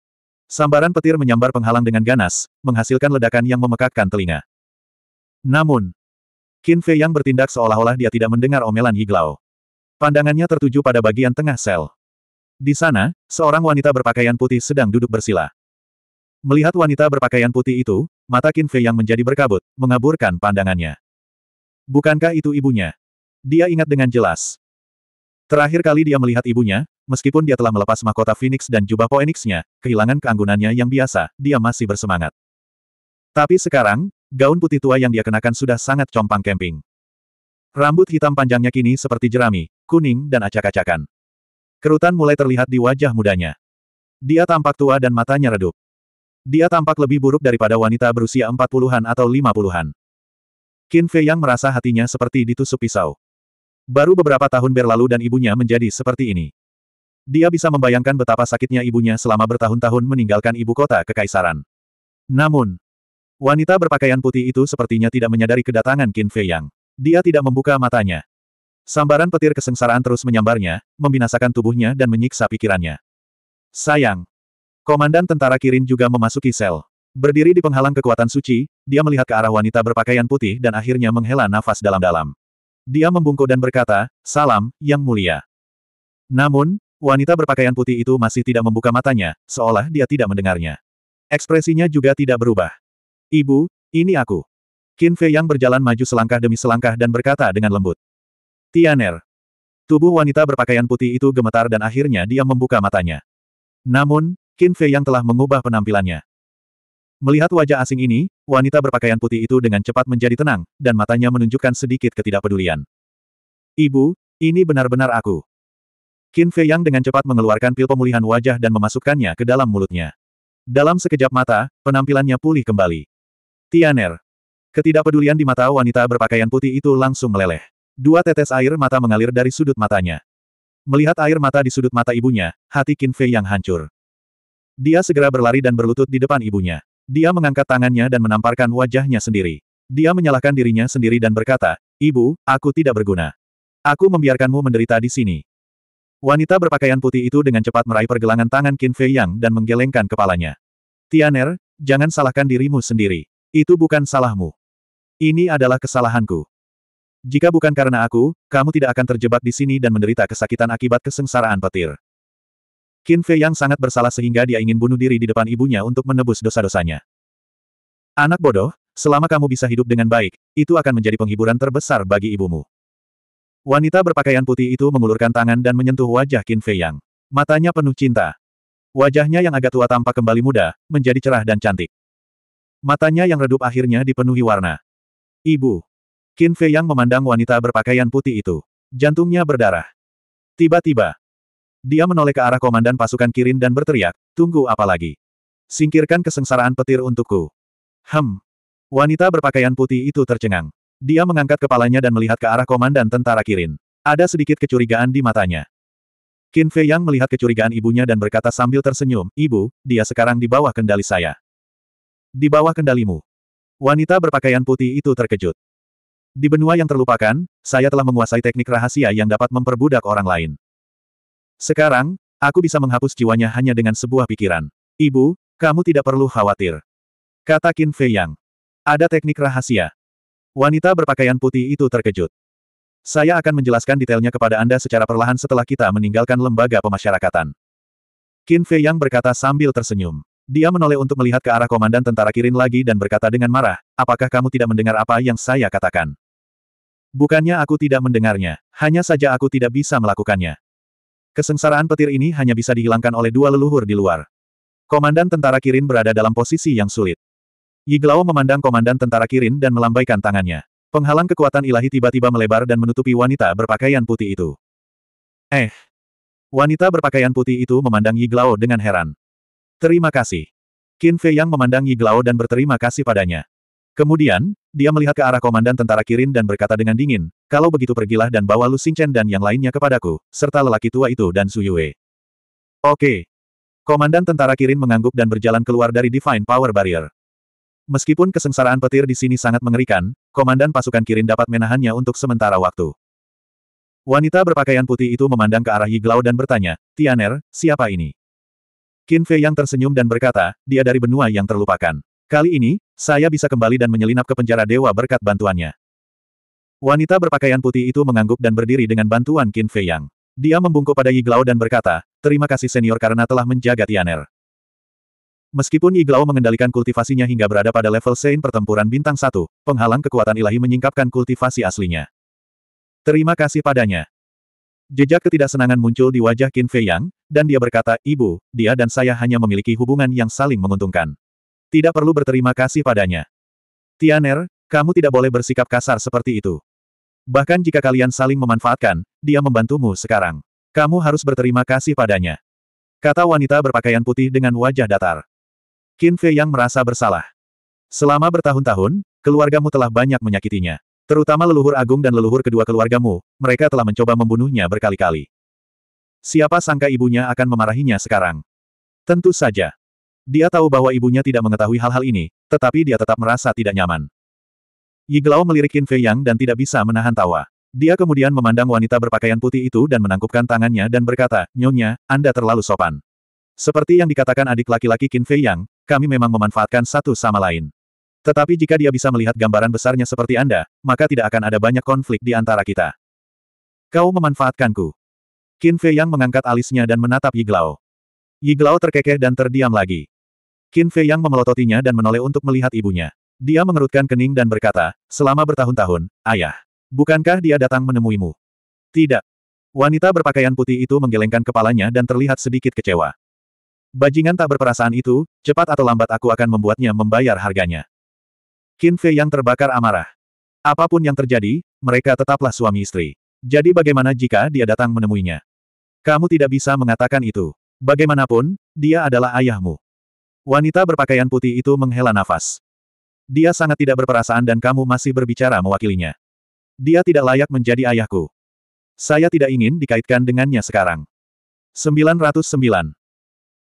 Sambaran petir menyambar penghalang dengan ganas, menghasilkan ledakan yang memekakkan telinga. Namun, Qin Fei Yang bertindak seolah-olah dia tidak mendengar omelan Yiglao. Pandangannya tertuju pada bagian tengah sel. Di sana, seorang wanita berpakaian putih sedang duduk bersila. Melihat wanita berpakaian putih itu, mata Qin Fei yang menjadi berkabut, mengaburkan pandangannya. Bukankah itu ibunya? Dia ingat dengan jelas. Terakhir kali dia melihat ibunya, meskipun dia telah melepas mahkota Phoenix dan jubah Phoenixnya, kehilangan keanggunannya yang biasa, dia masih bersemangat. Tapi sekarang, gaun putih tua yang dia kenakan sudah sangat compang camping. Rambut hitam panjangnya kini seperti jerami, kuning dan acak-acakan. Kerutan mulai terlihat di wajah mudanya. Dia tampak tua dan matanya redup. Dia tampak lebih buruk daripada wanita berusia empat puluhan atau lima puluhan. Qin Fei yang merasa hatinya seperti ditusuk pisau. Baru beberapa tahun berlalu dan ibunya menjadi seperti ini. Dia bisa membayangkan betapa sakitnya ibunya selama bertahun-tahun meninggalkan ibu kota kekaisaran. Namun, wanita berpakaian putih itu sepertinya tidak menyadari kedatangan Qin Fei Yang. Dia tidak membuka matanya. Sambaran petir kesengsaraan terus menyambarnya, membinasakan tubuhnya dan menyiksa pikirannya. Sayang. Komandan tentara Kirin juga memasuki sel. Berdiri di penghalang kekuatan suci, dia melihat ke arah wanita berpakaian putih dan akhirnya menghela nafas dalam-dalam. Dia membungkuk dan berkata, Salam, Yang Mulia. Namun, wanita berpakaian putih itu masih tidak membuka matanya, seolah dia tidak mendengarnya. Ekspresinya juga tidak berubah. Ibu, ini aku. Qin Fei Yang berjalan maju selangkah demi selangkah dan berkata dengan lembut. Tianer. Tubuh wanita berpakaian putih itu gemetar dan akhirnya dia membuka matanya. Namun, Qin Fei Yang telah mengubah penampilannya. Melihat wajah asing ini, wanita berpakaian putih itu dengan cepat menjadi tenang, dan matanya menunjukkan sedikit ketidakpedulian. Ibu, ini benar-benar aku. Qin Fei Yang dengan cepat mengeluarkan pil pemulihan wajah dan memasukkannya ke dalam mulutnya. Dalam sekejap mata, penampilannya pulih kembali. Tianer. Ketidakpedulian di mata wanita berpakaian putih itu langsung meleleh. Dua tetes air mata mengalir dari sudut matanya. Melihat air mata di sudut mata ibunya, hati Qin Fei Yang hancur. Dia segera berlari dan berlutut di depan ibunya. Dia mengangkat tangannya dan menamparkan wajahnya sendiri. Dia menyalahkan dirinya sendiri dan berkata, Ibu, aku tidak berguna. Aku membiarkanmu menderita di sini. Wanita berpakaian putih itu dengan cepat meraih pergelangan tangan Qin Fei Yang dan menggelengkan kepalanya. Tianer, jangan salahkan dirimu sendiri. Itu bukan salahmu. Ini adalah kesalahanku. Jika bukan karena aku, kamu tidak akan terjebak di sini dan menderita kesakitan akibat kesengsaraan petir. Qin Fei yang sangat bersalah sehingga dia ingin bunuh diri di depan ibunya untuk menebus dosa-dosanya. Anak bodoh, selama kamu bisa hidup dengan baik, itu akan menjadi penghiburan terbesar bagi ibumu. Wanita berpakaian putih itu mengulurkan tangan dan menyentuh wajah Qin Fei Yang. Matanya penuh cinta. Wajahnya yang agak tua tampak kembali muda, menjadi cerah dan cantik. Matanya yang redup akhirnya dipenuhi warna. Ibu. Qin Fei Yang memandang wanita berpakaian putih itu. Jantungnya berdarah. Tiba-tiba, dia menoleh ke arah komandan pasukan Kirin dan berteriak, tunggu apa lagi? Singkirkan kesengsaraan petir untukku. Hem. Wanita berpakaian putih itu tercengang. Dia mengangkat kepalanya dan melihat ke arah komandan tentara Kirin. Ada sedikit kecurigaan di matanya. Qin Fei Yang melihat kecurigaan ibunya dan berkata sambil tersenyum, Ibu, dia sekarang di bawah kendali saya. Di bawah kendalimu. Wanita berpakaian putih itu terkejut. Di benua yang terlupakan, saya telah menguasai teknik rahasia yang dapat memperbudak orang lain. Sekarang, aku bisa menghapus jiwanya hanya dengan sebuah pikiran. Ibu, kamu tidak perlu khawatir. Kata Qin Fei Yang. Ada teknik rahasia. Wanita berpakaian putih itu terkejut. Saya akan menjelaskan detailnya kepada Anda secara perlahan setelah kita meninggalkan lembaga pemasyarakatan. Qin Fei Yang berkata sambil tersenyum. Dia menoleh untuk melihat ke arah komandan tentara Kirin lagi dan berkata dengan marah, apakah kamu tidak mendengar apa yang saya katakan? Bukannya aku tidak mendengarnya, hanya saja aku tidak bisa melakukannya. Kesengsaraan petir ini hanya bisa dihilangkan oleh dua leluhur di luar. Komandan tentara Kirin berada dalam posisi yang sulit. Yiglao memandang komandan tentara Kirin dan melambaikan tangannya. Penghalang kekuatan ilahi tiba-tiba melebar dan menutupi wanita berpakaian putih itu. Eh! Wanita berpakaian putih itu memandang Yiglao dengan heran. Terima kasih. Qin Fei Yang memandang Yiglao dan berterima kasih padanya. Kemudian, dia melihat ke arah komandan tentara Kirin dan berkata dengan dingin, kalau begitu pergilah dan bawa Lu Xingchen dan yang lainnya kepadaku, serta lelaki tua itu dan Su Yue. Oke. Komandan tentara Kirin mengangguk dan berjalan keluar dari Divine Power Barrier. Meskipun kesengsaraan petir di sini sangat mengerikan, komandan pasukan Kirin dapat menahannya untuk sementara waktu. Wanita berpakaian putih itu memandang ke arah Yiglao dan bertanya, Tianer, siapa ini? Qin Fei yang tersenyum dan berkata, dia dari benua yang terlupakan. Kali ini, saya bisa kembali dan menyelinap ke penjara dewa berkat bantuannya. Wanita berpakaian putih itu mengangguk dan berdiri dengan bantuan Qin Fei Yang. Dia membungkuk pada Yiglao dan berkata, terima kasih senior karena telah menjaga Tianer. Meskipun Yiglao mengendalikan kultivasinya hingga berada pada level Sein pertempuran bintang satu, penghalang kekuatan ilahi menyingkapkan kultivasi aslinya. Terima kasih padanya. Jejak ketidaksenangan muncul di wajah Qin Fei Yang, dan dia berkata, Ibu, dia dan saya hanya memiliki hubungan yang saling menguntungkan. Tidak perlu berterima kasih padanya. Tianer, kamu tidak boleh bersikap kasar seperti itu. Bahkan jika kalian saling memanfaatkan, dia membantumu sekarang. Kamu harus berterima kasih padanya. Kata wanita berpakaian putih dengan wajah datar. Qin Fei yang merasa bersalah. Selama bertahun-tahun, keluargamu telah banyak menyakitinya. Terutama leluhur agung dan leluhur kedua keluargamu, mereka telah mencoba membunuhnya berkali-kali. Siapa sangka ibunya akan memarahinya sekarang? Tentu saja. Dia tahu bahwa ibunya tidak mengetahui hal-hal ini, tetapi dia tetap merasa tidak nyaman. Yiglao melirik Qin Fei Yang dan tidak bisa menahan tawa. Dia kemudian memandang wanita berpakaian putih itu dan menangkupkan tangannya dan berkata, Nyonya, Anda terlalu sopan. Seperti yang dikatakan adik laki-laki Qin Fei Yang, kami memang memanfaatkan satu sama lain. Tetapi jika dia bisa melihat gambaran besarnya seperti Anda, maka tidak akan ada banyak konflik di antara kita. Kau memanfaatkanku. Qin Fei Yang mengangkat alisnya dan menatap Yiglao. Yiglao terkekeh dan terdiam lagi. Qin Fei yang memelototinya dan menoleh untuk melihat ibunya. Dia mengerutkan kening dan berkata, selama bertahun-tahun, ayah. Bukankah dia datang menemuimu? Tidak. Wanita berpakaian putih itu menggelengkan kepalanya dan terlihat sedikit kecewa. Bajingan tak berperasaan itu, cepat atau lambat aku akan membuatnya membayar harganya. Qin Fei yang terbakar amarah. Apapun yang terjadi, mereka tetaplah suami istri. Jadi bagaimana jika dia datang menemuinya? Kamu tidak bisa mengatakan itu. Bagaimanapun, dia adalah ayahmu. Wanita berpakaian putih itu menghela nafas. Dia sangat tidak berperasaan dan kamu masih berbicara mewakilinya. Dia tidak layak menjadi ayahku. Saya tidak ingin dikaitkan dengannya sekarang. 909.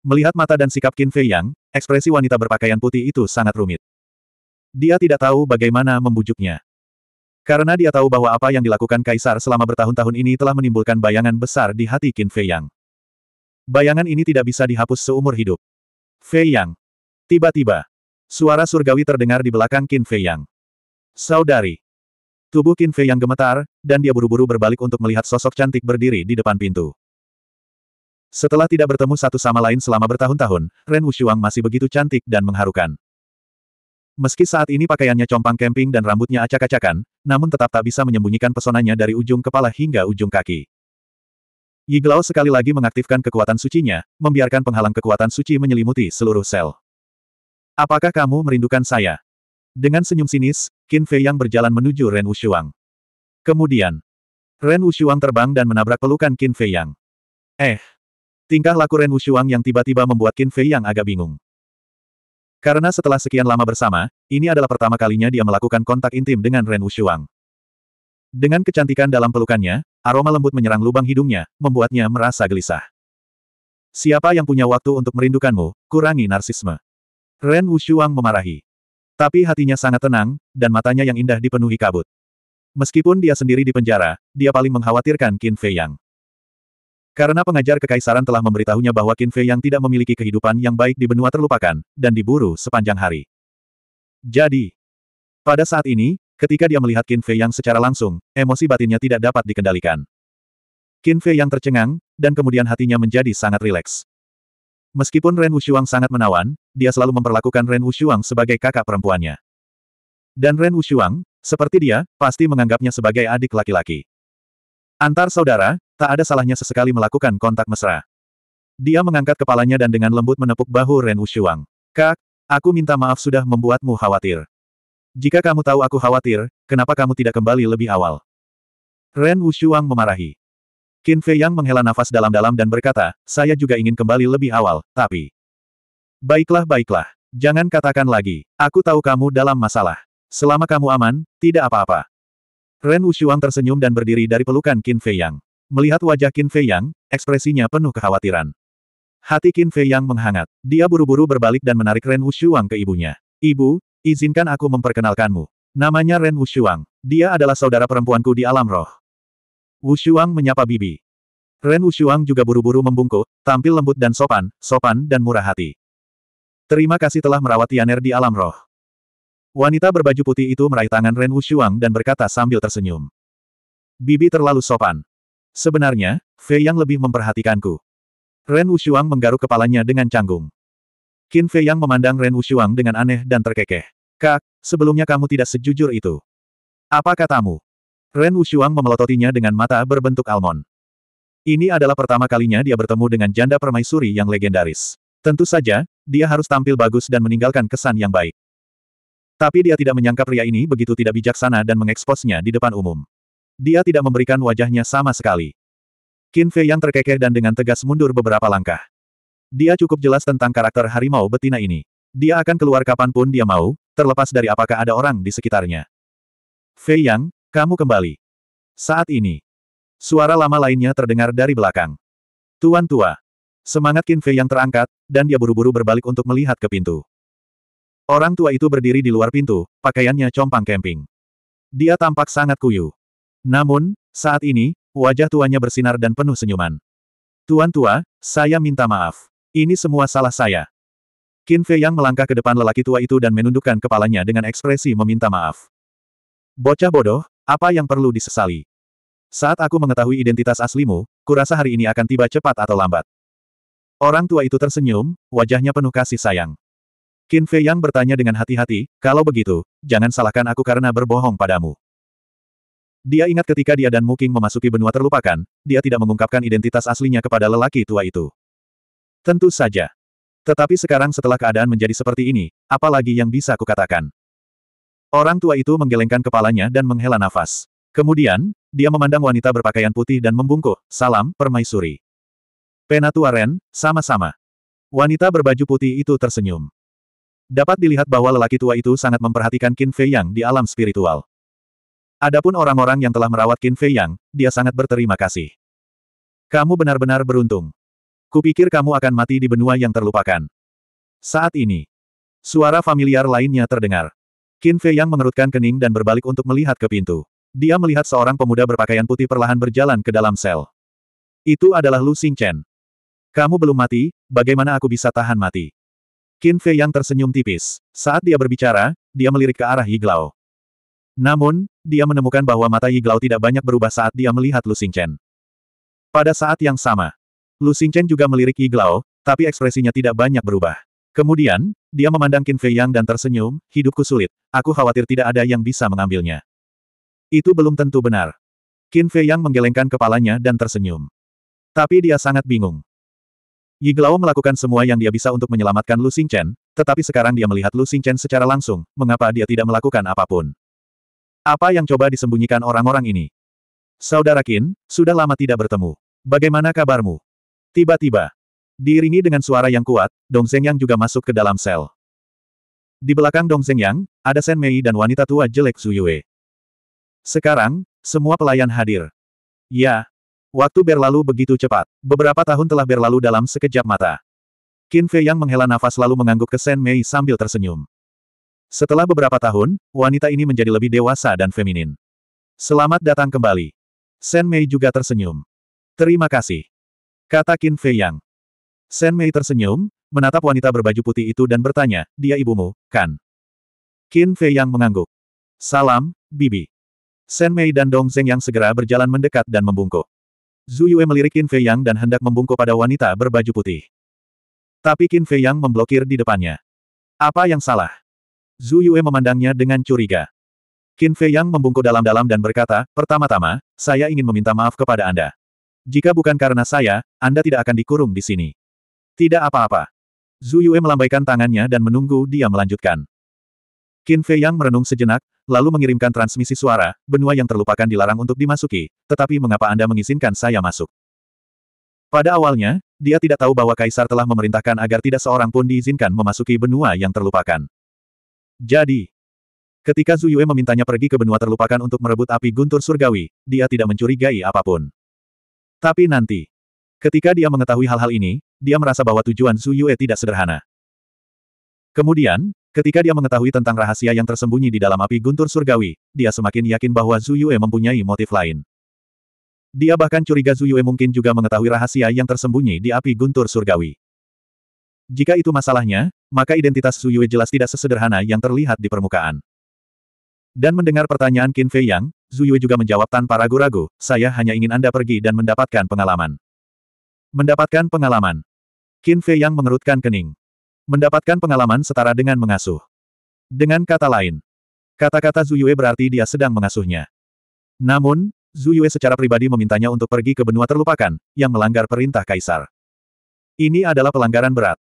Melihat mata dan sikap Qin Fei Yang, ekspresi wanita berpakaian putih itu sangat rumit. Dia tidak tahu bagaimana membujuknya. Karena dia tahu bahwa apa yang dilakukan Kaisar selama bertahun-tahun ini telah menimbulkan bayangan besar di hati Qin Fei Yang. Bayangan ini tidak bisa dihapus seumur hidup. Fei Yang. Tiba-tiba, suara surgawi terdengar di belakang Qin Fei Yang. Saudari. Tubuh Qin Fei Yang gemetar, dan dia buru-buru berbalik untuk melihat sosok cantik berdiri di depan pintu. Setelah tidak bertemu satu sama lain selama bertahun-tahun, Ren Wushuang masih begitu cantik dan mengharukan. Meski saat ini pakaiannya compang camping dan rambutnya acak-acakan, namun tetap tak bisa menyembunyikan pesonanya dari ujung kepala hingga ujung kaki. Yiglao sekali lagi mengaktifkan kekuatan sucinya, membiarkan penghalang kekuatan suci menyelimuti seluruh sel. Apakah kamu merindukan saya? Dengan senyum sinis, Qin Fei yang berjalan menuju Ren Wushuang. Kemudian, Ren Wushuang terbang dan menabrak pelukan Qin Fei yang. Eh, tingkah laku Ren Wushuang yang tiba-tiba membuat Qin Fei yang agak bingung. Karena setelah sekian lama bersama, ini adalah pertama kalinya dia melakukan kontak intim dengan Ren Wushuang. Dengan kecantikan dalam pelukannya, aroma lembut menyerang lubang hidungnya, membuatnya merasa gelisah. Siapa yang punya waktu untuk merindukanmu, kurangi narsisme. Ren Wushuang memarahi. Tapi hatinya sangat tenang, dan matanya yang indah dipenuhi kabut. Meskipun dia sendiri di penjara, dia paling mengkhawatirkan Qin Fei Yang. Karena pengajar kekaisaran telah memberitahunya bahwa Qin Fei Yang tidak memiliki kehidupan yang baik di benua terlupakan, dan diburu sepanjang hari. Jadi, pada saat ini, Ketika dia melihat Qin Fei Yang secara langsung, emosi batinnya tidak dapat dikendalikan. Qin Fei Yang tercengang, dan kemudian hatinya menjadi sangat rileks. Meskipun Ren Wushuang sangat menawan, dia selalu memperlakukan Ren Wushuang sebagai kakak perempuannya. Dan Ren Wushuang, seperti dia, pasti menganggapnya sebagai adik laki-laki. Antar saudara, tak ada salahnya sesekali melakukan kontak mesra. Dia mengangkat kepalanya dan dengan lembut menepuk bahu Ren Wushuang. Kak, aku minta maaf sudah membuatmu khawatir. Jika kamu tahu aku khawatir, kenapa kamu tidak kembali lebih awal? Ren Wushuang memarahi. Qin Fei Yang menghela nafas dalam-dalam dan berkata, saya juga ingin kembali lebih awal, tapi... Baiklah baiklah, jangan katakan lagi, aku tahu kamu dalam masalah. Selama kamu aman, tidak apa-apa. Ren Wushuang tersenyum dan berdiri dari pelukan Qin Fei Yang. Melihat wajah Qin Fei Yang, ekspresinya penuh kekhawatiran. Hati Qin Fei Yang menghangat. Dia buru-buru berbalik dan menarik Ren Wushuang ke ibunya. Ibu, Izinkan aku memperkenalkanmu. Namanya Ren Wushuang. Dia adalah saudara perempuanku di alam roh. Wushuang menyapa Bibi. Ren Wushuang juga buru-buru membungkuk, tampil lembut dan sopan, sopan dan murah hati. Terima kasih telah merawat Tianer di alam roh. Wanita berbaju putih itu meraih tangan Ren Wushuang dan berkata sambil tersenyum. Bibi terlalu sopan. Sebenarnya, Fei yang lebih memperhatikanku. Ren Wushuang menggaruk kepalanya dengan canggung. Qin Fei yang memandang Ren Wushuang dengan aneh dan terkekeh. Kak, sebelumnya kamu tidak sejujur itu. Apa katamu? Ren Wushuang memelototinya dengan mata berbentuk almond. Ini adalah pertama kalinya dia bertemu dengan janda permaisuri yang legendaris. Tentu saja, dia harus tampil bagus dan meninggalkan kesan yang baik. Tapi dia tidak menyangka pria ini begitu tidak bijaksana dan mengeksposnya di depan umum. Dia tidak memberikan wajahnya sama sekali. Qin Fei yang terkekeh dan dengan tegas mundur beberapa langkah. Dia cukup jelas tentang karakter harimau betina ini. Dia akan keluar kapanpun dia mau, terlepas dari apakah ada orang di sekitarnya. Fei Yang, kamu kembali. Saat ini. Suara lama lainnya terdengar dari belakang. Tuan tua. Semangat Qin Fei yang terangkat, dan dia buru-buru berbalik untuk melihat ke pintu. Orang tua itu berdiri di luar pintu, pakaiannya compang camping. Dia tampak sangat kuyu. Namun, saat ini, wajah tuanya bersinar dan penuh senyuman. Tuan tua, saya minta maaf. Ini semua salah saya. Qin Fei Yang melangkah ke depan lelaki tua itu dan menundukkan kepalanya dengan ekspresi meminta maaf. Bocah bodoh, apa yang perlu disesali? Saat aku mengetahui identitas aslimu, kurasa hari ini akan tiba cepat atau lambat. Orang tua itu tersenyum, wajahnya penuh kasih sayang. Qin Fei Yang bertanya dengan hati-hati, kalau begitu, jangan salahkan aku karena berbohong padamu. Dia ingat ketika dia dan Mu Muking memasuki benua terlupakan, dia tidak mengungkapkan identitas aslinya kepada lelaki tua itu. Tentu saja. Tetapi sekarang setelah keadaan menjadi seperti ini, apalagi yang bisa kukatakan? Orang tua itu menggelengkan kepalanya dan menghela nafas. Kemudian, dia memandang wanita berpakaian putih dan membungkuk, salam, permaisuri. Penatua Ren, sama-sama. Wanita berbaju putih itu tersenyum. Dapat dilihat bahwa lelaki tua itu sangat memperhatikan Qin Fei Yang di alam spiritual. Adapun orang-orang yang telah merawat Qin Fei Yang, dia sangat berterima kasih. Kamu benar-benar beruntung. Kupikir kamu akan mati di benua yang terlupakan. Saat ini. Suara familiar lainnya terdengar. Qin Fei yang mengerutkan kening dan berbalik untuk melihat ke pintu. Dia melihat seorang pemuda berpakaian putih perlahan berjalan ke dalam sel. Itu adalah Lu Xingchen. Kamu belum mati, bagaimana aku bisa tahan mati? Qin Fei yang tersenyum tipis. Saat dia berbicara, dia melirik ke arah Yiglao. Namun, dia menemukan bahwa mata Yiglao tidak banyak berubah saat dia melihat Lu Xingchen. Pada saat yang sama, Lu Xingchen juga melirik Yi Glao, tapi ekspresinya tidak banyak berubah. Kemudian, dia memandang Qin Fei Yang dan tersenyum, hidupku sulit, aku khawatir tidak ada yang bisa mengambilnya. Itu belum tentu benar. Qin Fei Yang menggelengkan kepalanya dan tersenyum. Tapi dia sangat bingung. Yi Glao melakukan semua yang dia bisa untuk menyelamatkan Lu Xingchen, tetapi sekarang dia melihat Lu Xingchen secara langsung, mengapa dia tidak melakukan apapun. Apa yang coba disembunyikan orang-orang ini? Saudara Qin, sudah lama tidak bertemu. Bagaimana kabarmu? Tiba-tiba, diiringi dengan suara yang kuat, Dong Zhengyang juga masuk ke dalam sel. Di belakang Dong Zhengyang, ada Shen Mei dan wanita tua jelek Zhu Yue. Sekarang, semua pelayan hadir. Ya, waktu berlalu begitu cepat. Beberapa tahun telah berlalu dalam sekejap mata. Qin Fei yang menghela nafas lalu mengangguk ke Shen Mei sambil tersenyum. Setelah beberapa tahun, wanita ini menjadi lebih dewasa dan feminin. Selamat datang kembali. Shen Mei juga tersenyum. Terima kasih. Kata Qin Fei Yang. Shen Mei tersenyum, menatap wanita berbaju putih itu dan bertanya, dia ibumu, kan? Qin Fei Yang mengangguk. Salam, Bibi. Shen Mei dan Dong Zheng Yang segera berjalan mendekat dan membungkuk. Zhu Yue melirik Qin Fei Yang dan hendak membungkuk pada wanita berbaju putih. Tapi Qin Fei Yang memblokir di depannya. Apa yang salah? Zhu Yue memandangnya dengan curiga. Qin Fei Yang membungkuk dalam-dalam dan berkata, pertama-tama, saya ingin meminta maaf kepada Anda. Jika bukan karena saya, Anda tidak akan dikurung di sini. Tidak apa-apa. Zhu Yue melambaikan tangannya dan menunggu dia melanjutkan. Qin Fei Yang merenung sejenak, lalu mengirimkan transmisi suara, benua yang terlupakan dilarang untuk dimasuki, tetapi mengapa Anda mengizinkan saya masuk? Pada awalnya, dia tidak tahu bahwa Kaisar telah memerintahkan agar tidak seorang pun diizinkan memasuki benua yang terlupakan. Jadi, ketika Zuyue memintanya pergi ke benua terlupakan untuk merebut api guntur surgawi, dia tidak mencurigai apapun. Tapi nanti, ketika dia mengetahui hal-hal ini, dia merasa bahwa tujuan Zhu Yue tidak sederhana. Kemudian, ketika dia mengetahui tentang rahasia yang tersembunyi di dalam api guntur surgawi, dia semakin yakin bahwa Zhu Yue mempunyai motif lain. Dia bahkan curiga Zhu Yue mungkin juga mengetahui rahasia yang tersembunyi di api guntur surgawi. Jika itu masalahnya, maka identitas Zhu Yue jelas tidak sesederhana yang terlihat di permukaan. Dan mendengar pertanyaan Qin Fei Yang, Zuyue juga menjawab tanpa ragu-ragu, saya hanya ingin Anda pergi dan mendapatkan pengalaman. Mendapatkan pengalaman. Qin Fei Yang mengerutkan kening. Mendapatkan pengalaman setara dengan mengasuh. Dengan kata lain, kata-kata Zuyue berarti dia sedang mengasuhnya. Namun, Zuyue secara pribadi memintanya untuk pergi ke benua terlupakan, yang melanggar perintah kaisar. Ini adalah pelanggaran berat.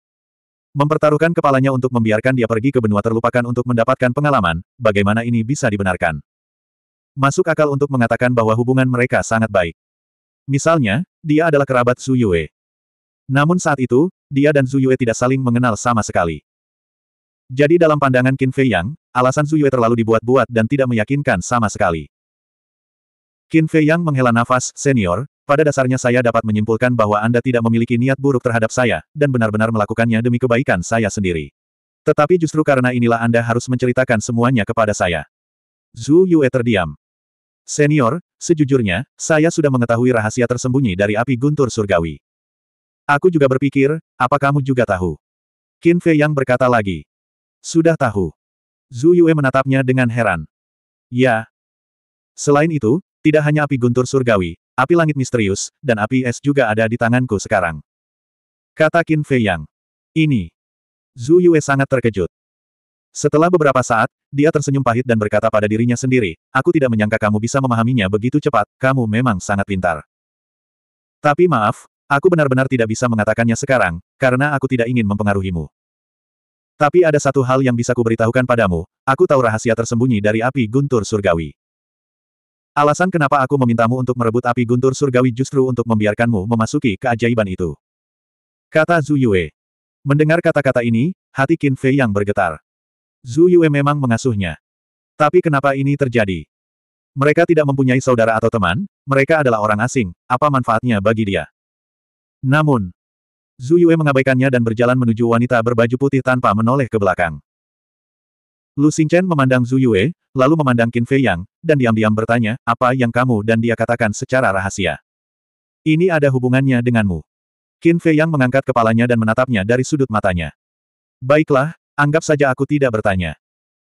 Mempertaruhkan kepalanya untuk membiarkan dia pergi ke benua terlupakan untuk mendapatkan pengalaman, bagaimana ini bisa dibenarkan. Masuk akal untuk mengatakan bahwa hubungan mereka sangat baik. Misalnya, dia adalah kerabat Su Yue. Namun saat itu, dia dan Su Yue tidak saling mengenal sama sekali. Jadi dalam pandangan Qin Fei Yang, alasan Su Yue terlalu dibuat-buat dan tidak meyakinkan sama sekali. Qin Fei Yang menghela nafas, senior, pada dasarnya saya dapat menyimpulkan bahwa Anda tidak memiliki niat buruk terhadap saya, dan benar-benar melakukannya demi kebaikan saya sendiri. Tetapi justru karena inilah Anda harus menceritakan semuanya kepada saya. Zhu Yue terdiam. Senior, sejujurnya, saya sudah mengetahui rahasia tersembunyi dari api guntur surgawi. Aku juga berpikir, apa kamu juga tahu? Qin Fei Yang berkata lagi. Sudah tahu. Zhu Yue menatapnya dengan heran. Ya. Selain itu, tidak hanya api guntur surgawi, Api langit misterius, dan api es juga ada di tanganku sekarang. Kata Qin Fei Yang. Ini. Zhu Yue sangat terkejut. Setelah beberapa saat, dia tersenyum pahit dan berkata pada dirinya sendiri, aku tidak menyangka kamu bisa memahaminya begitu cepat, kamu memang sangat pintar. Tapi maaf, aku benar-benar tidak bisa mengatakannya sekarang, karena aku tidak ingin mempengaruhimu. Tapi ada satu hal yang bisa kuberitahukan padamu, aku tahu rahasia tersembunyi dari api guntur surgawi. Alasan kenapa aku memintamu untuk merebut api guntur surgawi justru untuk membiarkanmu memasuki keajaiban itu. Kata Zhu Yue. Mendengar kata-kata ini, hati Qin Fei yang bergetar. Zhu Yue memang mengasuhnya. Tapi kenapa ini terjadi? Mereka tidak mempunyai saudara atau teman, mereka adalah orang asing, apa manfaatnya bagi dia? Namun, Zhu Yue mengabaikannya dan berjalan menuju wanita berbaju putih tanpa menoleh ke belakang. Lu Xingchen memandang Zhu Yue, lalu memandang Qin Fei Yang, dan diam-diam bertanya, apa yang kamu dan dia katakan secara rahasia? Ini ada hubungannya denganmu. Qin Fei Yang mengangkat kepalanya dan menatapnya dari sudut matanya. Baiklah, anggap saja aku tidak bertanya.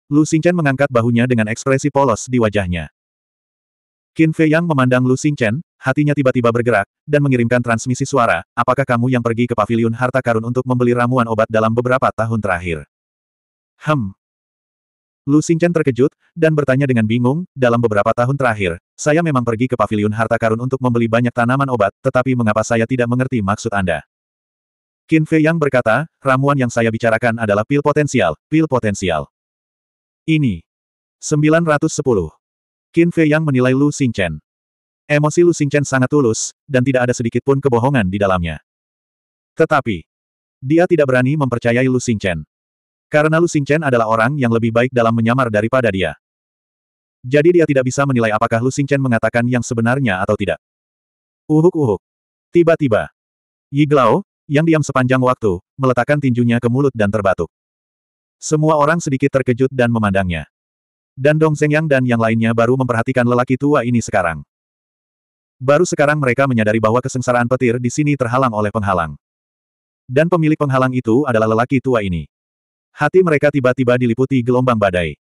Lu Xingchen mengangkat bahunya dengan ekspresi polos di wajahnya. Qin Fei Yang memandang Lu Xingchen, hatinya tiba-tiba bergerak, dan mengirimkan transmisi suara, apakah kamu yang pergi ke paviliun harta karun untuk membeli ramuan obat dalam beberapa tahun terakhir? Hem, Lu Xingchen terkejut, dan bertanya dengan bingung, dalam beberapa tahun terakhir, saya memang pergi ke paviliun harta karun untuk membeli banyak tanaman obat, tetapi mengapa saya tidak mengerti maksud Anda? Qin Fei Yang berkata, ramuan yang saya bicarakan adalah pil potensial, pil potensial. Ini. 910. Qin Fei Yang menilai Lu Xingchen. Emosi Lu Xingchen sangat tulus, dan tidak ada sedikit pun kebohongan di dalamnya. Tetapi, dia tidak berani mempercayai Lu Xingchen. Karena Lu Xingchen adalah orang yang lebih baik dalam menyamar daripada dia. Jadi dia tidak bisa menilai apakah Lu Xingchen mengatakan yang sebenarnya atau tidak. Uhuk-uhuk. Tiba-tiba. Yi Glao yang diam sepanjang waktu, meletakkan tinjunya ke mulut dan terbatuk. Semua orang sedikit terkejut dan memandangnya. Dan Dong Zhengyang dan yang lainnya baru memperhatikan lelaki tua ini sekarang. Baru sekarang mereka menyadari bahwa kesengsaraan petir di sini terhalang oleh penghalang. Dan pemilik penghalang itu adalah lelaki tua ini. Hati mereka tiba-tiba diliputi gelombang badai.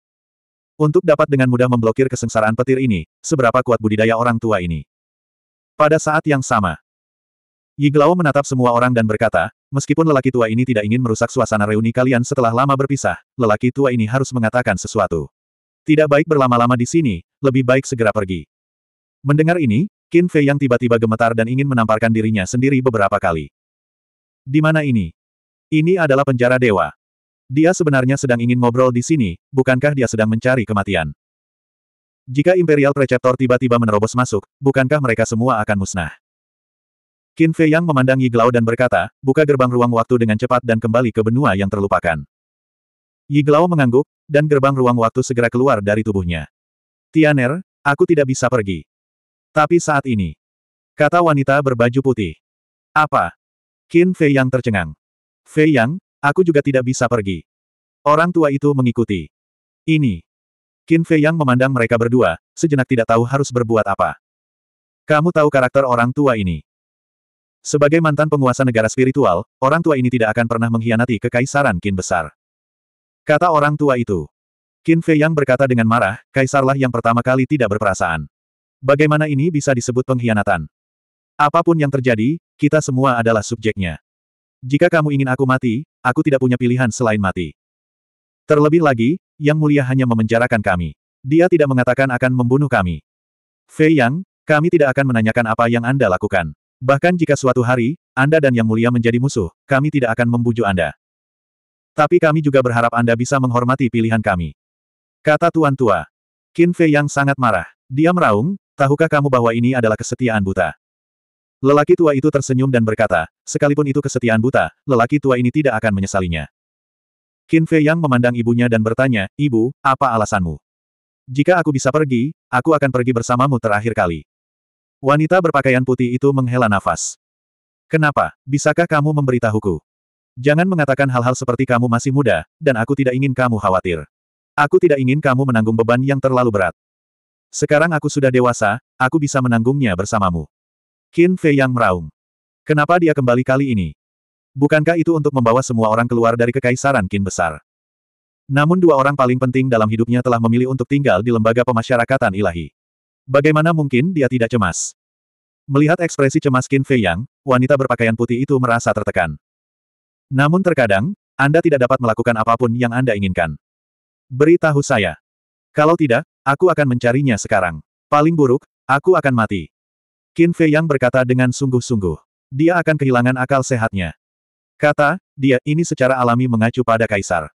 Untuk dapat dengan mudah memblokir kesengsaraan petir ini, seberapa kuat budidaya orang tua ini. Pada saat yang sama, Yiglao menatap semua orang dan berkata, meskipun lelaki tua ini tidak ingin merusak suasana reuni kalian setelah lama berpisah, lelaki tua ini harus mengatakan sesuatu. Tidak baik berlama-lama di sini, lebih baik segera pergi. Mendengar ini, Qin Fei yang tiba-tiba gemetar dan ingin menamparkan dirinya sendiri beberapa kali. Di mana ini? Ini adalah penjara dewa. Dia sebenarnya sedang ingin ngobrol di sini, bukankah dia sedang mencari kematian? Jika Imperial Preceptor tiba-tiba menerobos masuk, bukankah mereka semua akan musnah? Qin Fei Yang memandang Glau dan berkata, buka gerbang ruang waktu dengan cepat dan kembali ke benua yang terlupakan. Yiglau mengangguk, dan gerbang ruang waktu segera keluar dari tubuhnya. Tianer, aku tidak bisa pergi. Tapi saat ini, kata wanita berbaju putih. Apa? Qin Fei Yang tercengang. Fei Yang, Aku juga tidak bisa pergi. Orang tua itu mengikuti. Ini. Qin Fei yang memandang mereka berdua, sejenak tidak tahu harus berbuat apa. Kamu tahu karakter orang tua ini. Sebagai mantan penguasa negara spiritual, orang tua ini tidak akan pernah mengkhianati kekaisaran Qin besar. Kata orang tua itu. Qin Fei yang berkata dengan marah, kaisarlah yang pertama kali tidak berperasaan. Bagaimana ini bisa disebut pengkhianatan? Apapun yang terjadi, kita semua adalah subjeknya. Jika kamu ingin aku mati, aku tidak punya pilihan selain mati. Terlebih lagi, Yang Mulia hanya memenjarakan kami. Dia tidak mengatakan akan membunuh kami. Fei Yang, kami tidak akan menanyakan apa yang Anda lakukan. Bahkan jika suatu hari, Anda dan Yang Mulia menjadi musuh, kami tidak akan membujuk Anda. Tapi kami juga berharap Anda bisa menghormati pilihan kami. Kata Tuan Tua. Qin Fei yang sangat marah. Dia meraung, tahukah kamu bahwa ini adalah kesetiaan buta? Lelaki tua itu tersenyum dan berkata, sekalipun itu kesetiaan buta, lelaki tua ini tidak akan menyesalinya. Qin Fei Yang memandang ibunya dan bertanya, Ibu, apa alasanmu? Jika aku bisa pergi, aku akan pergi bersamamu terakhir kali. Wanita berpakaian putih itu menghela nafas. Kenapa? Bisakah kamu memberitahuku? Jangan mengatakan hal-hal seperti kamu masih muda, dan aku tidak ingin kamu khawatir. Aku tidak ingin kamu menanggung beban yang terlalu berat. Sekarang aku sudah dewasa, aku bisa menanggungnya bersamamu. Qin Fei yang meraung. Kenapa dia kembali kali ini? Bukankah itu untuk membawa semua orang keluar dari kekaisaran Qin besar? Namun dua orang paling penting dalam hidupnya telah memilih untuk tinggal di lembaga pemasyarakatan ilahi. Bagaimana mungkin dia tidak cemas? Melihat ekspresi cemas Qin Fei Yang, wanita berpakaian putih itu merasa tertekan. Namun terkadang, Anda tidak dapat melakukan apapun yang Anda inginkan. Beritahu saya. Kalau tidak, aku akan mencarinya sekarang. Paling buruk, aku akan mati. Qin Fei Yang berkata dengan sungguh-sungguh. Dia akan kehilangan akal sehatnya. Kata, dia, ini secara alami mengacu pada Kaisar.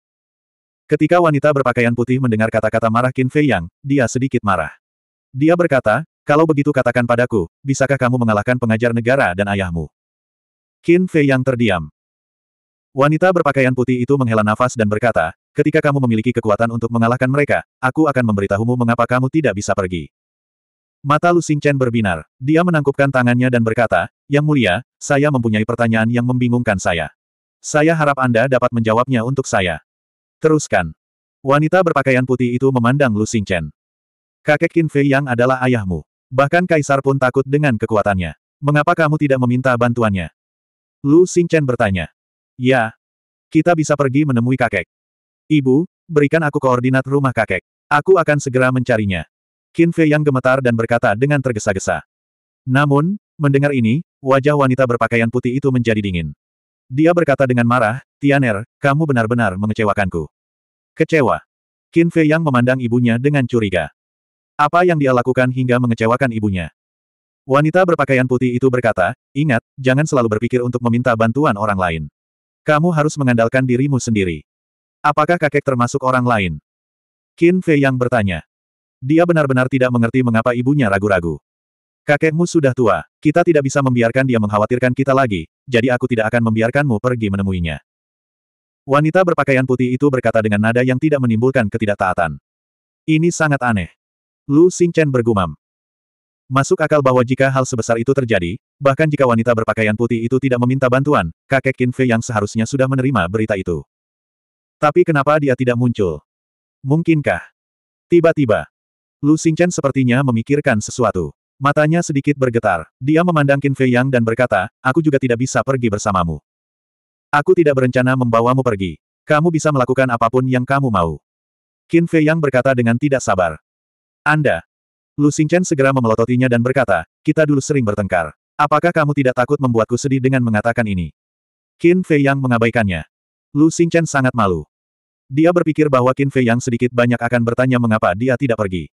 Ketika wanita berpakaian putih mendengar kata-kata marah Qin Fei Yang, dia sedikit marah. Dia berkata, kalau begitu katakan padaku, bisakah kamu mengalahkan pengajar negara dan ayahmu? Qin Fei Yang terdiam. Wanita berpakaian putih itu menghela nafas dan berkata, ketika kamu memiliki kekuatan untuk mengalahkan mereka, aku akan memberitahumu mengapa kamu tidak bisa pergi. Mata Lu Xingchen berbinar. Dia menangkupkan tangannya dan berkata, Yang mulia, saya mempunyai pertanyaan yang membingungkan saya. Saya harap Anda dapat menjawabnya untuk saya. Teruskan. Wanita berpakaian putih itu memandang Lu Xingchen. Kakek Qin Fei yang adalah ayahmu. Bahkan Kaisar pun takut dengan kekuatannya. Mengapa kamu tidak meminta bantuannya? Lu Xingchen bertanya. Ya. Kita bisa pergi menemui kakek. Ibu, berikan aku koordinat rumah kakek. Aku akan segera mencarinya. Qin Fei yang gemetar dan berkata dengan tergesa-gesa. Namun, mendengar ini, wajah wanita berpakaian putih itu menjadi dingin. Dia berkata dengan marah, Tianer, kamu benar-benar mengecewakanku. Kecewa. Qin Fei yang memandang ibunya dengan curiga. Apa yang dia lakukan hingga mengecewakan ibunya? Wanita berpakaian putih itu berkata, ingat, jangan selalu berpikir untuk meminta bantuan orang lain. Kamu harus mengandalkan dirimu sendiri. Apakah kakek termasuk orang lain? Qin Fei yang bertanya. Dia benar-benar tidak mengerti mengapa ibunya ragu-ragu. Kakekmu sudah tua, kita tidak bisa membiarkan dia mengkhawatirkan kita lagi, jadi aku tidak akan membiarkanmu pergi menemuinya. Wanita berpakaian putih itu berkata dengan nada yang tidak menimbulkan ketidaktaatan. Ini sangat aneh. Lu Xingchen bergumam. Masuk akal bahwa jika hal sebesar itu terjadi, bahkan jika wanita berpakaian putih itu tidak meminta bantuan, kakek Qin Fei yang seharusnya sudah menerima berita itu. Tapi kenapa dia tidak muncul? Mungkinkah? Tiba-tiba, Lu Xingchen sepertinya memikirkan sesuatu. Matanya sedikit bergetar. Dia memandang Qin Fei Yang dan berkata, aku juga tidak bisa pergi bersamamu. Aku tidak berencana membawamu pergi. Kamu bisa melakukan apapun yang kamu mau. Qin Fei Yang berkata dengan tidak sabar. Anda. Lu Xingchen segera memelototinya dan berkata, kita dulu sering bertengkar. Apakah kamu tidak takut membuatku sedih dengan mengatakan ini? Qin Fei Yang mengabaikannya. Lu Xingchen sangat malu. Dia berpikir bahwa Qin Fei Yang sedikit banyak akan bertanya mengapa dia tidak pergi.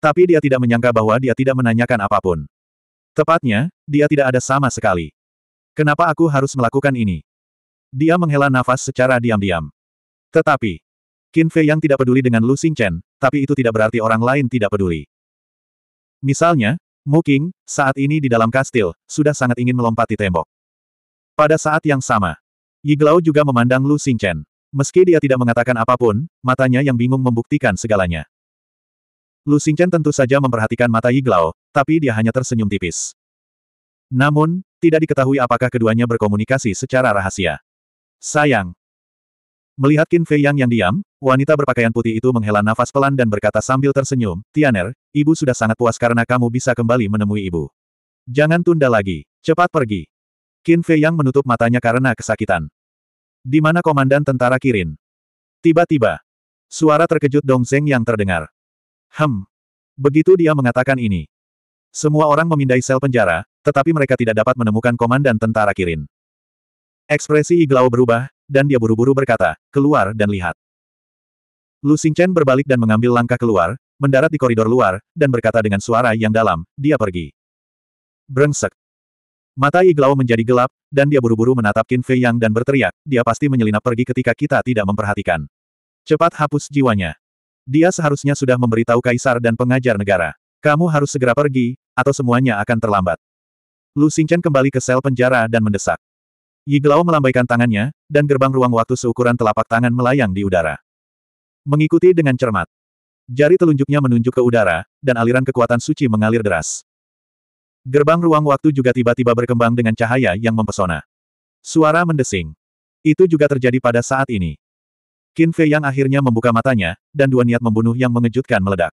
Tapi dia tidak menyangka bahwa dia tidak menanyakan apapun. Tepatnya, dia tidak ada sama sekali. Kenapa aku harus melakukan ini? Dia menghela nafas secara diam-diam. Tetapi, Qin Fei yang tidak peduli dengan Lu Xingchen, tapi itu tidak berarti orang lain tidak peduli. Misalnya, Mu King, saat ini di dalam kastil, sudah sangat ingin melompati tembok. Pada saat yang sama, Yi Yiglao juga memandang Lu Xingchen. Meski dia tidak mengatakan apapun, matanya yang bingung membuktikan segalanya. Lu Xingchen tentu saja memperhatikan mata Yiglao, tapi dia hanya tersenyum tipis. Namun, tidak diketahui apakah keduanya berkomunikasi secara rahasia. Sayang. Melihat Qin Fei Yang yang diam, wanita berpakaian putih itu menghela nafas pelan dan berkata sambil tersenyum, Tianer, ibu sudah sangat puas karena kamu bisa kembali menemui ibu. Jangan tunda lagi, cepat pergi. Qin Fei Yang menutup matanya karena kesakitan. Di mana komandan tentara Kirin? Tiba-tiba, suara terkejut Dong Zeng yang terdengar. Hem. Begitu dia mengatakan ini. Semua orang memindai sel penjara, tetapi mereka tidak dapat menemukan komandan tentara Kirin. Ekspresi Iglao berubah, dan dia buru-buru berkata, keluar dan lihat. Lu Xingchen berbalik dan mengambil langkah keluar, mendarat di koridor luar, dan berkata dengan suara yang dalam, dia pergi. Brengsek. Mata Iglao menjadi gelap, dan dia buru-buru menatap Qin Fei Yang dan berteriak, dia pasti menyelinap pergi ketika kita tidak memperhatikan. Cepat hapus jiwanya. Dia seharusnya sudah memberitahu kaisar dan pengajar negara. Kamu harus segera pergi, atau semuanya akan terlambat. Lu Xingchen kembali ke sel penjara dan mendesak. Yi Glao melambaikan tangannya, dan gerbang ruang waktu seukuran telapak tangan melayang di udara. Mengikuti dengan cermat. Jari telunjuknya menunjuk ke udara, dan aliran kekuatan suci mengalir deras. Gerbang ruang waktu juga tiba-tiba berkembang dengan cahaya yang mempesona. Suara mendesing. Itu juga terjadi pada saat ini. Qin Fei yang akhirnya membuka matanya, dan dua niat membunuh yang mengejutkan meledak.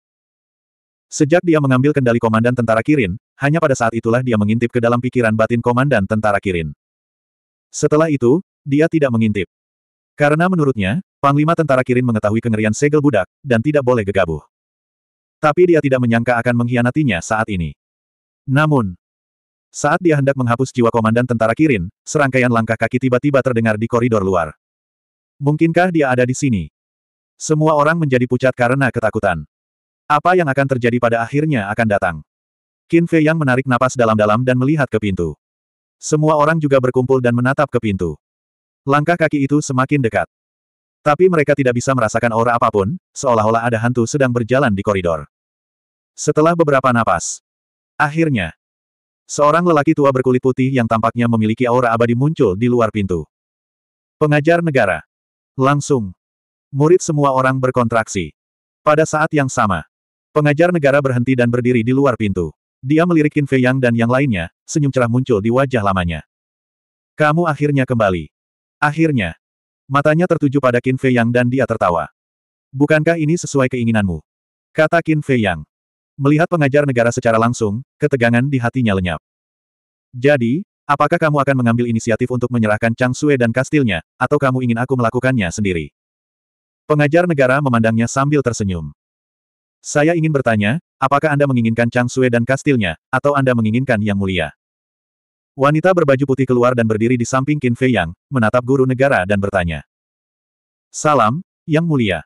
Sejak dia mengambil kendali komandan tentara Kirin, hanya pada saat itulah dia mengintip ke dalam pikiran batin komandan tentara Kirin. Setelah itu, dia tidak mengintip. Karena menurutnya, Panglima tentara Kirin mengetahui kengerian segel budak, dan tidak boleh gegabah. Tapi dia tidak menyangka akan mengkhianatinya saat ini. Namun, saat dia hendak menghapus jiwa komandan tentara Kirin, serangkaian langkah kaki tiba-tiba terdengar di koridor luar. Mungkinkah dia ada di sini? Semua orang menjadi pucat karena ketakutan. Apa yang akan terjadi pada akhirnya akan datang. Qin Fei yang menarik napas dalam-dalam dan melihat ke pintu. Semua orang juga berkumpul dan menatap ke pintu. Langkah kaki itu semakin dekat. Tapi mereka tidak bisa merasakan aura apapun, seolah-olah ada hantu sedang berjalan di koridor. Setelah beberapa napas, akhirnya, seorang lelaki tua berkulit putih yang tampaknya memiliki aura abadi muncul di luar pintu. Pengajar negara. Langsung. Murid semua orang berkontraksi. Pada saat yang sama, pengajar negara berhenti dan berdiri di luar pintu. Dia melirikin Fei Yang dan yang lainnya, senyum cerah muncul di wajah lamanya. Kamu akhirnya kembali. Akhirnya. Matanya tertuju pada Qin Fei Yang dan dia tertawa. Bukankah ini sesuai keinginanmu? Kata Qin Fei Yang. Melihat pengajar negara secara langsung, ketegangan di hatinya lenyap. Jadi, Apakah kamu akan mengambil inisiatif untuk menyerahkan Chang Sue dan kastilnya, atau kamu ingin aku melakukannya sendiri? Pengajar negara memandangnya sambil tersenyum. Saya ingin bertanya, apakah Anda menginginkan Chang Sue dan kastilnya, atau Anda menginginkan Yang Mulia? Wanita berbaju putih keluar dan berdiri di samping Qin Fei Yang, menatap guru negara dan bertanya. Salam, Yang Mulia.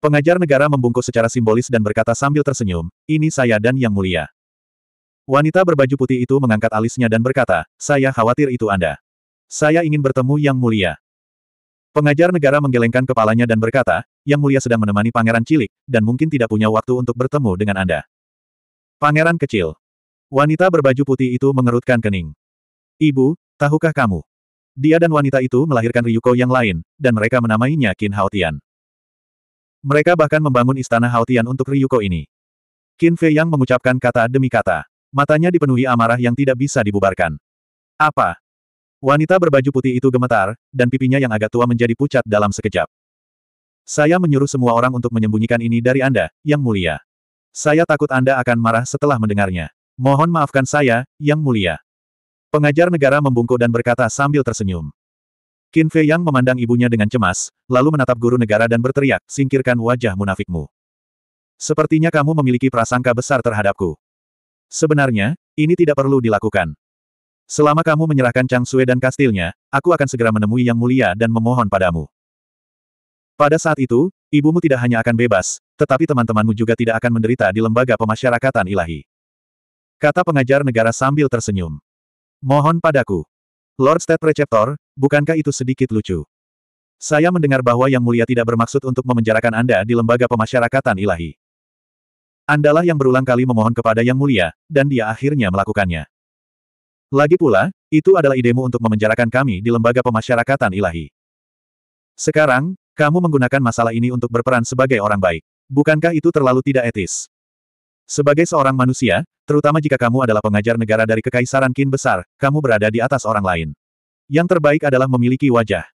Pengajar negara membungkuk secara simbolis dan berkata sambil tersenyum, ini saya dan Yang Mulia. Wanita berbaju putih itu mengangkat alisnya dan berkata, saya khawatir itu Anda. Saya ingin bertemu Yang Mulia. Pengajar negara menggelengkan kepalanya dan berkata, Yang Mulia sedang menemani pangeran cilik, dan mungkin tidak punya waktu untuk bertemu dengan Anda. Pangeran kecil. Wanita berbaju putih itu mengerutkan kening. Ibu, tahukah kamu? Dia dan wanita itu melahirkan Ryuko yang lain, dan mereka menamainya Qin Haotian. Mereka bahkan membangun istana Haotian untuk Ryuko ini. Qin Fei Yang mengucapkan kata demi kata. Matanya dipenuhi amarah yang tidak bisa dibubarkan. Apa? Wanita berbaju putih itu gemetar, dan pipinya yang agak tua menjadi pucat dalam sekejap. Saya menyuruh semua orang untuk menyembunyikan ini dari Anda, Yang Mulia. Saya takut Anda akan marah setelah mendengarnya. Mohon maafkan saya, Yang Mulia. Pengajar negara membungkuk dan berkata sambil tersenyum. Qin Fei Yang memandang ibunya dengan cemas, lalu menatap guru negara dan berteriak, singkirkan wajah munafikmu. Sepertinya kamu memiliki prasangka besar terhadapku. Sebenarnya, ini tidak perlu dilakukan. Selama kamu menyerahkan Chang Sue dan kastilnya, aku akan segera menemui Yang Mulia dan memohon padamu. Pada saat itu, ibumu tidak hanya akan bebas, tetapi teman-temanmu juga tidak akan menderita di lembaga pemasyarakatan ilahi. Kata pengajar negara sambil tersenyum. Mohon padaku. Lord State Preceptor, bukankah itu sedikit lucu? Saya mendengar bahwa Yang Mulia tidak bermaksud untuk memenjarakan Anda di lembaga pemasyarakatan ilahi. Andalah yang berulang kali memohon kepada Yang Mulia, dan dia akhirnya melakukannya. Lagi pula, itu adalah idemu untuk memenjarakan kami di lembaga pemasyarakatan ilahi. Sekarang, kamu menggunakan masalah ini untuk berperan sebagai orang baik. Bukankah itu terlalu tidak etis? Sebagai seorang manusia, terutama jika kamu adalah pengajar negara dari Kekaisaran Qin Besar, kamu berada di atas orang lain. Yang terbaik adalah memiliki wajah.